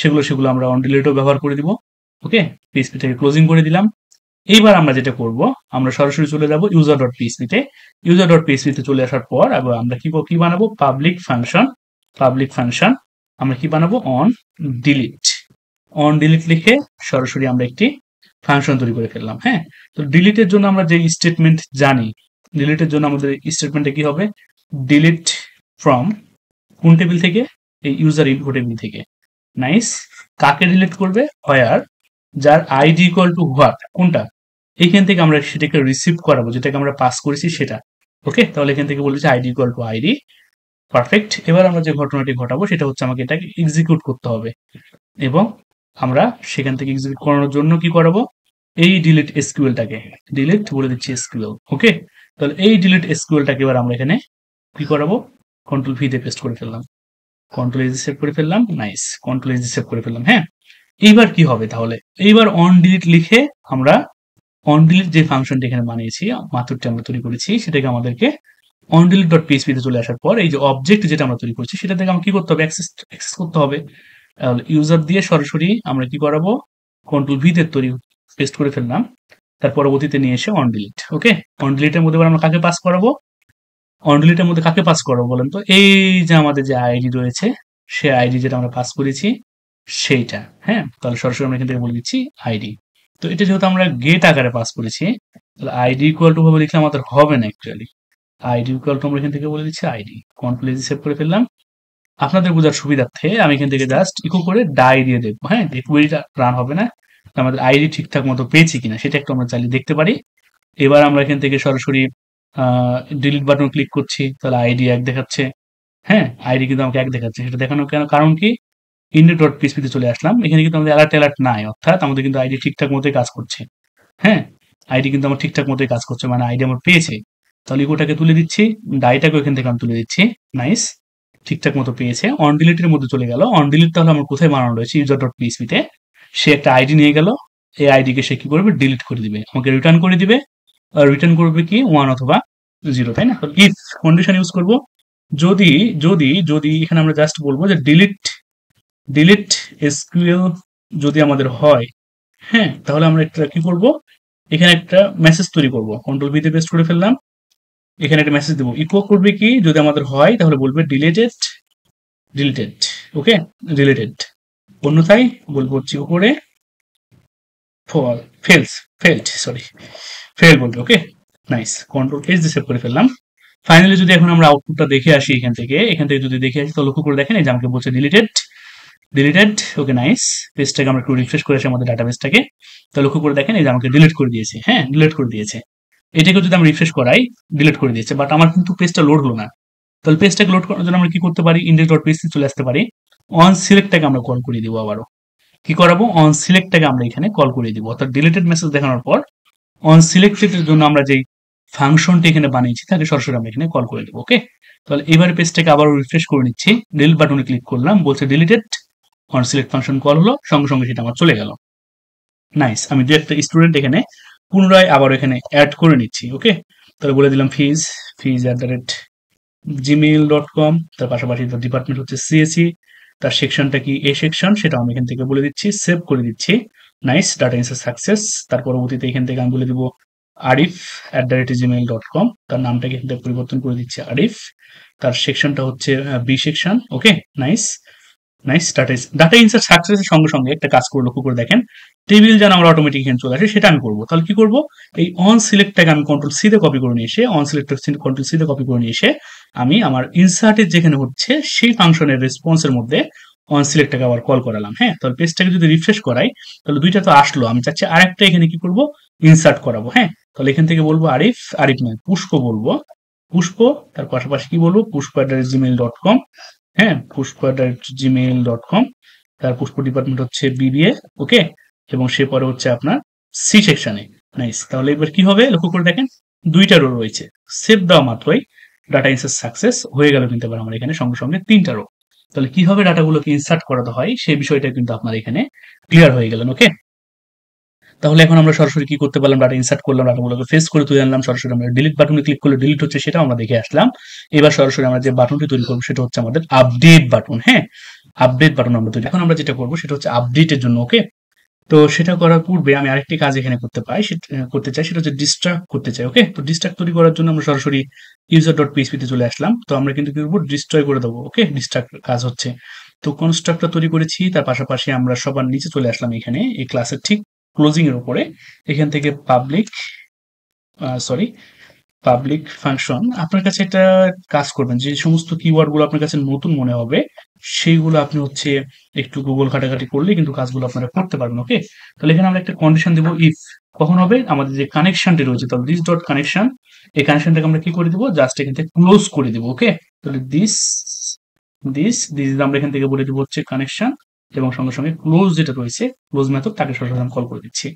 সেগুলো সেগুলো আমরা অন ডিলেটও ব্যবহার করে দিব ওকে পিএসপি থেকে ক্লোজিং করে দিলাম এইবার আমরা যেটা করব আমরা সরাসরি চলে যাব ইউজার ডট পিএসপিতে ইউজার ডট পিএসপিতে চলে আসার পর আবার আমরা কি কি বানাবো পাবলিক ফাংশন পাবলিক ফাংশন আমরা কি বানাবো অন ডিলিট অন ডিলিট লিখে সরাসরি আমরা একটি ফাংশন তৈরি করে ফেললাম হ্যাঁ তো ডিলিটের জন্য আমরা যে স্টেটমেন্ট জানি ডিলিটের জন্য আমাদের স্টেটমেন্টে কি হবে ডিলিট ফ্রম কোন টেবিল থেকে এই ইউজার ইনপুট টেবিল থেকে নাইস কাকে ডিলিট করবে হোয়ার যার আইডি ইকুয়াল টু হোয়াট কোনটা এইখান থেকে আমরা সেটাকে রিসিভ করাবো যেটাকে আমরা পাস করেছি সেটা ওকে তাহলে এখান থেকে বলেছি ID equal to ID perfect এবার আমরা যে ঘটনাটি ঘটাবো সেটা হচ্ছে আমাকে এটাকে এক্সিকিউট করতে হবে এবং আমরা সেখান থেকে এক্সিকিউট করানোর জন্য কি করাবো এই ডিলিট এসকিউএলটাকে ডিলিট বলে দিচ্ছি এসকিউএল ওকে তাহলে এই ডিলিট এসকিউএলটাকে এবার আমরা এখানে কি করাবো কন্ট্রোল ভি দিয়ে পেস্ট করে ফেললাম কন্ট্রোল এজি সেভ করে ফেললাম নাইস কন্ট্রোল এজি সেভ করে ফেললাম হ্যাঁ এইবার কি হবে তাহলে এইবার অন ডিলিট লিখে আমরা অন ডিলিট যে ফাংশনটি এখানে বানিয়েছি মাথুরটি আমরা তৈরি করেছি সেটাকে আমাদেরকে অন ডিলিট ডট পিএসপিতে চলে আসার পর এই যে অবজেক্ট যেটা আমরা তৈরি করছি সেটা থেকে আমাকে কি করতে হবে অ্যাক্সেস অ্যাক্সেস করতে হবে ইউজার দিয়ে সরাসরি আমরা কি করাবো কন্ট্রোল ভিতে তৈরি পেস্ট করে ফেললাম তার পরবর্তীতে নিয়ে এসে অন ডিলিট ওকে অন ডিলিটের মধ্যে আমরা কাকে পাস করাবো অন ডিলিটের মধ্যে কাকে পাস করাবো বলেন তো এই যে আমাদের যে আইডি রয়েছে সে আইডি যেটা আমরা পাস করেছি সেইটা হ্যাঁ তাহলে সরাসরি আমরা এখান থেকে বলে দিচ্ছি আইডি তো এটা যেহেতু আমরা গেট আকারে পাস করেছি তাহলে আইডি ইকুয়াল টু ভাবে লিখলে আমাদের হবে না অ্যাকচুয়ালি আইডি ইকুয়াল টু আমরা এখান থেকে বলে দিচ্ছি আইডি কন্ট্রোল সেভ করে ফেললাম আপনাদের বোঝার সুবিধার্থে আমি এখান থেকে জাস্ট ইকো করে ডাই দিয়ে দেখবো হ্যাঁ কুয়েরিটা রান হবে না আমাদের আইডি ঠিকঠাক মতো পেয়েছি কিনা সেটা একটু আমরা চালিয়ে দেখতে পারি এবার আমরা এখান থেকে সরাসরি ডিলিট বাটন ক্লিক করছি তাহলে আইডি এক দেখাচ্ছে হ্যাঁ আইডি কিন্তু আমাকে এক দেখাচ্ছে সেটা দেখানো কেন কারণ কি ইন্ডি ডট পিসপিতে চলে আসলাম এখানে কিন্তু আমাদের অ্যালার্ট অ্যালার্ট নাই অর্থাৎ আমাদের কিন্তু আইডি ঠিকঠাক মতোই কাজ করছে হ্যাঁ আইডি কিন্তু আমার ঠিকঠাক মতোই কাজ করছে মানে আইডি আমার পেয়েছে তাহলে ইকোটাকে তুলে দিচ্ছি ডাইটাকে এখান থেকে আমি তুলে দিচ্ছি নাইস ঠিকঠাক মতো পেয়েছে অন ডিলিটের মধ্যে চলে গেল অন ডিলিট তাহলে আমার কোথায় বানানো রয়েছে ইউজার ডট পিএসপিতে সে একটা আইডি নিয়ে গেল এই আইডিকে সে কি করবে ডিলিট করে দিবে আমাকে রিটার্ন করে দিবে আর রিটার্ন করবে কি ওয়ান অথবা জিরো তাই না ইফ কন্ডিশন ইউজ করব যদি যদি যদি এখানে আমরা জাস্ট বলবো যে ডিলিট ডিলিট এসকিউএল যদি আমাদের হয় হ্যাঁ তাহলে আমরা একটা কি করব এখানে একটা মেসেজ তৈরি করব কন্ট্রোল তে পেস্ট করে ফেললাম এখানে একটা মেসেজ দেবো ইকো করবে কি যদি আমাদের হয় তাহলে বলবে ডিলেটেড ডিলেটেড ওকে ডিলেটেড অন্যথায় বলবো হচ্ছে করে ফল ফেলস ফেলড সরি ফেল বলবে ওকে নাইস কন্ট্রোল এস দিয়ে সেভ করে ফেললাম ফাইনালি যদি এখন আমরা আউটপুটটা দেখে আসি এখান থেকে এখান থেকে যদি দেখে আসি তো লক্ষ্য করে দেখেন এই যে আমাকে বলছে ডিলিটেড ডিলিটেড ওকে নাইস পেজটাকে আমরা একটু রিফ্রেশ করে আসি আমাদের ডাটাবেসটাকে তো লক্ষ্য করে দেখেন এই যে আমাকে ডিলিট করে দিয়েছে হ্যাঁ ডিলিট করে দিয়েছে এটাকে যদি আমি রিফ্রেশ করাই ডিলিট করে দিয়েছে বাট আমার কিন্তু পেজটা লোড হলো না তাহলে পেজটাকে লোড করার জন্য আমরা কি করতে পারি ইন্ডেক্স ডট পেজ চলে আসতে পারি অন সিলেক্টটাকে আমরা কল করে দিব আবারও কি করাবো অন সিলেক্টটাকে আমরা এখানে কল করে দিব অর্থাৎ ডিলিটেড মেসেজ দেখানোর পর অন সিলেক্টেডের জন্য আমরা যেই ফাংশনটি এখানে বানিয়েছি তাকে সরাসরি আমরা এখানে কল করে দেব ওকে তাহলে এবারে পেজটাকে আবারও রিফ্রেশ করে নিচ্ছি ডিলিট বাটনে ক্লিক করলাম বলছে deleted on select function call হলো সঙ্গে সঙ্গে সেটা আমার চলে গেল নাইস আমি দু একটা স্টুডেন্ট এখানে পুনরায় আবার এখানে অ্যাড করে নিচ্ছি ওকে তাহলে বলে দিলাম ফিজ ফিজ at the rate Gmail dot com তার পাশাপাশি e, তার ডিপার্টমেন্ট হচ্ছে সিএসি তার সেকশনটা কি এ সেকশন সেটা আমি এখান থেকে বলে দিচ্ছি সেভ করে দিচ্ছি নাইস ডাটা ইন্সার সাকসেস তার পরবর্তীতে এখান থেকে আমি বলে দিব Arif at the rate Gmail dot com তার নামটাকে এখান থেকে পরিবর্তন করে দিচ্ছে আরিফ তার সেকশনটা হচ্ছে B section okay nice nice data data insert সাকসেসের সঙ্গে সঙ্গে একটা কাজ করে লক্ষ্য করে দেখেন টেবিল যেন আমরা অটোমেটিক এখানে চলে আসে সেটা আমি করবো তাহলে কি করবো এই অন সিলেক্টটাকে আমি কন্ট্রোল সিতে কপি করে নিয়ে এসে অন সিলেক্ট কন্ট্রোল সিতে কপি করে নিয়ে এসে আমি আমার ইনসার্টের যেখানে হচ্ছে সেই ফাংশনের রেসপন্সের মধ্যে অন সিলেক্টটাকে আবার কল করালাম হ্যাঁ তাহলে পেজটাকে যদি রিফ্রেশ করাই তাহলে দুইটা তো আসলো আমি চাচ্ছি আর একটা এখানে কি করব ইনসার্ট করাবো হ্যাঁ তাহলে এখান থেকে বলবো আরিফ আরিফ নয় পুষ্প বলবো পুষ্প তার পাশাপাশি কি বলবো Pushpa at Gmail dot com হ্যাঁ Pushpa direct gmail dot com তার পুষ্প ডিপার্টমেন্ট হচ্ছে বিবিএ ওকে এবং সে পরে হচ্ছে আপনার সি সেকশনে নাইস তাহলে এবার কি হবে লক্ষ্য করে দেখেন দুইটা রো রয়েছে সেভ দেওয়া মাত্রই ডাটা ইনসার্ট সাকসেস হয়ে গেল কিন্তু এবার আমার এখানে সঙ্গে সঙ্গে তিনটা রো তাহলে কিভাবে ডাটাগুলোকে ইনসার্ট করাতে হয় সেই বিষয়টা কিন্তু আপনার এখানে ক্লিয়ার হয়ে গেলেন ওকে তাহলে এখন আমরা সরাসরি কি করতে পারলাম ডাটা ইনসার্ট করলাম ডাটাগুলোকে ফেস করে তুলে আনলাম সরাসরি আমরা ডিলিট বাটনে ক্লিক করলে ডিলিট হচ্ছে সেটা আমরা দেখে আসলাম এবার সরাসরি আমরা যে বাটনটি তৈরি করবো সেটা হচ্ছে আমাদের আপডেট বাটন হ্যাঁ আপডেট বাটন আমরা তৈরি এখন আমরা যেটা করবো সেটা হচ্ছে আপডেটের জন্য ওকে তো সেটা করার পূর্বে আমি আরেকটি কাজ এখানে করতে পাই করতে চাই সেটা হচ্ছে ডিস্ট্রাক্ট করতে চাই ওকে তো ডিস্ট্রাক্ট তৈরি করার জন্য আমরা সরাসরি ইউজার ডট পিএসপিতে চলে আসলাম তো আমরা কিন্তু কি করবো ডিস্ট্রয় করে দেবো ওকে ডিস্ট্রাক্ট কাজ হচ্ছে তো কনস্ট্রাক্টটা তৈরি করেছি তার পাশাপাশি আমরা সবার নিচে চলে আসলাম এখানে এই ক্লাসের ঠিক ক্লোজিং এর উপরে এখান থেকে পাবলিক সরি পাবলিক ফাংশন আপনার কাছে এটা কাজ করবেন যে সমস্ত গুলো আপনার কাছে নতুন মনে হবে সেইগুলো আপনি হচ্ছে একটু গুগল ঘাটাঘাটি করলে কিন্তু কাজগুলো আপনারা করতে পারবেন ওকে তাহলে এখানে আমরা একটা কন্ডিশন দেবো ইফ কখন হবে আমাদের যে কানেকশনটি রয়েছে তাহলে দিস ডট কানেকশন এই কানেকশনটাকে আমরা কি করে দেবো জাস্ট এখান থেকে ক্লোজ করে দেবো ওকে তাহলে দিস দিস দিস আমরা এখান থেকে বলে দেবো হচ্ছে কানেকশন এবং সঙ্গে সঙ্গে ক্লোজ যেটা রয়েছে ক্লোজ মেথড তাকে সরাসরি কল করে দিচ্ছি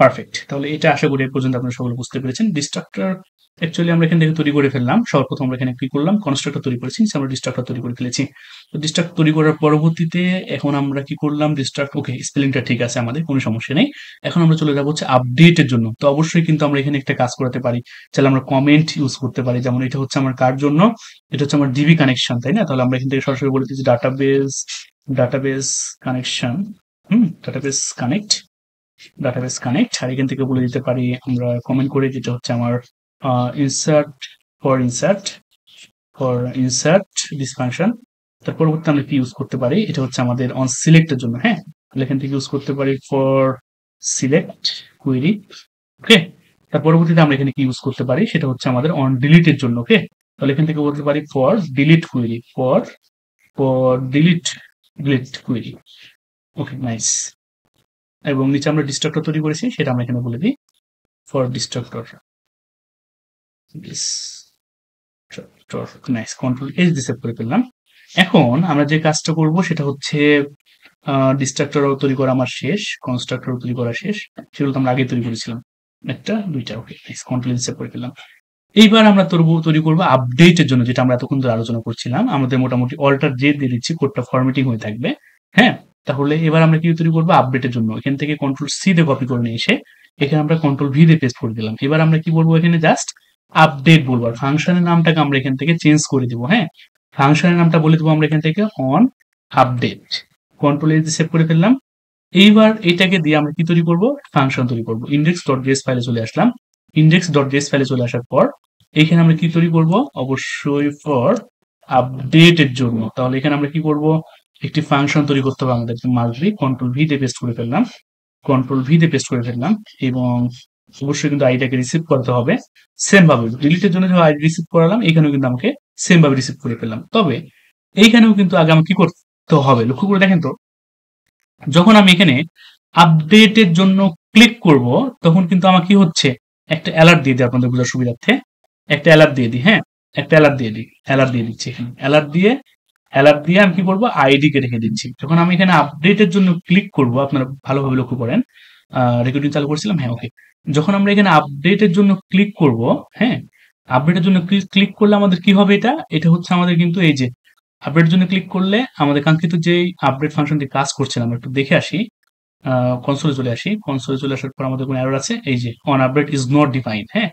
পারফেক্ট তাহলে এটা আশা করি পর্যন্ত আপনারা সকলে বুঝতে পেরেছেন ডিস্ট্রাক্টর অ্যাকচুয়ালি আমরা এখান থেকে তৈরি করে ফেললাম সর্বপ্রথম আমরা এখানে কি করলাম কনস্ট্রাক্টর তৈরি করেছি আমরা ডিস্ট্রাক্টর তৈরি করে ফেলেছি তো ডিস্ট্রাক্ট তৈরি করার পরবর্তীতে এখন আমরা কি করলাম ডিস্ট্রাক্ট ওকে স্পেলিংটা ঠিক আছে আমাদের কোনো সমস্যা নেই এখন আমরা চলে যাবো হচ্ছে আপডেটের জন্য তো অবশ্যই কিন্তু আমরা এখানে একটা কাজ করাতে পারি তাহলে আমরা কমেন্ট ইউজ করতে পারি যেমন এটা হচ্ছে আমার কার জন্য এটা হচ্ছে আমার ডিবি কানেকশন তাই না তাহলে আমরা এখান থেকে সরাসরি বলে দিচ্ছি ডাটাবেস ডাটাবেস কানেকশন হুম ডাটাবেস কানেক্ট ডাটাবেস কানেক্ট আর এখান থেকে বলে দিতে পারি আমরা কমেন্ট করে যেটা হচ্ছে আমার insert for insert for insert this function তার পরবর্তী আমরা কি ইউজ করতে পারি এটা হচ্ছে আমাদের অন সিলেক্টের জন্য হ্যাঁ এখান থেকে ইউজ করতে পারি ফর সিলেক্ট কুইরি ওকে তার পরবর্তীতে আমরা এখানে কি ইউজ করতে পারি সেটা হচ্ছে আমাদের অন ডিলিটের জন্য ওকে তাহলে এখান থেকে বলতে পারি for delete query for for delete গ্লিড কুইরি ওকে নাইস এবং নিচে আমরা ডিস্ট্রাক্টর তৈরি করেছি সেটা আমরা এখানে বলে দিই for destructor nice control S ডিসেভ করে ফেললাম এখন আমরা যে কাজটা করব সেটা হচ্ছে ডিস্ট্রাক্টর তৈরি করা আমার শেষ কনস্ট্রাক্টর তৈরি করা শেষ সেগুলো তো আমরা আগে তৈরি করেছিলাম একটা দুইটা ওকে নাইস কন্ট্রোল ডিসেভ করে ফেললাম এইবার আমরা তৈরি করবো আপডেটের জন্য যেটা আমরা এতক্ষণ ধরে আলোচনা করছিলাম আমাদের মোটামুটি অল্টার যে দিয়ে দিচ্ছি কোডটা ফর্মেটিং হয়ে থাকবে হ্যাঁ তাহলে এবার আমরা কি তৈরি করবো আপডেটের জন্য এখান থেকে কন্ট্রোল সি দিয়ে কপি করে নিয়ে এসে এখানে আমরা কন্ট্রোল ভি দিয়ে পেস্ট করে দিলাম এবার আমরা কি বলবো এখানে জাস্ট আপডেট বলবো আর ফাংশনের নামটাকে আমরা এখান থেকে চেঞ্জ করে দিব হ্যাঁ ফাংশনের নামটা বলে দেবো আমরা এখান থেকে on update control A save করে ফেললাম এইবার এটাকে দিয়ে আমরা কি তৈরি করবো ফাংশন তৈরি করবো ইন্ডেক্স ডট জেস ফাইলে চলে আসলাম ইন্ডেক্স ডট জেস ফাইলে চলে আসার পর এখানে আমরা কি তৈরি করব অবশ্যই ফর আপডেটের জন্য তাহলে এখানে আমরা কি করব একটি ফাংশন তৈরি করতে হবে আমাদের মাল্টি কন্ট্রোল ভি দিয়ে পেস্ট করে ফেললাম কন্ট্রোল ভি দিয়ে পেস্ট করে ফেললাম এবং অবশ্যই কিন্তু আইডিটাকে রিসিভ করতে হবে সেম ভাবে ডিলিটের জন্য যেভাবে আইডি রিসিভ করালাম এখানেও কিন্তু আমাকে সেম ভাবে রিসিভ করে ফেললাম তবে এইখানেও কিন্তু আগে আমাকে কি করতে হবে লক্ষ্য করে দেখেন তো যখন আমি এখানে আপডেটের জন্য ক্লিক করব তখন কিন্তু আমার কি হচ্ছে একটা অ্যালার্ট দিয়ে দিই আপনাদের বোঝার সুবিধার্থে একটা অ্যালার্ট দিয়ে দিই হ্যাঁ একটা অ্যালার্ট দিয়ে দিই অ্যালার্ট দিয়ে দিচ্ছি এখানে অ্যালার্ট দিয়ে অ্যালার্ট দিয়ে আমি কি করবো আইডি কে রেখে দিচ্ছি যখন আমি এখানে আপডেটের জন্য ক্লিক করব আপনারা ভালোভাবে লক্ষ্য করেন রেকর্ডিং চালু করছিলাম হ্যাঁ ওকে যখন আমরা এখানে আপডেটের জন্য ক্লিক করব হ্যাঁ আপডেটের জন্য ক্লিক করলে আমাদের কি হবে এটা এটা হচ্ছে আমাদের কিন্তু এই যে আপডেটের জন্য ক্লিক করলে আমাদের কাঙ্ক্ষিত যে আপডেট ফাংশনটি কাজ করছে আমরা একটু দেখে আসি কনসোলে চলে আসি কনসোলে চলে আসার পর আমাদের কোনো অ্যারোর আছে এই যে on update is not define হ্যাঁ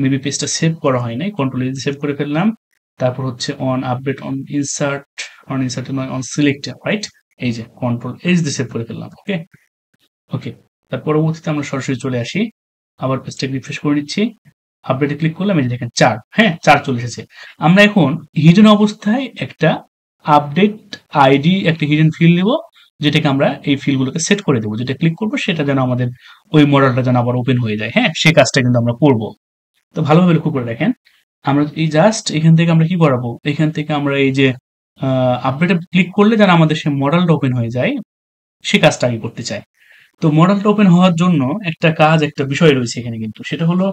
মেবি পেজটা সেভ করা হয় নাই কন্ট্রোলে সেভ করে ফেললাম তারপর হচ্ছে on update on insert on insert নয় অন সিলেক্ট রাইট এই যে কন্ট্রোল এইচ দিয়ে সেভ করে ফেললাম ওকে ওকে তার পরবর্তীতে আমরা সরাসরি চলে আসি আবার পেজটা রিফ্রেশ করে নিচ্ছি আপডেটে ক্লিক করলাম এই যে দেখেন চার হ্যাঁ চার চলে এসেছে আমরা এখন হিডেন অবস্থায় একটা আপডেট আইডি একটা হিডেন ফিল নেব যেটাকে আমরা এই ফিলগুলোকে সেট করে দেবো যেটা ক্লিক করবো সেটা যেন আমাদের ওই মডেলটা যেন আবার ওপেন হয়ে যায় হ্যাঁ সে কাজটা কিন্তু আমরা করব তো ভালোভাবে লক্ষ্য করে রাখেন আমরা এই জাস্ট এখান থেকে আমরা কি করাবো এখান থেকে আমরা এই যে আপডেটে ক্লিক করলে যেন আমাদের সেই মডেলটা ওপেন হয়ে যায় সে কাজটা আগে করতে চাই তো মডেলটা ওপেন হওয়ার জন্য একটা কাজ একটা বিষয় রয়েছে এখানে কিন্তু সেটা হলো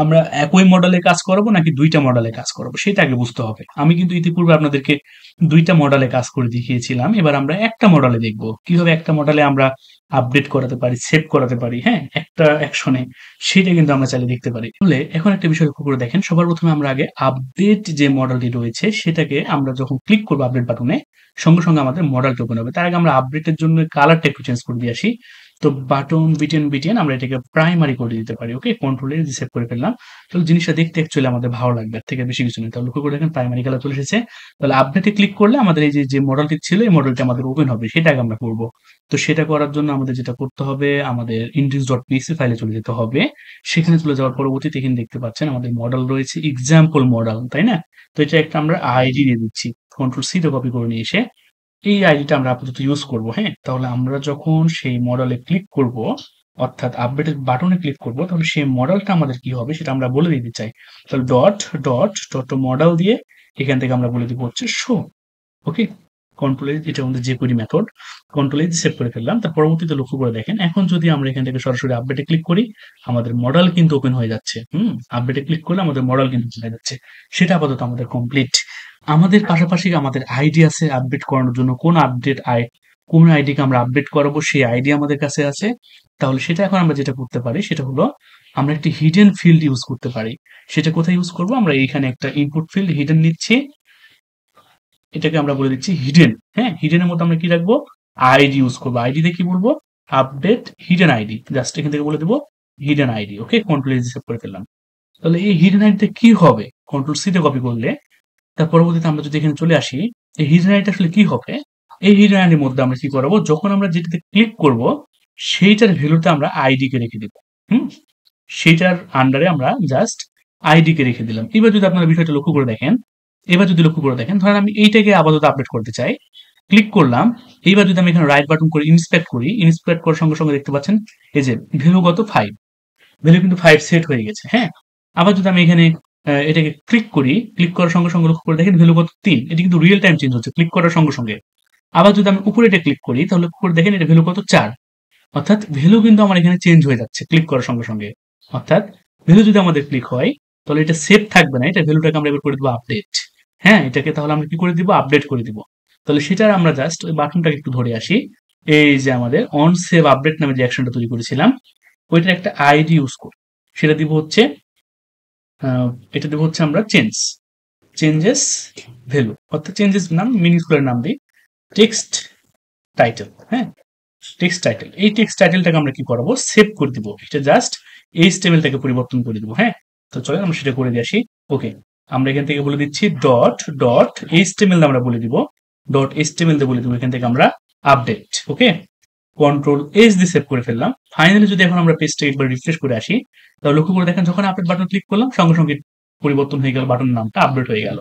আমরা একই মডেলে কাজ করব নাকি দুইটা মডেলে কাজ করব সেটা আগে বুঝতে হবে আমি কিন্তু ইতিপূর্বে আপনাদেরকে দুইটা মডেলে কাজ করে দেখিয়েছিলাম এবার আমরা একটা মডেলে দেখব কিভাবে একটা মডেলে আমরা আপডেট করাতে পারি সেভ করাতে পারি হ্যাঁ একটা অ্যাকশনে সেটা কিন্তু আমরা চাইলে দেখতে পারি তাহলে এখন একটা বিষয় লক্ষ্য করে দেখেন সবার প্রথমে আমরা আগে আপডেট যে মডেলটি রয়েছে সেটাকে আমরা যখন ক্লিক করবো আপডেট বাটনে সঙ্গে সঙ্গে আমাদের মডেলটি ওপেন হবে তার আগে আমরা আপডেটের জন্য কালারটা একটু চেঞ্জ করে দিয়ে আসি তো বাটন বিটেন বিটেন আমরা এটাকে প্রাইমারি করে দিতে পারি ওকে কন্ট্রোলে রিসেভ করে ফেললাম তাহলে জিনিসটা দেখতে অ্যাকচুয়ালি আমাদের ভালো লাগবে এর থেকে বেশি কিছু নেই তাহলে লক্ষ্য করে দেখেন প্রাইমারি কালার চলে এসেছে তাহলে আপডেটে ক্লিক করলে আমাদের এই যে মডেলটি ছিল এই মডেলটি আমাদের ওপেন হবে সেটা আগে আমরা করবো তো সেটা করার জন্য আমাদের যেটা করতে হবে আমাদের ইন্ডিক্স ডট পিএসি ফাইলে চলে যেতে হবে সেখানে চলে যাওয়ার পরবর্তীতে এখানে দেখতে পাচ্ছেন আমাদের মডেল রয়েছে এক্সাম্পল মডেল তাই না তো এটা একটা আমরা আইডি দিয়ে দিচ্ছি কন্ট্রোল সিতে কপি করে নিয়ে এসে এই আইডিটা আমরা আপাতত ইউজ করব হ্যাঁ তাহলে আমরা যখন সেই মডেলে ক্লিক করব অর্থাৎ আপডেটের বাটনে ক্লিক করব তাহলে সেই মডেলটা আমাদের কি হবে সেটা আমরা বলে দিতে চাই তাহলে ডট ডট ডট মডেল দিয়ে এখান থেকে আমরা বলে দিব হচ্ছে শো ওকে কন্ট্রোল এটা আমাদের যে করি মেথড কন্ট্রোল সেভ করে ফেললাম তার পরবর্তীতে লক্ষ্য করে দেখেন এখন যদি আমরা এখান থেকে সরাসরি আপডেটে ক্লিক করি আমাদের মডেল কিন্তু ওপেন হয়ে যাচ্ছে হুম আপডেটে ক্লিক করলে আমাদের মডেল কিন্তু চলে যাচ্ছে সেটা আপাতত আমাদের কমপ্লিট আমাদের পাশাপাশি আমাদের আইডি আছে আপডেট করানোর জন্য কোন আপডেট আই কোন আইডিকে আমরা আপডেট করাবো সেই আইডি আমাদের কাছে আছে তাহলে সেটা এখন আমরা যেটা করতে পারি সেটা হলো আমরা একটি হিডেন ফিল্ড ইউজ করতে পারি সেটা কোথায় ইউজ করব আমরা এইখানে একটা ইনপুট ফিল্ড হিডেন নিচ্ছি এটাকে আমরা বলে দিচ্ছি হিডেন হ্যাঁ হিডেনের মতো আমরা কি রাখবো আইডি ইউজ করবো আইডিতে কি বলবো আপডেট হিডেন আইডি জাস্ট এখান থেকে বলে দেবো হিডেন আইডি ওকে কন্ট্রোল করে ফেললাম তাহলে এই হিডেন আইডিতে কি হবে কন্ট্রোল সিতে কপি করলে তার পরবর্তীতে আমরা যদি এখানে চলে আসি এই হিডেন আইডি আসলে কি হবে এই হিডেন আইডির মধ্যে আমরা কি করবো যখন আমরা যেটাতে ক্লিক করব সেইটার ভ্যালুতে আমরা আইডিকে রেখে দেব হুম সেইটার আন্ডারে আমরা জাস্ট আইডিকে রেখে দিলাম এবার যদি আপনারা বিষয়টা লক্ষ্য করে দেখেন এবার যদি লক্ষ্য করে দেখেন ধরেন আমি এইটাকে আপাতত আপডেট করতে চাই ক্লিক করলাম এইবার যদি আমি এখানে রাইট বাটন করে ইন্সপেক্ট করি ইন্সপেক্ট করার সঙ্গে সঙ্গে দেখতে পাচ্ছেন এই যে ভ্যালু গত ফাইভ ভ্যালু কিন্তু ফাইভ সেট হয়ে গেছে হ্যাঁ আবার যদি আমি এখানে এটাকে ক্লিক করি ক্লিক করার সঙ্গে সঙ্গে লক্ষ্য করে দেখেন ভ্যালু কত তিন এটা কিন্তু রিয়েল টাইম চেঞ্জ হচ্ছে ক্লিক করার সঙ্গে সঙ্গে আবার যদি আমি উপরে এটা ক্লিক করি তাহলে লক্ষ্য করে দেখেন এটা ভ্যালু কত চার অর্থাৎ ভ্যালু কিন্তু আমার এখানে চেঞ্জ হয়ে যাচ্ছে ক্লিক করার সঙ্গে সঙ্গে অর্থাৎ ভ্যালু যদি আমাদের ক্লিক হয় তাহলে এটা সেভ থাকবে না এটা ভ্যালুটাকে আমরা এবার করে দেবো আপডেট হ্যাঁ এটাকে তাহলে আমরা কি করে দিব আপডেট করে দিব তাহলে সেটার আমরা জাস্ট ওই বাটনটাকে একটু ধরে আসি এই যে আমাদের অন সেভ আপডেট নামে যে অ্যাকশনটা তৈরি করেছিলাম ওইটার একটা আইডি ইউজ করি সেটা দিব হচ্ছে এটা দেব হচ্ছে আমরা চেঞ্জ চেঞ্জেস ভ্যালু অর্থাৎ চেঞ্জেস নাম মিনিস্কুলার নাম দিই টেক্সট টাইটেল হ্যাঁ টেক্সট টাইটেল এই টেক্সট টাইটেলটাকে আমরা কি করবো সেভ করে দিব এটা জাস্ট এই স্টেবেলটাকে পরিবর্তন করে দিব হ্যাঁ তো চলে আমরা সেটা করে দিয়ে আসি ওকে আমরা এখান থেকে বলে দিচ্ছি ডট ডট এই স্টেমেল আমরা বলে দিব ডট এইচ টেবিলতে বলে দিব এখান থেকে আমরা আপডেট ওকে কন্ট্রোল এস দিয়ে সেভ করে ফেললাম ফাইনালি যদি এখন আমরা পেজটা একবার রিফ্রেশ করে আসি তাহলে লক্ষ্য করে দেখেন যখন আপডেট বাটন ক্লিক করলাম সঙ্গে সঙ্গে পরিবর্তন হয়ে গেল বাটন নামটা আপডেট হয়ে গেল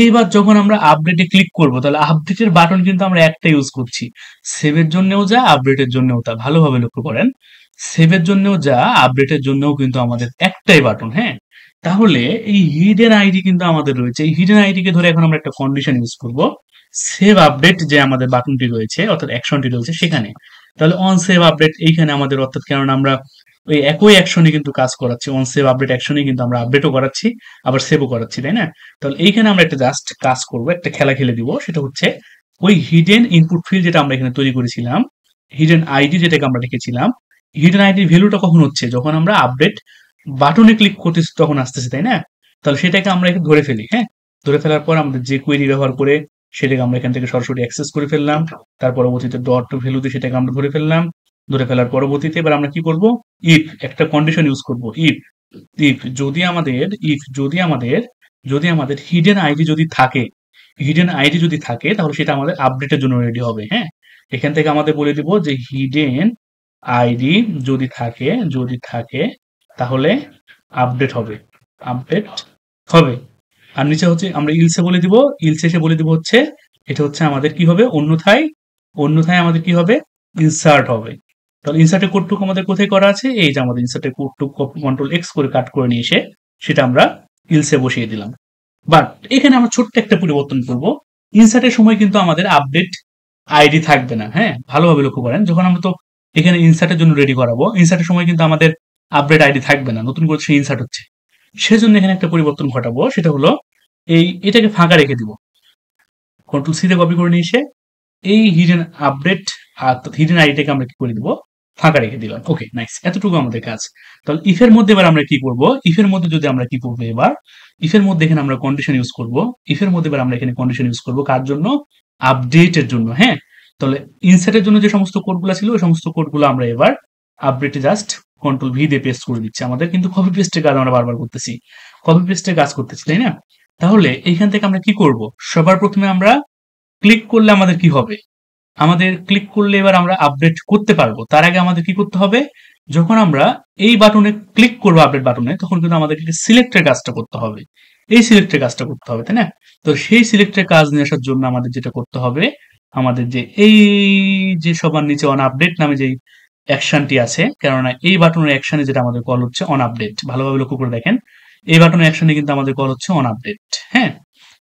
এইবার যখন আমরা আপডেটে ক্লিক করব তাহলে আপডেটের বাটন কিন্তু আমরা একটা ইউজ করছি সেভের জন্যও যা আপডেটের জন্যও তা ভালোভাবে লক্ষ্য করেন সেভের জন্যও যা আপডেটের জন্যও কিন্তু আমাদের একটাই বাটন হ্যাঁ তাহলে এই হিডেন আইডি কিন্তু আমাদের রয়েছে এই হিডেন আইডিকে ধরে এখন আমরা একটা কন্ডিশন ইউজ করব সেভ আপডেট যে আমাদের বাটনটি রয়েছে অর্থাৎ অ্যাকশনটি রয়েছে সেখানে তাহলে অন সেভ আপডেট এইখানে আমাদের অর্থাৎ কারণ আমরা ওই একই অ্যাকশনে কিন্তু কাজ করাচ্ছি অন সেভ আপডেট অ্যাকশনে কিন্তু আমরা আপডেটও করাচ্ছি আবার সেভও করাচ্ছি তাই না তাহলে এইখানে আমরা একটা জাস্ট কাজ করবো একটা খেলা খেলে দিব সেটা হচ্ছে ওই হিডেন ইনপুট ফিল্ড যেটা আমরা এখানে তৈরি করেছিলাম হিডেন আইডি যেটাকে আমরা রেখেছিলাম হিডেন আইডির ভ্যালুটা কখন হচ্ছে যখন আমরা আপডেট বাটনে ক্লিক করতেছি তখন আসতেছে তাই না তাহলে সেটাকে আমরা ধরে ফেলি হ্যাঁ ধরে ফেলার পর আমাদের যে কোয়েরি ব্যবহার করে সেটাকে আমরা এখান থেকে সরাসরি অ্যাক্সেস করে ফেললাম তার পরবর্তীতে ডট ভ্যালু দিয়ে সেটাকে আমরা ধরে ফেললাম ধরে ফেলার পরবর্তীতে এবার আমরা কি করব ইফ একটা কন্ডিশন ইউজ করব ইফ ইফ যদি আমাদের ইফ যদি আমাদের যদি আমাদের হিডেন আইডি যদি থাকে হিডেন আইডি যদি থাকে তাহলে সেটা আমাদের আপডেটের জন্য রেডি হবে হ্যাঁ এখান থেকে আমাদের বলে দিব যে হিডেন আইডি যদি থাকে যদি থাকে তাহলে আপডেট হবে আপডেট হবে আর নিচে হচ্ছে আমরা ইলসে বলে দিব ইলসে এসে বলে দিব হচ্ছে এটা হচ্ছে আমাদের কি হবে অন্যথায় অন্যথায় আমাদের কি হবে ইনসার্ট হবে তাহলে ইনসার্টের কোডটুকু আমাদের কোথায় করা আছে এই যে আমাদের ইনসার্টের কোডটুকু কন্ট্রোল এক্স করে কাট করে নিয়ে এসে সেটা আমরা ইলসে বসিয়ে দিলাম বাট এখানে আমরা ছোট্ট একটা পরিবর্তন করব ইনসার্টের সময় কিন্তু আমাদের আপডেট আইডি থাকবে না হ্যাঁ ভালোভাবে লক্ষ্য করেন যখন আমরা তো এখানে ইনসার্টের জন্য রেডি করাবো ইনসার্টের সময় কিন্তু আমাদের আপডেট আইডি থাকবে না নতুন করে সে ইনসার্ট হচ্ছে সেজন্য এখানে একটা পরিবর্তন ঘটাবো সেটা হলো এই এটাকে ফাঁকা রেখে দিব কন্ট্রোল সিতে কপি করে নিয়ে এসে এই হিডেন আপডেট অর্থাৎ হিডেন আইডিটাকে আমরা কি করে দিব ফাঁকা রেখে দিলাম ওকে নাইস এতটুকু আমাদের কাজ তাহলে ইফের মধ্যে এবার আমরা কি করব ইফের মধ্যে যদি আমরা কি করবো এবার ইফের মধ্যে এখানে আমরা কন্ডিশন ইউজ করব ইফের মধ্যে এবার আমরা এখানে কন্ডিশন ইউজ করব কার জন্য আপডেটের জন্য হ্যাঁ তাহলে ইনসেটের জন্য যে সমস্ত কোডগুলো ছিল ওই সমস্ত কোডগুলো আমরা এবার আপডেটে জাস্ট কন্ট্রোল ভি দিয়ে পেস্ট করে দিচ্ছি আমাদের কিন্তু কপি পেস্টের কাজ আমরা বারবার করতেছি কপি পেস্টের কাজ করতেছি তাই না তাহলে এইখান থেকে আমরা কি করব সবার প্রথমে আমরা ক্লিক করলে আমাদের কি হবে আমাদের ক্লিক করলে এবার আমরা আপডেট করতে পারবো তার আগে আমাদের কি করতে হবে যখন আমরা এই বাটনে ক্লিক করবো আপডেট বাটনে তখন কিন্তু আমাদেরকে সিলেক্টের কাজটা করতে হবে এই সিলেক্টের কাজটা করতে হবে তাই না তো সেই সিলেক্টের কাজ নিয়ে আসার জন্য আমাদের যেটা করতে হবে আমাদের যে এই যে সবার নিচে অন আপডেট নামে যেই অ্যাকশনটি আছে কেননা এই বাটনের অ্যাকশনে যেটা আমাদের কল হচ্ছে অন আপডেট ভালোভাবে লক্ষ্য করে দেখেন এই বাটনের অ্যাকশনে কিন্তু আমাদের কল হচ্ছে অন আপডেট হ্যাঁ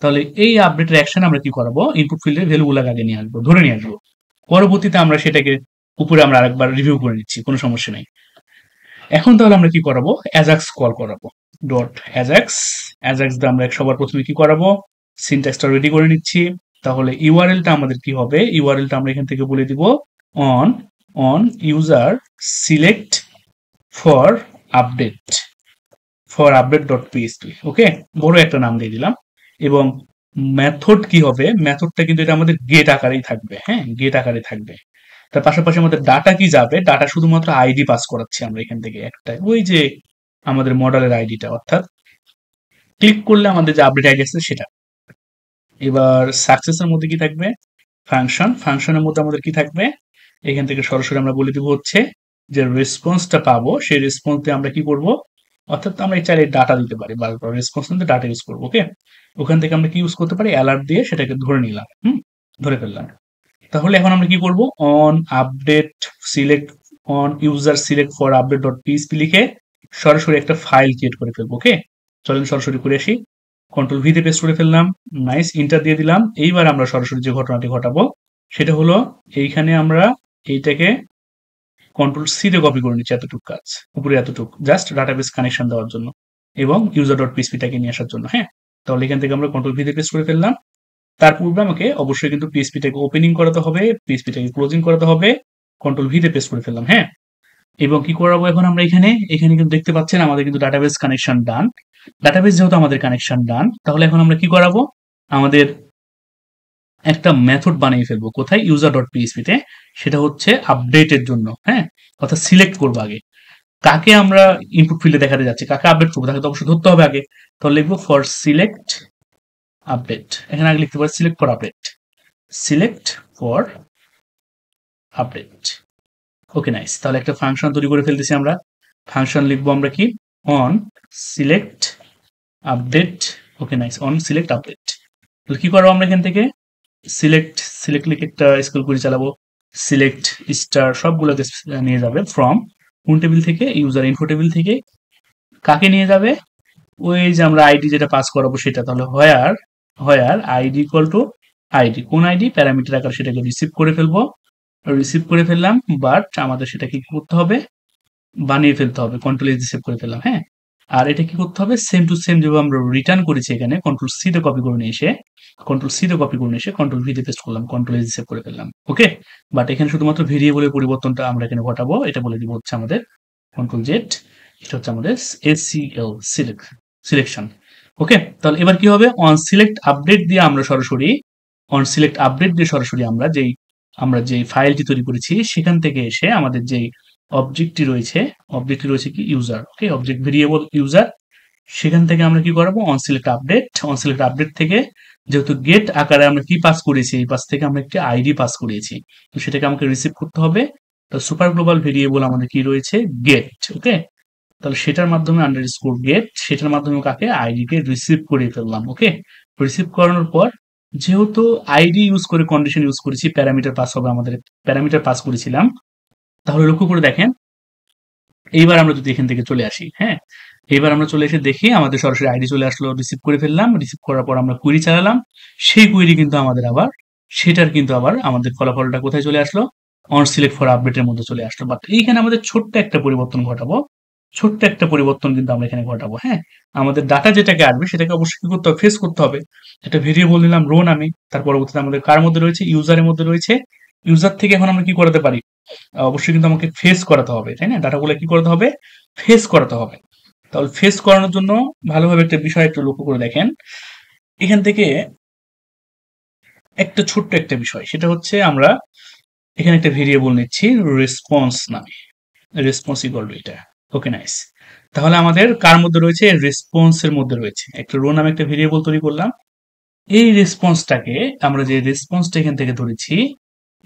তাহলে এই আপডেটের অ্যাকশন আমরা কি করবো ইনপুট ফিল্ডের ভ্যালুগুলো আগে নিয়ে আসবো ধরে নিয়ে আসবো পরবর্তীতে আমরা সেটাকে উপরে আমরা আরেকবার রিভিউ করে নিচ্ছি কোনো সমস্যা নেই এখন তাহলে আমরা কি করাবো অ্যাজাক্স কল করাবো ডট অ্যাজাক্স অ্যাজাক্স দিয়ে আমরা সবার প্রথমে কি করাবো সিনট্যাক্সটা রেডি করে নিচ্ছি তাহলে ইউআরএলটা আমাদের কি হবে ইউআরএলটা আমরা এখান থেকে বলে দিব on on user select for update for update dot PSP okay বড় একটা নাম দিয়ে দিলাম এবং মেথড কি হবে মেথডটা কিন্তু এটা আমাদের গেট আকারেই থাকবে হ্যাঁ গেট আকারে থাকবে তার পাশাপাশি আমাদের ডাটা কি যাবে ডাটা শুধুমাত্র আইডি পাস করাচ্ছি আমরা এখান থেকে একটা ওই যে আমাদের মডেলের আইডিটা অর্থাৎ ক্লিক করলে আমাদের যে আপডেট আইডি আছে সেটা এবার সাকসেসের মধ্যে কি থাকবে ফাংশন ফাংশনের মধ্যে আমাদের কি থাকবে এখান থেকে সরাসরি আমরা বলে দিব হচ্ছে যে রেসপন্সটা পাবো সেই রেসপন্স দিয়ে আমরা কি করবো অর্থাৎ আমরা চাইলে ডাটা দিতে পারি বারবার রেসপন্স কিন্তু ডাটা ইউজ করবো ওকে ওখান থেকে আমরা কি ইউজ করতে পারি অ্যালার্ট দিয়ে সেটাকে ধরে নিলাম হুম ধরে ফেললাম তাহলে এখন আমরা কি করবো on update select on user select for update dot PSP লিখে সরাসরি একটা ফাইল ক্রিয়েট করে ফেলবো ওকে চলেন সরাসরি করে আসি কন্ট্রোল ভিতে পেস্ট করে ফেললাম নাইস ইন্টার দিয়ে দিলাম এইবার আমরা সরাসরি যে ঘটনাটি ঘটাবো সেটা হলো এইখানে আমরা এইটাকে কন্ট্রোল সি তে কপি করে নিচ্ছি এতটুকু কাজ উপরে এতটুকু জাস্ট ডাটাবেস কানেকশন দেওয়ার জন্য এবং ইউজার ডট পিএসপিটাকে নিয়ে আসার জন্য হ্যাঁ তাহলে এখান থেকে আমরা কন্ট্রোল ভিতে পেস্ট করে ফেললাম তার পূর্বে আমাকে অবশ্যই কিন্তু পিএসপিটাকে ওপেনিং করাতে হবে পিএসপিটাকে ক্লোজিং করাতে হবে কন্ট্রোল ভিতে পেস্ট করে ফেললাম হ্যাঁ এবং কি করাবো এখন আমরা এখানে এখানে কিন্তু দেখতে পাচ্ছেন আমাদের কিন্তু ডাটাবেস কানেকশন ডান ডাটাবেস যেহেতু আমাদের কানেকশন ডান তাহলে এখন আমরা কি করাবো আমাদের একটা মেথড বানিয়ে ফেলবো কোথায় ইউজার ডট পিএসপিতে সেটা হচ্ছে আপডেটের জন্য হ্যাঁ অর্থাৎ সিলেক্ট করবো আগে কাকে আমরা ইনপুট ফিল্ডে দেখাতে যাচ্ছি কাকে আপডেট করবো তাকে তো অবশ্যই ধরতে হবে আগে তাহলে লিখবো ফর সিলেক্ট আপডেট এখানে আগে লিখতে পারি select for update select for update okay nice তাহলে একটা ফাংশন তৈরি করে ফেলতেছি আমরা ফাংশন লিখবো আমরা কি on select update okay nice on select update তাহলে কি করবো আমরা এখান থেকে সিলেক্ট সিলেক্ট লিখে একটা স্কুল করে চালাবো সিলেক্ট স্টার সবগুলোকে নিয়ে যাবে ফ্রম কোন টেবিল থেকে ইউজার ইনফো টেবিল থেকে কাকে নিয়ে যাবে ওই যে আমরা আইডি যেটা পাস করাবো সেটা তাহলে where where ID call to ID কোন আইডি প্যারামিটার আকার সেটাকে রিসিভ করে ফেলবো রিসিভ করে ফেললাম বাট আমাদের সেটা কি করতে হবে বানিয়ে ফেলতে হবে কন্ট্রোল এস করে ফেললাম হ্যাঁ আর এটা কি করতে হবে সেম টু সেম যেভাবে আমরা রিটার্ন করেছি এখানে কন্ট্রোল সিতে কপি করে নিয়ে এসে কন্ট্রোল সিতে কপি করে এসে কন্ট্রোল ভিতে পেস্ট করলাম কন্ট্রোল এস সেভ করে ফেললাম ওকে বাট এখানে শুধুমাত্র ভেরিয়েবলের পরিবর্তনটা আমরা এখানে ঘটাবো এটা বলে দিব হচ্ছে আমাদের কন্ট্রোল জেড এটা হচ্ছে আমাদের এসিএল সিলেক্ট সিলেকশন ওকে তাহলে এবার কি হবে অন সিলেক্ট আপডেট দিয়ে আমরা সরাসরি অন সিলেক্ট আপডেট দিয়ে সরাসরি আমরা যেই আমরা যে ফাইলটি তৈরি করেছি সেখান থেকে এসে আমাদের যেই অবজেক্টটি রয়েছে অবজেক্টটি রয়েছে কি user okay object variable user সেখান থেকে আমরা কি করাবো on select update on select update থেকে যেহেতু গেট আকারে আমরা কি পাস করেছি এই পাস থেকে আমরা একটি আইডি পাস করেছি তো সেটাকে আমাকে রিসিভ করতে হবে তো সুপার গ্লোবাল ভেরিয়েবল আমাদের কি রয়েছে গেট ওকে তাহলে সেটার মাধ্যমে আন্ডার স্কোর গেট সেটার মাধ্যমে কাকে আইডিকে রিসিভ করে ফেললাম ওকে রিসিভ করানোর পর যেহেতু আইডি ইউজ করে কন্ডিশন ইউজ করেছি প্যারামিটার পাস হবে আমাদের প্যারামিটার পাস করেছিলাম তাহলে লক্ষ্য করে দেখেন এইবার আমরা যদি এখান থেকে চলে আসি হ্যাঁ এবার আমরা চলে এসে দেখি আমাদের সরাসরি আইডি চলে আসলো রিসিভ করে ফেললাম রিসিভ করার পর আমরা কুইরি চালালাম সেই কুইরি কিন্তু আমাদের আবার সেটার কিন্তু আবার আমাদের ফলাফলটা কোথায় চলে আসলো অন সিলেক্ট ফর আপডেটের মধ্যে চলে আসলো বাট এইখানে আমাদের ছোট্ট একটা পরিবর্তন ঘটাবো ছোট্ট একটা পরিবর্তন কিন্তু আমরা এখানে ঘটাবো হ্যাঁ আমাদের ডাটা যেটাকে আসবে সেটাকে অবশ্যই কি করতে হবে ফেস করতে হবে একটা ভেরিয়েবল নিলাম রো নামে তার পরবর্তীতে আমাদের কার মধ্যে রয়েছে ইউজারের মধ্যে রয়েছে ইউজার থেকে এখন আমরা কি করাতে পারি অবশ্যই কিন্তু আমাকে ফেস করাতে হবে তাই না ডাটাগুলো কি করাতে হবে ফেস করাতে হবে তাহলে ফেস করানোর জন্য ভালোভাবে একটা বিষয় একটু লক্ষ্য করে দেখেন এখান থেকে একটা ছোট্ট একটা বিষয় সেটা হচ্ছে আমরা এখানে একটা ভেরিয়েবল নিচ্ছি রেসপন্স নামে রেসপন্স ইকল এটা ওকে নাইস তাহলে আমাদের কার মধ্যে রয়েছে রেসপন্সের মধ্যে রয়েছে একটা রো নামে একটা ভেরিয়েবল তৈরি করলাম এই রেসপন্সটাকে আমরা যে রেসপন্সটা এখান থেকে ধরেছি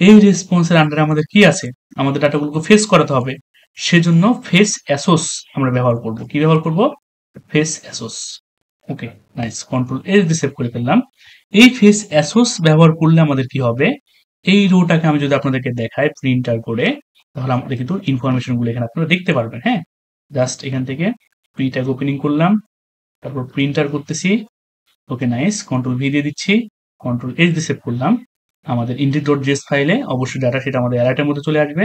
এই রেসপন্সের আন্ডারে আমাদের কি আছে আমাদের ডাটাগুলোকে ফেস করাতে হবে সেজন্য ফেস অ্যাসোস আমরা ব্যবহার করব কি ব্যবহার করব fetch assoc okay nice control S দিয়ে সেভ করে ফেললাম এই ফেস অ্যাসোস ব্যবহার করলে আমাদের কি হবে এই রোটাকে আমি যদি আপনাদেরকে দেখাই প্রিন্টার করে তাহলে আমাদের কিন্তু ইনফরমেশনগুলো এখানে আপনারা দেখতে পারবেন হ্যাঁ জাস্ট এখান থেকে প্রিট্যাগ ওপেনিং করলাম তারপর প্রিন্টার করতেছি ওকে নাইস কন্ট্রোল ভি দিয়ে দিচ্ছি কন্ট্রোল এস দিয়ে সেভ করলাম আমাদের ইন্ডি ডট জেস ফাইলে অবশ্যই ডাটা সেটা আমাদের অ্যালার্টের মধ্যে চলে আসবে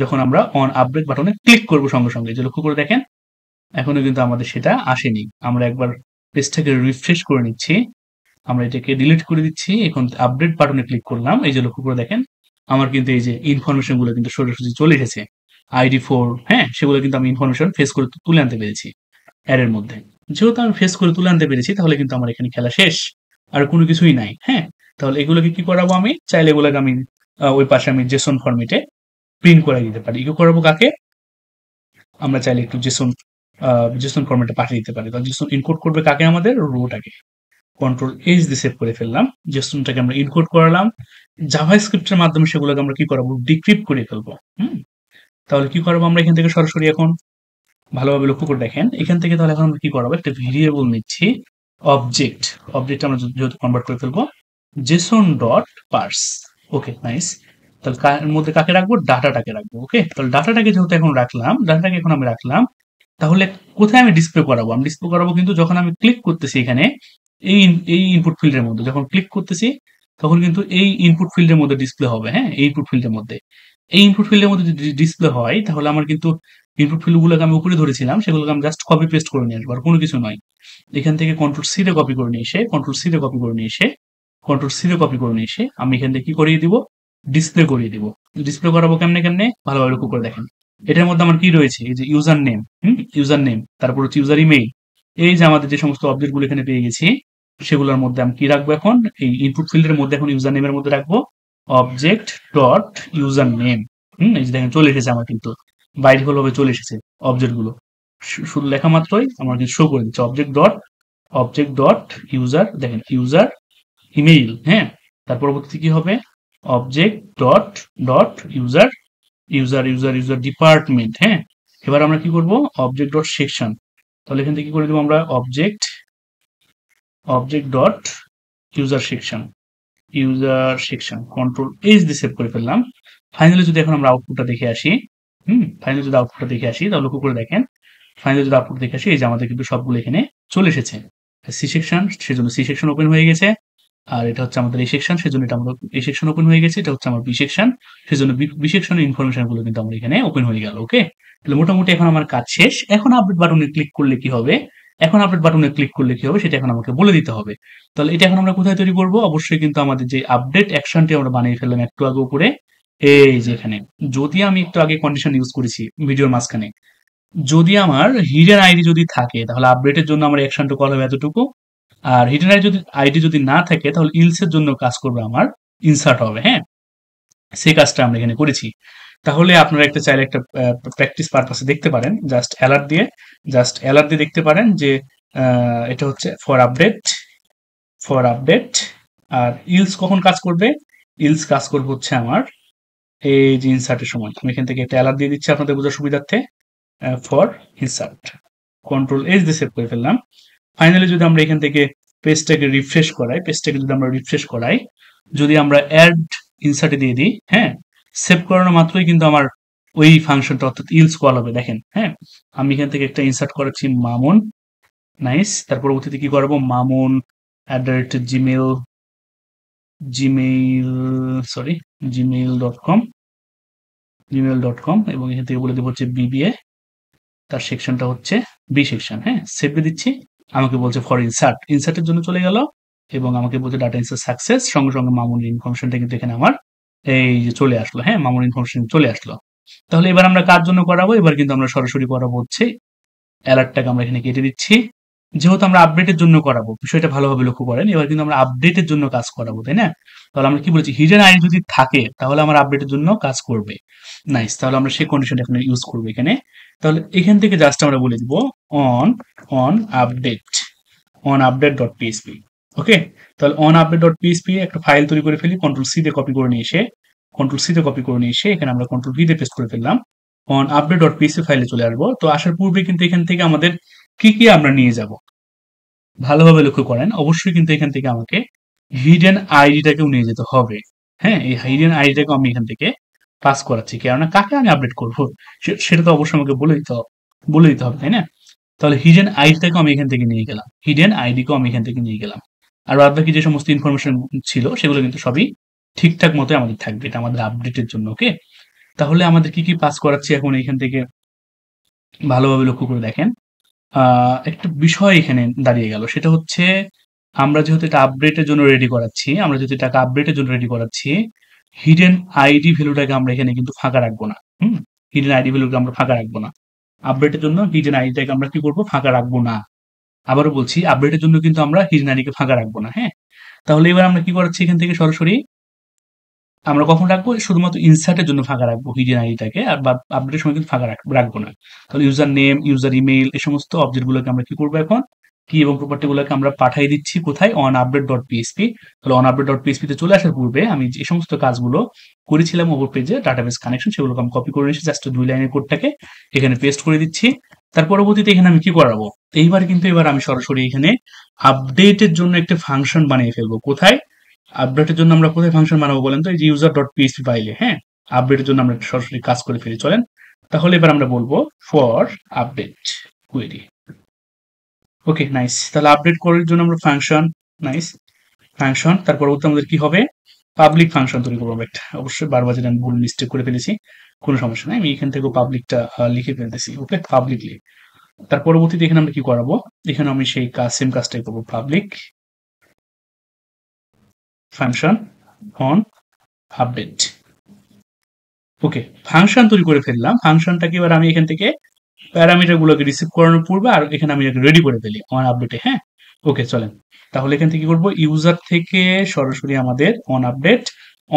যখন আমরা অন আপডেট বাটনে ক্লিক করব সঙ্গে সঙ্গে যে লক্ষ্য করে দেখেন এখনো কিন্তু আমাদের সেটা আসেনি আমরা একবার পেজটাকে রিফ্রেশ করে নিচ্ছি আমরা এটাকে ডিলিট করে দিচ্ছি এখন আপডেট বাটনে ক্লিক করলাম এই যে লক্ষ্য করে দেখেন আমার কিন্তু এই যে ইনফরমেশনগুলো কিন্তু সোজাসুজি চলে এসেছে আইডি ফোর হ্যাঁ সেগুলো কিন্তু আমি ইনফরমেশন ফেস করে তুলে আনতে পেরেছি অ্যাডের মধ্যে যেহেতু আমি ফেস করে তুলে আনতে পেরেছি তাহলে কিন্তু আমার এখানে খেলা শেষ আর কোনো কিছুই নাই হ্যাঁ তাহলে এগুলোকে কি করাবো আমি চাইলে এগুলোকে আমি ওই পাশে আমি জেসন ফর্মেটে প্রিন্ট করে দিতে পারি ইকো করাবো কাকে আমরা চাইলে একটু জেসন জেসন ফর্মেটে পাঠিয়ে দিতে পারি তাহলে জেসন ইনকোড করবে কাকে আমাদের রোটাকে কন্ট্রোল এইচ দিয়ে সেভ করে ফেললাম জেসনটাকে আমরা ইনকোড করালাম স্ক্রিপ্টের মাধ্যমে সেগুলোকে আমরা কি করাবো ডিক্রিপ্ট করে ফেলবো হুম তাহলে কি করবো আমরা এখান থেকে সরাসরি এখন ভালোভাবে লক্ষ্য করে দেখেন এখান থেকে তাহলে এখন আমরা কি করাবো একটা ভেরিয়েবল নিচ্ছি অবজেক্ট অবজেক্ট আমরা যেহেতু কনভার্ট করে ফেলবো JSON dot parse okay nice তাহলে এর মধ্যে কাকে রাখবো ডাটাটাকে রাখবো ওকে তাহলে ডাটাটাকে যেহেতু এখন রাখলাম ডাটাটাকে এখন আমি রাখলাম তাহলে কোথায় আমি ডিসপ্লে করাবো আমি ডিসপ্লে করাবো কিন্তু যখন আমি ক্লিক করতেছি এখানে এই এই ইনপুট ফিল্ডের মধ্যে যখন ক্লিক করতেছি তখন কিন্তু এই ইনপুট ফিল্ডের মধ্যে ডিসপ্লে হবে হ্যাঁ এই ইনপুট ফিল্ডের মধ্যে এই ইনপুট ফিল্ডের মধ্যে যদি ডিসপ্লে হয় তাহলে আমার কিন্তু ইনপুট ফিল্ডগুলোকে আমি উপরে ধরেছিলাম সেগুলোকে আমি জাস্ট কপি পেস্ট করে নিয়ে আসবো আর কোনো কিছু নয় এখান থেকে কন্ট্রোল সিতে কপি করে নিয়ে এসে কন্ট্রোল সিতে কপি করে নিয়ে এসে কন্ট্রোল সিতে কপি করে নিয়ে এসে আমি এখান থেকে কি করিয়ে দিব ডিসপ্লে করিয়ে দিব ডিসপ্লে করাবো কেমনে কেমনে ভালোভাবে লক্ষ্য করে দেখেন এটার মধ্যে আমার কি রয়েছে এই যে ইউজার নেম হুম ইউজার নেম তারপর হচ্ছে ইউজার ইমেইল এই যে আমাদের যে সমস্ত অবজেক্টগুলো এখানে পেয়ে গেছি সেগুলোর মধ্যে আমি কি রাখবো এখন এই ইনপুট ফিল্ডের মধ্যে এখন ইউজার নেমের মধ্যে রাখবো অবজেক্ট ডট ইউজার নেম হুম এই যে দেখেন চলে এসেছে আমার কিন্তু বাইরে হলোভাবে চলে এসেছে অবজেক্টগুলো শুধু লেখা মাত্রই আমার কিন্তু শো করে দিচ্ছে object dot object dot user দেখেন ইউজার ইমেইল হ্যাঁ তার কি হবে object dot dot user user user user department হ্যাঁ এবার আমরা কি করব অবজেক্ট ডট সেকশন তাহলে এখান থেকে কি করে দেবো আমরা object object dot user section user section control H দিয়ে সেভ করে ফেললাম ফাইনালি যদি এখন আমরা আউটপুটটা দেখে আসি হুম ফাইনালি যদি আউটপুটটা দেখে আসি তাহলে লক্ষ্য করে দেখেন ফাইনালি যদি আউটপুট দেখে আসি এই যে আমাদের কিন্তু সবগুলো এখানে চলে এসেছে সি সেকশন সেজন্য সি সেকশন ওপেন হয়ে গেছে আর এটা হচ্ছে আমাদের এই সেকশন সেজন্য এটা আমাদের এই সেকশন ওপেন হয়ে গেছে এটা হচ্ছে আমার বি সেকশন সেজন্য বি সেকশনের গুলো কিন্তু আমার এখানে ওপেন হয়ে গেল ওকে তাহলে মোটামুটি এখন আমার কাজ শেষ এখন আপডেট বাটনে ক্লিক করলে কি হবে এখন আপডেট বাটনে ক্লিক করলে কি হবে সেটা এখন আমাকে বলে দিতে হবে তাহলে এটা এখন আমরা কোথায় তৈরি করব অবশ্যই কিন্তু আমাদের যে আপডেট অ্যাকশনটি আমরা বানিয়ে ফেললাম একটু আগে উপরে এই যে এখানে যদি আমি একটু আগে কন্ডিশন ইউজ করেছি ভিডিওর মাঝখানে যদি আমার হিডেন আইডি যদি থাকে তাহলে আপডেটের জন্য আমার অ্যাকশনটা কল হবে এতটুকু আর হিডেন আইডি যদি আইডি যদি না থাকে তাহলে ইলসের জন্য কাজ করবে আমার ইনসার্ট হবে হ্যাঁ সেই কাজটা আমরা এখানে করেছি তাহলে আপনারা একটা চাইলে একটা প্র্যাকটিস পারপাসে দেখতে পারেন জাস্ট অ্যালার্ট দিয়ে জাস্ট অ্যালার্ট দিয়ে দেখতে পারেন যে এটা হচ্ছে ফর আপডেট ফর আপডেট আর ইলস কখন কাজ করবে ইলস কাজ করবে হচ্ছে আমার এই যে ইনসার্টের সময় আমি এখান থেকে একটা অ্যালার্ট দিয়ে দিচ্ছি আপনাদের বোঝার সুবিধার্থে ফর ইনসার্ট কন্ট্রোল এস দিয়ে সেভ করে ফেললাম ফাইনালি যদি আমরা এখান থেকে পেজটাকে রিফ্রেশ করাই পেজটাকে যদি আমরা রিফ্রেশ করাই যদি আমরা অ্যাড ইনসার্টে দিয়ে দিই হ্যাঁ সেভ করানো মাত্রই কিন্তু আমার ওই ফাংশনটা অর্থাৎ ইলস কল হবে দেখেন হ্যাঁ আমি এখান থেকে একটা ইনসার্ট করাচ্ছি মামুন নাইস তার পরবর্তীতে কি করবো Mamun at the rate gmail gmail sorry gmail dot com gmail dot com এবং এখান থেকে বলে দেবো হচ্ছে বিবিএ তার সেকশনটা হচ্ছে বি সেকশন হ্যাঁ সেভে দিচ্ছি আমাকে বলছে ফর ইনসার্ট ইনসার্টের জন্য চলে গেল এবং আমাকে বলছে ডাটা ইনসার্ট সাকসেস সঙ্গে সঙ্গে মামুন ইনফরমেশনটা কিন্তু এখানে আমার এই যে চলে আসলো হ্যাঁ মামুন ইনফরমেশন চলে আসলো তাহলে এবার আমরা কার জন্য করাবো এবার কিন্তু আমরা সরাসরি করাবো হচ্ছে অ্যালার্টটাকে আমরা এখানে কেটে দিচ্ছি যেহেতু আমরা আপডেটের জন্য করাবো বিষয়টা ভালোভাবে লক্ষ্য করেন এবার কিন্তু আমরা আপডেটের জন্য কাজ করাবো তাই না তাহলে আমরা কি বলেছি হিডেন আইডি যদি থাকে তাহলে আমার আপডেটের জন্য কাজ করবে নাইস তাহলে আমরা সেই কন্ডিশন এখানে ইউজ করবো এখানে তাহলে এখান থেকে জাস্ট আমরা বলে দিব on on update on update dot PSP okay তাহলে অন আপডেট ডট পিএসপি একটা ফাইল তৈরি করে ফেলি কন্ট্রোল সি তে কপি করে নিয়ে এসে কন্ট্রোল সিতে কপি করে নিয়ে এসে এখানে আমরা কন্ট্রোল ভি তে পেস্ট করে ফেললাম অন আপডেট ডট পিএসপি ফাইলে চলে আসবো তো আসার পূর্বে কিন্তু এখান থেকে আমাদের কি কি আমরা নিয়ে যাব ভালোভাবে লক্ষ্য করেন অবশ্যই কিন্তু এখান থেকে আমাকে হিডেন আইডিটাকেও নিয়ে যেতে হবে হ্যাঁ এই হিডেন আইডিটাকে আমি এখান থেকে পাস করাচ্ছি কেননা কাকে আমি আপডেট করবো সেটা তো অবশ্যই আমাকে বলে দিতে বলে দিতে হবে তাই না তাহলে হিডেন আইডিটাকেও আমি এখান থেকে নিয়ে গেলাম হিডেন আইডিকেও আমি এখান থেকে নিয়ে গেলাম আর বাদ বাকি যে সমস্ত ইনফরমেশন ছিল সেগুলো কিন্তু সবই ঠিকঠাক মতো আমাদের থাকবে এটা আমাদের আপডেটের জন্য ওকে তাহলে আমাদের কি কি পাস করাচ্ছি এখন এখান থেকে ভালোভাবে লক্ষ্য করে দেখেন একটা বিষয় এখানে দাঁড়িয়ে গেল সেটা হচ্ছে আমরা যেহেতু এটা আপডেটের জন্য রেডি করাচ্ছি আমরা যেহেতু এটাকে আপডেটের জন্য রেডি করাচ্ছি হিডেন আইডি ভ্যালুটাকে আমরা এখানে কিন্তু ফাঁকা রাখবো না হুম হিডেন আইডি ভ্যালুকে আমরা ফাঁকা রাখবো না আপডেটের জন্য হিডেন আইডিটাকে আমরা কি করবো ফাঁকা রাখবো না আবারও বলছি আপডেটের জন্য কিন্তু আমরা হিডেন আইডিকে ফাঁকা রাখবো না হ্যাঁ তাহলে এবার আমরা কি করাচ্ছি এখান থেকে সরাসরি আমরা কখন রাখবো শুধুমাত্র ইনসার্টের জন্য ফাঁকা রাখবো হিডেন আইডিটাকে আর আপডেটের সময় কিন্তু ফাঁকা রাখবো না তাহলে ইউজার নেম ইউজার ইমেল এই সমস্ত অবজেক্টগুলোকে আমরা কি করবো এখন কি এবং প্রপার্টিগুলোকে আমরা পাঠাই দিচ্ছি কোথায় অন আপডেট ডট পিএসপি তাহলে অন আপডেট ডট পিএসপিতে চলে আসার পূর্বে আমি যে সমস্ত কাজগুলো করেছিলাম ওপর পেজে ডাটাবেস কানেকশন সেগুলোকে আমি কপি করে নিয়েছি জাস্ট দুই লাইনের কোডটাকে এখানে পেস্ট করে দিচ্ছি তার পরবর্তীতে এখানে আমি কি করাবো এইবার কিন্তু এবার আমি সরাসরি এখানে আপডেটের জন্য একটা ফাংশন বানিয়ে ফেলবো কোথায় আপডেটের জন্য আমরা কোথায় ফাংশন বানাবো বলেন তো এই যে ইউজার ডট পিএসপি ফাইলে হ্যাঁ আপডেটের জন্য আমরা সরাসরি কাজ করে ফেলে চলেন তাহলে এবার আমরা বলবো for update query okay nice তাহলে আপডেট করার জন্য আমরা ফাংশন নাইস ফাংশন তারপর আমাদের কি হবে পাবলিক ফাংশন তৈরি করবো একটা অবশ্যই বারবার যেটা আমি ভুল মিস্টেক করে ফেলেছি কোনো সমস্যা নাই আমি এখান থেকেও পাবলিকটা লিখে ফেলতেছি ওকে পাবলিকলি তার পরবর্তীতে এখানে আমরা কি করাবো এখানে আমি সেই কাজ সেম কাজটাই করবো public function on update okay function তৈরি করে ফেললাম ফাংশনটাকে এবার আমি এখান থেকে প্যারামিটারগুলোকে রিসিভ করানোর পূর্বে আর এখানে আমি রেডি করে ফেলি অন আপডেটে হ্যাঁ ওকে চলেন তাহলে এখান থেকে কি করব ইউজার থেকে সরাসরি আমাদের অন আপডেট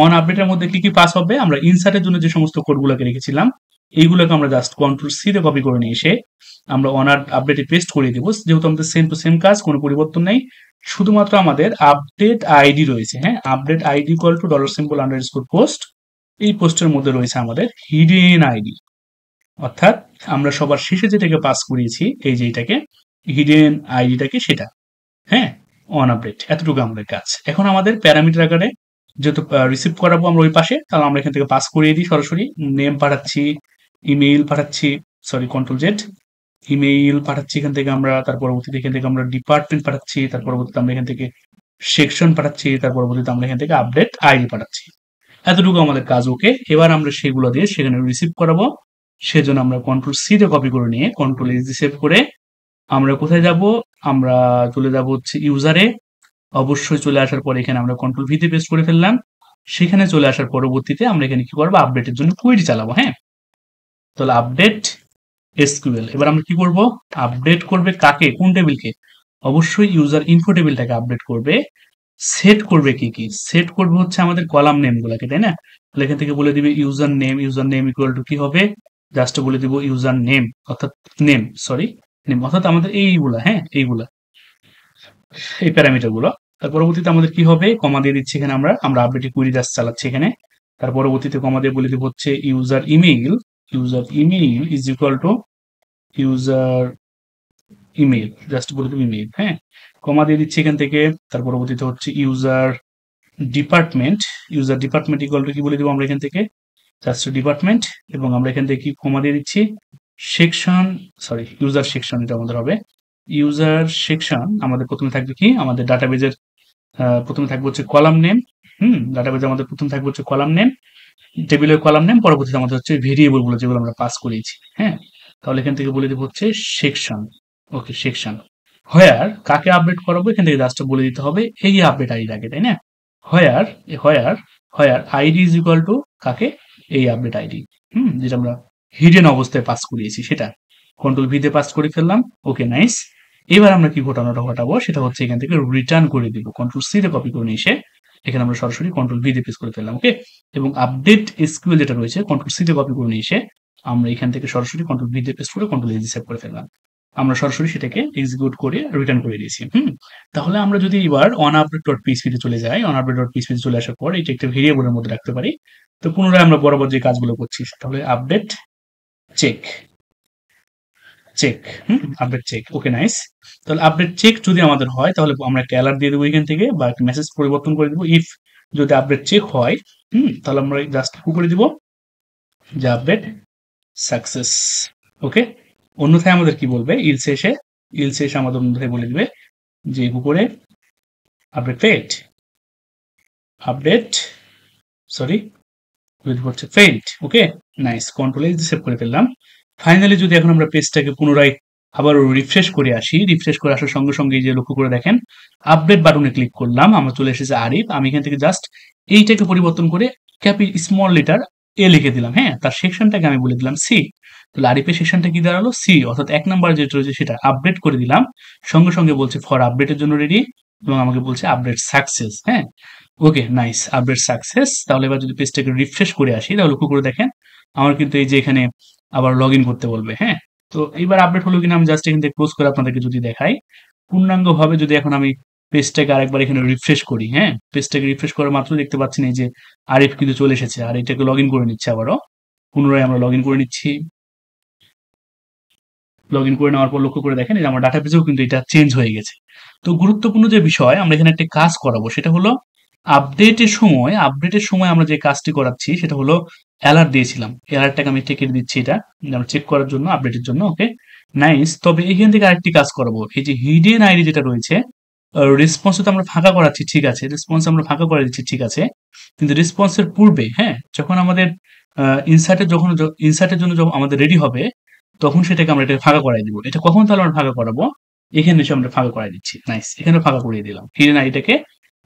অন আপডেটের মধ্যে কি কি পাস হবে আমরা ইনসার্টের জন্য যে সমস্ত কোডগুলোকে রেখেছিলাম এইগুলোকে আমরা জাস্ট কন্ট্রোল সিতে কপি করে নিয়ে এসে আমরা অনার আপডেটে পেস্ট করিয়ে দেবো যেহেতু আমাদের সেম টু সেম কাজ কোনো পরিবর্তন নেই শুধুমাত্র আমাদের আপডেট আইডি রয়েছে হ্যাঁ update ID call to dollar symbol underscore post এই পোস্টের মধ্যে রয়েছে আমাদের হিডেন আইডি অর্থাৎ আমরা সবার শেষে যেটাকে পাস করিয়েছি এই যে এটাকে হিডেন আইডিটাকে সেটা হ্যাঁ অন আপডেট এতটুকু আমাদের কাজ এখন আমাদের প্যারামিটার আকারে যেহেতু রিসিভ করাবো আমরা ওই পাশে তাহলে আমরা এখান থেকে পাস করিয়ে দিই সরাসরি নেম পাঠাচ্ছি ইমেইল পাঠাচ্ছি সরি কন্ট্রোল জেট ইমেইল পাঠাচ্ছি এখান থেকে আমরা তার পরবর্তীতে এখান থেকে আমরা ডিপার্টমেন্ট পাঠাচ্ছি তার পরবর্তীতে আমরা এখান থেকে সেকশন পাঠাচ্ছি তার পরবর্তীতে আমরা এখান থেকে আপডেট আইডি পাঠাচ্ছি এতটুকু আমাদের কাজ ওকে এবার আমরা সেগুলো দিয়ে সেখানে রিসিভ করাবো সেজন্য আমরা কন্ট্রোল সিতে কপি করে নিয়ে কন্ট্রোল এস সেভ করে আমরা কোথায় যাব আমরা চলে যাব হচ্ছে ইউজারে অবশ্যই চলে আসার পর এখানে আমরা কন্ট্রোল ভিতে পেস্ট করে ফেললাম সেখানে চলে আসার পরবর্তীতে আমরা এখানে কি করবো আপডেটের জন্য কুইরি চালাবো হ্যাঁ তাহলে আপডেট এসকিউএল এবার আমরা কি করব আপডেট করবে কাকে কোন টেবিলকে অবশ্যই ইউজার ইনফো টেবিলটাকে আপডেট করবে সেট করবে কি কি সেট করবে হচ্ছে আমাদের কলাম নেমগুলোকে তাই না তাহলে এখান থেকে বলে দিবে user name user name equal to কি হবে জাস্ট বলে দিব ইউজার নেম অর্থাৎ নেম সরি নেম অর্থাৎ আমাদের এইগুলা হ্যাঁ এইগুলা এই প্যারামিটারগুলো তার পরবর্তীতে আমাদের কি হবে কমা দিয়ে দিচ্ছি এখানে আমরা আমরা আপডেট কুইরি জাস্ট চালাচ্ছি এখানে তার পরবর্তীতে কমা দিয়ে বলে দিব হচ্ছে user email user email is equal to user email just বলে দেবো ইমেল হ্যাঁ কমা দিয়ে দিচ্ছি এখান থেকে তার পরবর্তীতে হচ্ছে user department user department equal to কি বলে দেবো আমরা এখান থেকে জাস্ট ডিপার্টমেন্ট এবং আমরা এখান থেকে কি কমা দিয়ে দিচ্ছি সেকশন সরি ইউজার সেকশন এটা আমাদের হবে ইউজার সেকশন আমাদের প্রথমে থাকবে কি আমাদের ডাটাবেজের প্রথমে থাকবে হচ্ছে কলাম নেম হুম ডাটাবেজে আমাদের প্রথম থাকবে হচ্ছে কলাম নেম টেবিলের কলাম নেম পরবর্তীতে আমাদের হচ্ছে ভেরিয়েবলগুলো যেগুলো আমরা পাস করেছি হ্যাঁ তাহলে এখান থেকে বলে দেবো হচ্ছে সেকশন ওকে সেকশন হয়ার কাকে আপডেট করাবো এখান থেকে জাস্ট বলে দিতে হবে এই আপডেট আইডি আইডিটাকে তাই না হয়ার হয়ার where ID is equal to কাকে এই আপডেট আইডি হুম যেটা আমরা হিডেন অবস্থায় পাস করিয়েছি সেটা কন্ট্রোল ভিতে পাস করে ফেললাম ওকে নাইস এবার আমরা কি ঘটনাটা ঘটাবো সেটা হচ্ছে এখান থেকে রিটার্ন করে দিব কন্ট্রোল সিতে কপি করে নিয়ে এসে এখানে আমরা সরাসরি কন্ট্রোল ভি দিয়ে পেস করে ফেললাম ওকে এবং আপডেট এসকিউএল যেটা রয়েছে কন্ট্রোল সিতে কপি করে নিয়ে এসে আমরা এখান থেকে সরাসরি কন্ট্রোল ভি দিয়ে পেস করে কন্ট্রোল এজি সেভ করে ফেললাম আমরা সরাসরি সেটাকে এক্সিকিউট করে রিটার্ন করে দিয়েছি হুম তাহলে আমরা যদি এবার অন আপডেট ডট পিসপিতে চলে যাই অন আপডেট ডট পিসপিতে চলে আসার পর এটা একটা ভেরিয়েবলের মধ্যে রাখতে পারি তো পুনরায় আমরা বরাবর যে কাজগুলো করছি সেটা হলো update check check hmm update check okay nice তাহলে আপডেট চেক যদি আমাদের হয় তাহলে আমরা একটা অ্যালার্ট দিয়ে দেবো এখান থেকে বা একটা মেসেজ পরিবর্তন করে দেবো ইফ যদি আপডেট চেক হয় হুম তাহলে আমরা জাস্ট করে দিব যে আপডেট সাকসেস ওকে অন্যথায় আমাদের কি বলবে ইল শেষে ইল শেষে আমাদের অন্যথায় বলে দিবে যে করে আপডেট ফেট আপডেট সরি হচ্ছে ফেল্ড ওকে নাইস কন্ট্রোলে সেভ করে ফেললাম ফাইনালি যদি এখন আমরা পেজটাকে পুনরায় আবার রিফ্রেশ করে আসি রিফ্রেশ করে আসার সঙ্গে সঙ্গে যে লক্ষ্য করে দেখেন আপডেট বাটনে ক্লিক করলাম আমার চলে এসেছে আরিফ আমি এখান থেকে জাস্ট এইটাকে পরিবর্তন করে ক্যাপি স্মল লেটার এ লিখে দিলাম হ্যাঁ তার সেকশনটাকে আমি বলে দিলাম সি তাহলে আরিফের সেকশনটা কি দাঁড়ালো সি অর্থাৎ এক নাম্বার যেটা রয়েছে সেটা আপডেট করে দিলাম সঙ্গে সঙ্গে বলছে ফর আপডেটের জন্য রেডি এবং আমাকে বলছে আপডেট সাকসেস হ্যাঁ ওকে নাইস আপডেট সাকসেস তাহলে এবার যদি পেজটাকে রিফ্রেশ করে আসি তাহলে লক্ষ্য করে দেখেন আমার কিন্তু এই যে এখানে আবার লগ করতে বলবে হ্যাঁ তো এইবার আপডেট হলো কিনা আমি জাস্ট এখান থেকে ক্লোজ করে আপনাদেরকে যদি দেখাই পূর্ণাঙ্গভাবে যদি এখন আমি পেজটাকে আরেকবার এখানে রিফ্রেশ করি হ্যাঁ পেজটাকে রিফ্রেশ করার মাত্র দেখতে পাচ্ছি এই যে আরিফ কিন্তু চলে এসেছে আর এটাকে লগ করে নিচ্ছে আবারও পুনরায় আমরা লগ করে নিচ্ছি লগ করে নেওয়ার পর লক্ষ্য করে দেখেন যে আমার ডাটা পেজেও কিন্তু এটা চেঞ্জ হয়ে গেছে তো গুরুত্বপূর্ণ যে বিষয় আমরা এখানে একটা কাজ করাবো সেটা হলো আপডেটের সময় আপডেটের সময় আমরা যে কাজটি করাচ্ছি সেটা হলো অ্যালার্ট দিয়েছিলাম অ্যালার্টটাকে আমি টিকিট দিচ্ছি এটা চেক করার জন্য আপডেটের জন্য ওকে নাইস তবে এখান থেকে আরেকটি কাজ করবো এই যে হিডেন আইডি যেটা রয়েছে রেসপন্স তো আমরা ফাঁকা করাচ্ছি ঠিক আছে রেসপন্স আমরা ফাঁকা করে দিচ্ছি ঠিক আছে কিন্তু রেসপন্সের পূর্বে হ্যাঁ যখন আমাদের ইনসার্টের যখন ইনসার্টের জন্য যখন আমাদের রেডি হবে তখন সেটাকে আমরা এটা ফাঁকা করাই দিব এটা কখন তাহলে আমরা ফাঁকা করাবো এখানে এসে আমরা ফাঁকা করাই দিচ্ছি নাইস এখানে ফাঁকা করিয়ে দিলাম হিডেন আইডিটাকে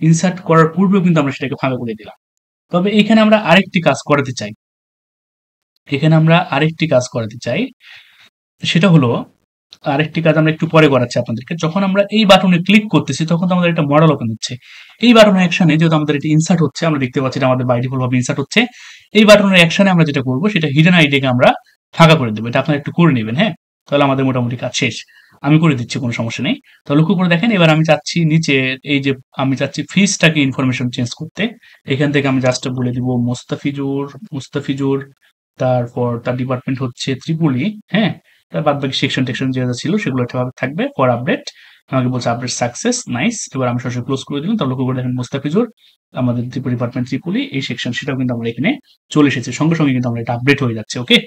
ইনসার্ট করার পূর্বেও কিন্তু আমরা সেটাকে ফাঁকা করে দিলাম তবে এখানে আমরা আরেকটি কাজ করাতে চাই এখানে আমরা আরেকটি কাজ করাতে চাই সেটা হলো আরেকটি কাজ আমরা একটু পরে করাচ্ছি আপনাদেরকে যখন আমরা এই বাটনে ক্লিক করতেছি তখন তো আমাদের একটা মডেল ওপেন হচ্ছে এই বাটনের অ্যাকশনে যেহেতু আমাদের এটা ইনসার্ট হচ্ছে আমরা দেখতে পাচ্ছি আমাদের বাইরে ইনসার্ট হচ্ছে এই বাটনের অ্যাকশনে আমরা যেটা করবো সেটা হিডেন আইডিকে আমরা ফাঁকা করে দেবো এটা আপনারা একটু করে নেবেন হ্যাঁ তাহলে আমাদের মোটামুটি কাজ শেষ আমি করে দিচ্ছি কোনো সমস্যা নেই তো লক্ষ্য করে দেখেন এবার আমি চাচ্ছি নিচে এই যে আমি চাচ্ছি ফিজটাকে ইনফরমেশন চেঞ্জ করতে এখান থেকে আমি জাস্ট বলে দিব মোস্তাফিজুর মোস্তাফিজুর তারপর তার ডিপার্টমেন্ট হচ্ছে ত্রিপুলি হ্যাঁ তার বাদ বাকি সেকশন টেকশন যেটা ছিল সেগুলো ঠিকভাবে থাকবে ফর আপডেট আমাকে বলছে আপডেট সাকসেস নাইস এবার আমি সরাসরি ক্লোজ করে দিলাম তার লক্ষ্য করে দেখেন মোস্তাফিজুর আমাদের ত্রিপুরা ডিপার্টমেন্ট ত্রিপুলি এই সেকশন সেটাও কিন্তু আমরা এখানে চলে এসেছে সঙ্গে সঙ্গে কিন্তু আমরা এটা আপডেট হয়ে যাচ্ছে ওকে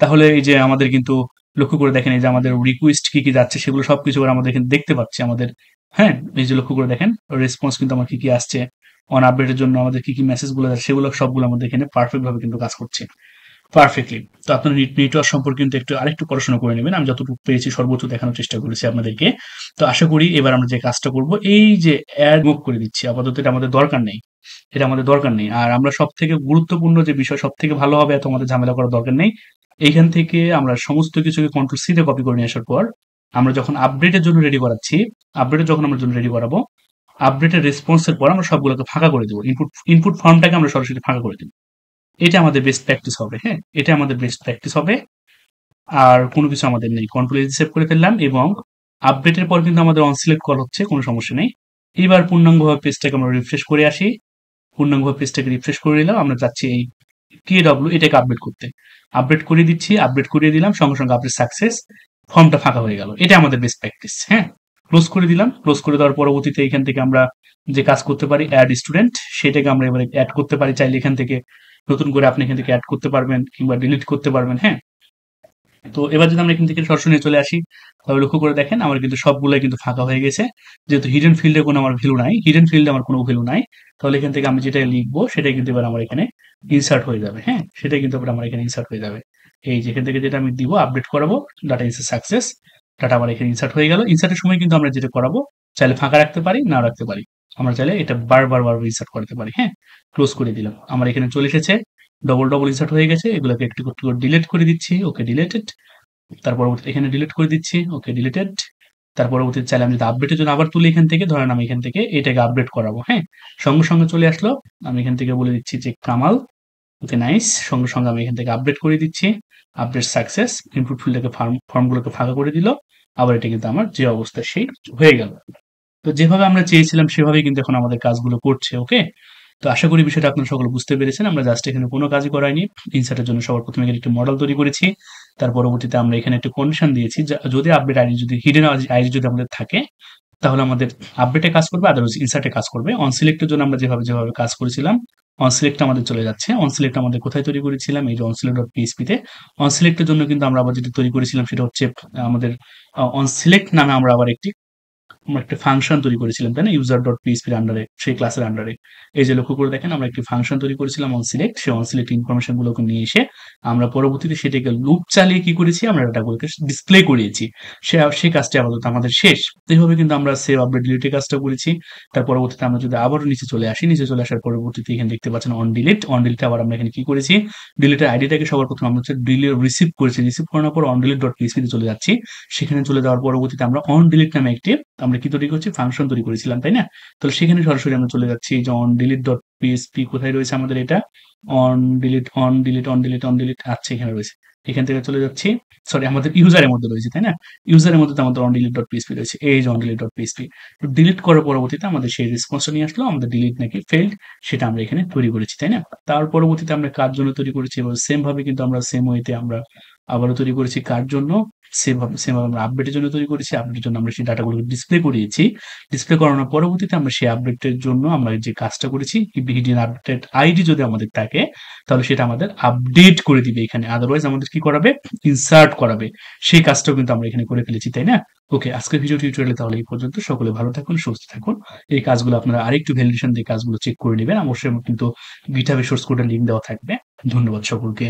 তাহলে এই যে আমাদের কিন্তু লক্ষ্য করে দেখেন এই যে আমাদের রিকোয়েস্ট কি কি যাচ্ছে সেগুলো সবকিছু আমাদের এখানে দেখতে পাচ্ছি আমাদের হ্যাঁ এই যে লক্ষ্য করে দেখেন রেসপন্স কিন্তু আমার কি কি আসছে অন আপডেটের জন্য আমাদের কি কি মেসেজগুলো যাচ্ছে সেগুলো সবগুলো আমাদের এখানে পারফেক্টভাবে কিন্তু কাজ করছে পারফেক্টলি তো আপনারা নেটওয়ার্ক সম্পর্কে কিন্তু একটু আরেকটু পড়াশোনা করে নেবেন আমি যতটুকু পেয়েছি সর্বোচ্চ দেখানোর চেষ্টা করেছি আপনাদেরকে তো আশা করি এবার আমরা যে কাজটা করব এই যে অ্যাড মুভ করে দিচ্ছি আপাতত এটা আমাদের দরকার নেই এটা আমাদের দরকার নেই আর আমরা সব থেকে গুরুত্বপূর্ণ যে বিষয় সব থেকে ভালো হবে এত আমাদের ঝামেলা করার দরকার নেই এইখান থেকে আমরা সমস্ত কিছুকে কন্ট্রোল সিতে কপি করে নিয়ে আসার পর আমরা যখন আপডেটের জন্য রেডি করাচ্ছি আপডেটের যখন আমরা জন্য রেডি করাবো আপডেটের রেসপন্সের পর আমরা সবগুলোকে ফাঁকা করে দেবো ইনপুট ইনপুট ফর্মটাকে আমরা সরাসরি ফাঁকা করে দেবো এটা আমাদের বেস্ট প্র্যাকটিস হবে হ্যাঁ এটা আমাদের বেস্ট প্র্যাকটিস হবে আর কোনো কিছু আমাদের নেই কন্ট্রোল সেভ করে ফেললাম এবং আপডেটের পর কিন্তু আমাদের অনসিলেক্ট কল হচ্ছে কোনো সমস্যা নেই এবার পূর্ণাঙ্গভাবে পেজটাকে আমরা রিফ্রেশ করে আসি পূর্ণাঙ্গভাবে পেজটাকে রিফ্রেশ করে নিলাম আমরা চাচ্ছি এই টিএডব্লিউ এটাকে আপডেট করতে আপডেট করে দিচ্ছি আপডেট করিয়ে দিলাম সঙ্গে সঙ্গে আপডেট সাকসেস ফর্মটা ফাঁকা হয়ে গেল এটা আমাদের বেস্ট প্র্যাকটিস হ্যাঁ ক্লোজ করে দিলাম ক্লোজ করে দেওয়ার পরবর্তীতে এখান থেকে আমরা যে কাজ করতে পারি অ্যাড স্টুডেন্ট সেটাকে আমরা এবারে অ্যাড করতে পারি চাইলে এখান থেকে নতুন করে আপনি এখান থেকে অ্যাড করতে পারবেন কিংবা ডিলিট করতে পারবেন হ্যাঁ তো এবার যদি আমরা এখান থেকে সরাসরি চলে আসি তাহলে লক্ষ্য করে দেখেন আমার কিন্তু সবগুলোই কিন্তু ফাঁকা হয়ে গেছে যেহেতু হিডেন ফিল্ডে কোনো আমার ভ্যালু নাই হিডেন ফিল্ডে আমার কোনো ভ্যালু নাই তাহলে এখান থেকে আমি যেটা লিখবো সেটাই কিন্তু এবার আমার এখানে ইনসার্ট হয়ে যাবে হ্যাঁ সেটাই কিন্তু এবার আমার এখানে ইনসার্ট হয়ে যাবে এই যেখান থেকে যেটা আমি দিব আপডেট করাবো ডাটা ইনসার সাকসেস ডাটা আমার এখানে ইনসার্ট হয়ে গেল ইনসার্টের সময় কিন্তু আমরা যেটা করাবো চাইলে ফাঁকা রাখতে পারি না রাখতে পারি আমরা চাইলে এটা বারবার বারবার ইনসার্ট করতে পারি হ্যাঁ ক্লোজ করে দিলাম আমার এখানে চলে এসেছে ডবল ডবল ইনসার্ট হয়ে গেছে এগুলোকে একটু একটু করে ডিলিট করে দিচ্ছি ওকে ডিলেটেড তার পরবর্তীতে এখানে ডিলিট করে দিচ্ছি ওকে ডিলেটেড তার পরবর্তীতে চাইলে আমি যদি আপডেটের জন্য আবার তুলি এখান থেকে ধরেন আমি এখান থেকে এটাকে আপডেট করাবো হ্যাঁ সঙ্গে সঙ্গে চলে আসলো আমি এখান থেকে বলে দিচ্ছি যে কামাল ওকে নাইস সঙ্গে সঙ্গে আমি এখান থেকে আপডেট করে দিচ্ছি আপডেট সাকসেস ইনপুট ফিল্ডটাকে ফর্মগুলোকে ফাঁকা করে দিল আবার এটা কিন্তু আমার যে অবস্থা সেই হয়ে গেল তো যেভাবে আমরা চেয়েছিলাম সেভাবে কিন্তু এখন আমাদের কাজগুলো করছে ওকে তো আশা করি বিষয়টা আপনারা সকলে বুঝতে পেরেছেন আমরা জাস্ট এখানে কোনো কাজই করাইনি ইনসার্টের জন্য সবার প্রথমে একটি মডেল তৈরি করেছি তার পরবর্তীতে আমরা এখানে একটি কন্ডিশন দিয়েছি যদি আপডেট আইডি যদি হিডেন আইডি যদি আমাদের থাকে তাহলে আমাদের আপডেটে কাজ করবে আদারওয়াইজ ইনসার্টে কাজ করবে অনসিলেক্টের জন্য আমরা যেভাবে যেভাবে কাজ করেছিলাম অনসিলেক্ট আমাদের চলে যাচ্ছে অন আমাদের কোথায় তৈরি করেছিলাম এই যে অনসিলেক্ট ডট পিএসপিতে অন জন্য কিন্তু আমরা আবার যেটা তৈরি করেছিলাম সেটা হচ্ছে আমাদের অন নামে আমরা আবার একটি একটা ফাংশন তৈরি করেছিলাম তাই না ইউজার ডট পিএসপির আন্ডারে সেই ক্লাসের আন্ডারে এই যে লক্ষ্য করে দেখেন আমরা একটি ফাংশন তৈরি করেছিলাম অন সিলেক্ট সেই অন সিলেক্ট ইনফরমেশন গুলোকে নিয়ে এসে আমরা পরবর্তীতে সেটাকে লুপ চালিয়ে কি করেছি আমরা ডাটাগুলোকে ডিসপ্লে করিয়েছি সে সেই কাজটি আপাতত আমাদের শেষ এইভাবে কিন্তু আমরা সেভ আপডেট ডিলিটের কাজটা করেছি তার পরবর্তীতে আমরা যদি আবারও নিচে চলে আসি নিচে চলে আসার পরবর্তীতে এখানে দেখতে পাচ্ছেন অন ডিলিট অন ডিলিট আবার আমরা এখানে কি করেছি ডিলিটের আইডিটাকে সবার প্রথমে আমরা হচ্ছে ডিলে রিসিভ করেছি রিসিভ করার পর অন ডিলিট ডট পিএসপিতে চলে যাচ্ছি সেখানে চলে যাওয়ার পরবর্তীতে আমরা অন ডিলিট নামে একটি আমরা আমরা কি তৈরি করছি ফাংশন তৈরি করেছিলাম তাই না তাহলে সেখানে সরাসরি আমরা চলে যাচ্ছি যে অন ডিলিট ডট পিএসপি কোথায় রয়েছে আমাদের এটা on delete on delete on delete on delete আছে এখানে রয়েছে এখান থেকে চলে যাচ্ছি সরি আমাদের ইউজারের মধ্যে রয়েছে তাই না ইউজারের মধ্যে তো আমাদের অন ডিলিট ডট পিএসপি রয়েছে এই যে অন ডিলিট ডট পিএসপি তো ডিলিট করার পরবর্তীতে আমাদের সেই রেসপন্সটা নিয়ে আসলো আমাদের ডিলিট নাকি ফেল্ড সেটা আমরা এখানে তৈরি করেছি তাই না তার পরবর্তীতে আমরা কার জন্য তৈরি করেছি এবং সেম ভাবে কিন্তু আমরা সেম ওয়েতে আমরা আবারও তৈরি করেছি কার জন্য সেভাবে সেভাবে আমরা আপডেটের জন্য তৈরি করেছি আপডেটের জন্য আমরা সেই ডাটাগুলো ডিসপ্লে করিয়েছি ডিসপ্লে করানোর পরবর্তীতে আমরা সেই আপডেটের জন্য আমরা যে কাজটা করেছি হিডেন আপডেট আইডি যদি আমাদের থাকে তাহলে সেটা আমাদের আপডেট করে দিবে এখানে আদারওয়াইজ আমাদের কি করাবে ইনসার্ট করাবে সেই কাজটাও কিন্তু আমরা এখানে করে ফেলেছি তাই না ওকে আজকে ভিডিও টিউটোরিয়ালে তাহলে এই পর্যন্ত সকলে ভালো থাকুন সুস্থ থাকুন এই কাজগুলো আপনারা আরেকটু ভ্যালিডেশন দিয়ে কাজগুলো চেক করে নেবেন অবশ্যই কিন্তু গিটাবে সোর্স কোডের লিঙ্ক দেওয়া থাকবে ধন্যবাদ সকলকে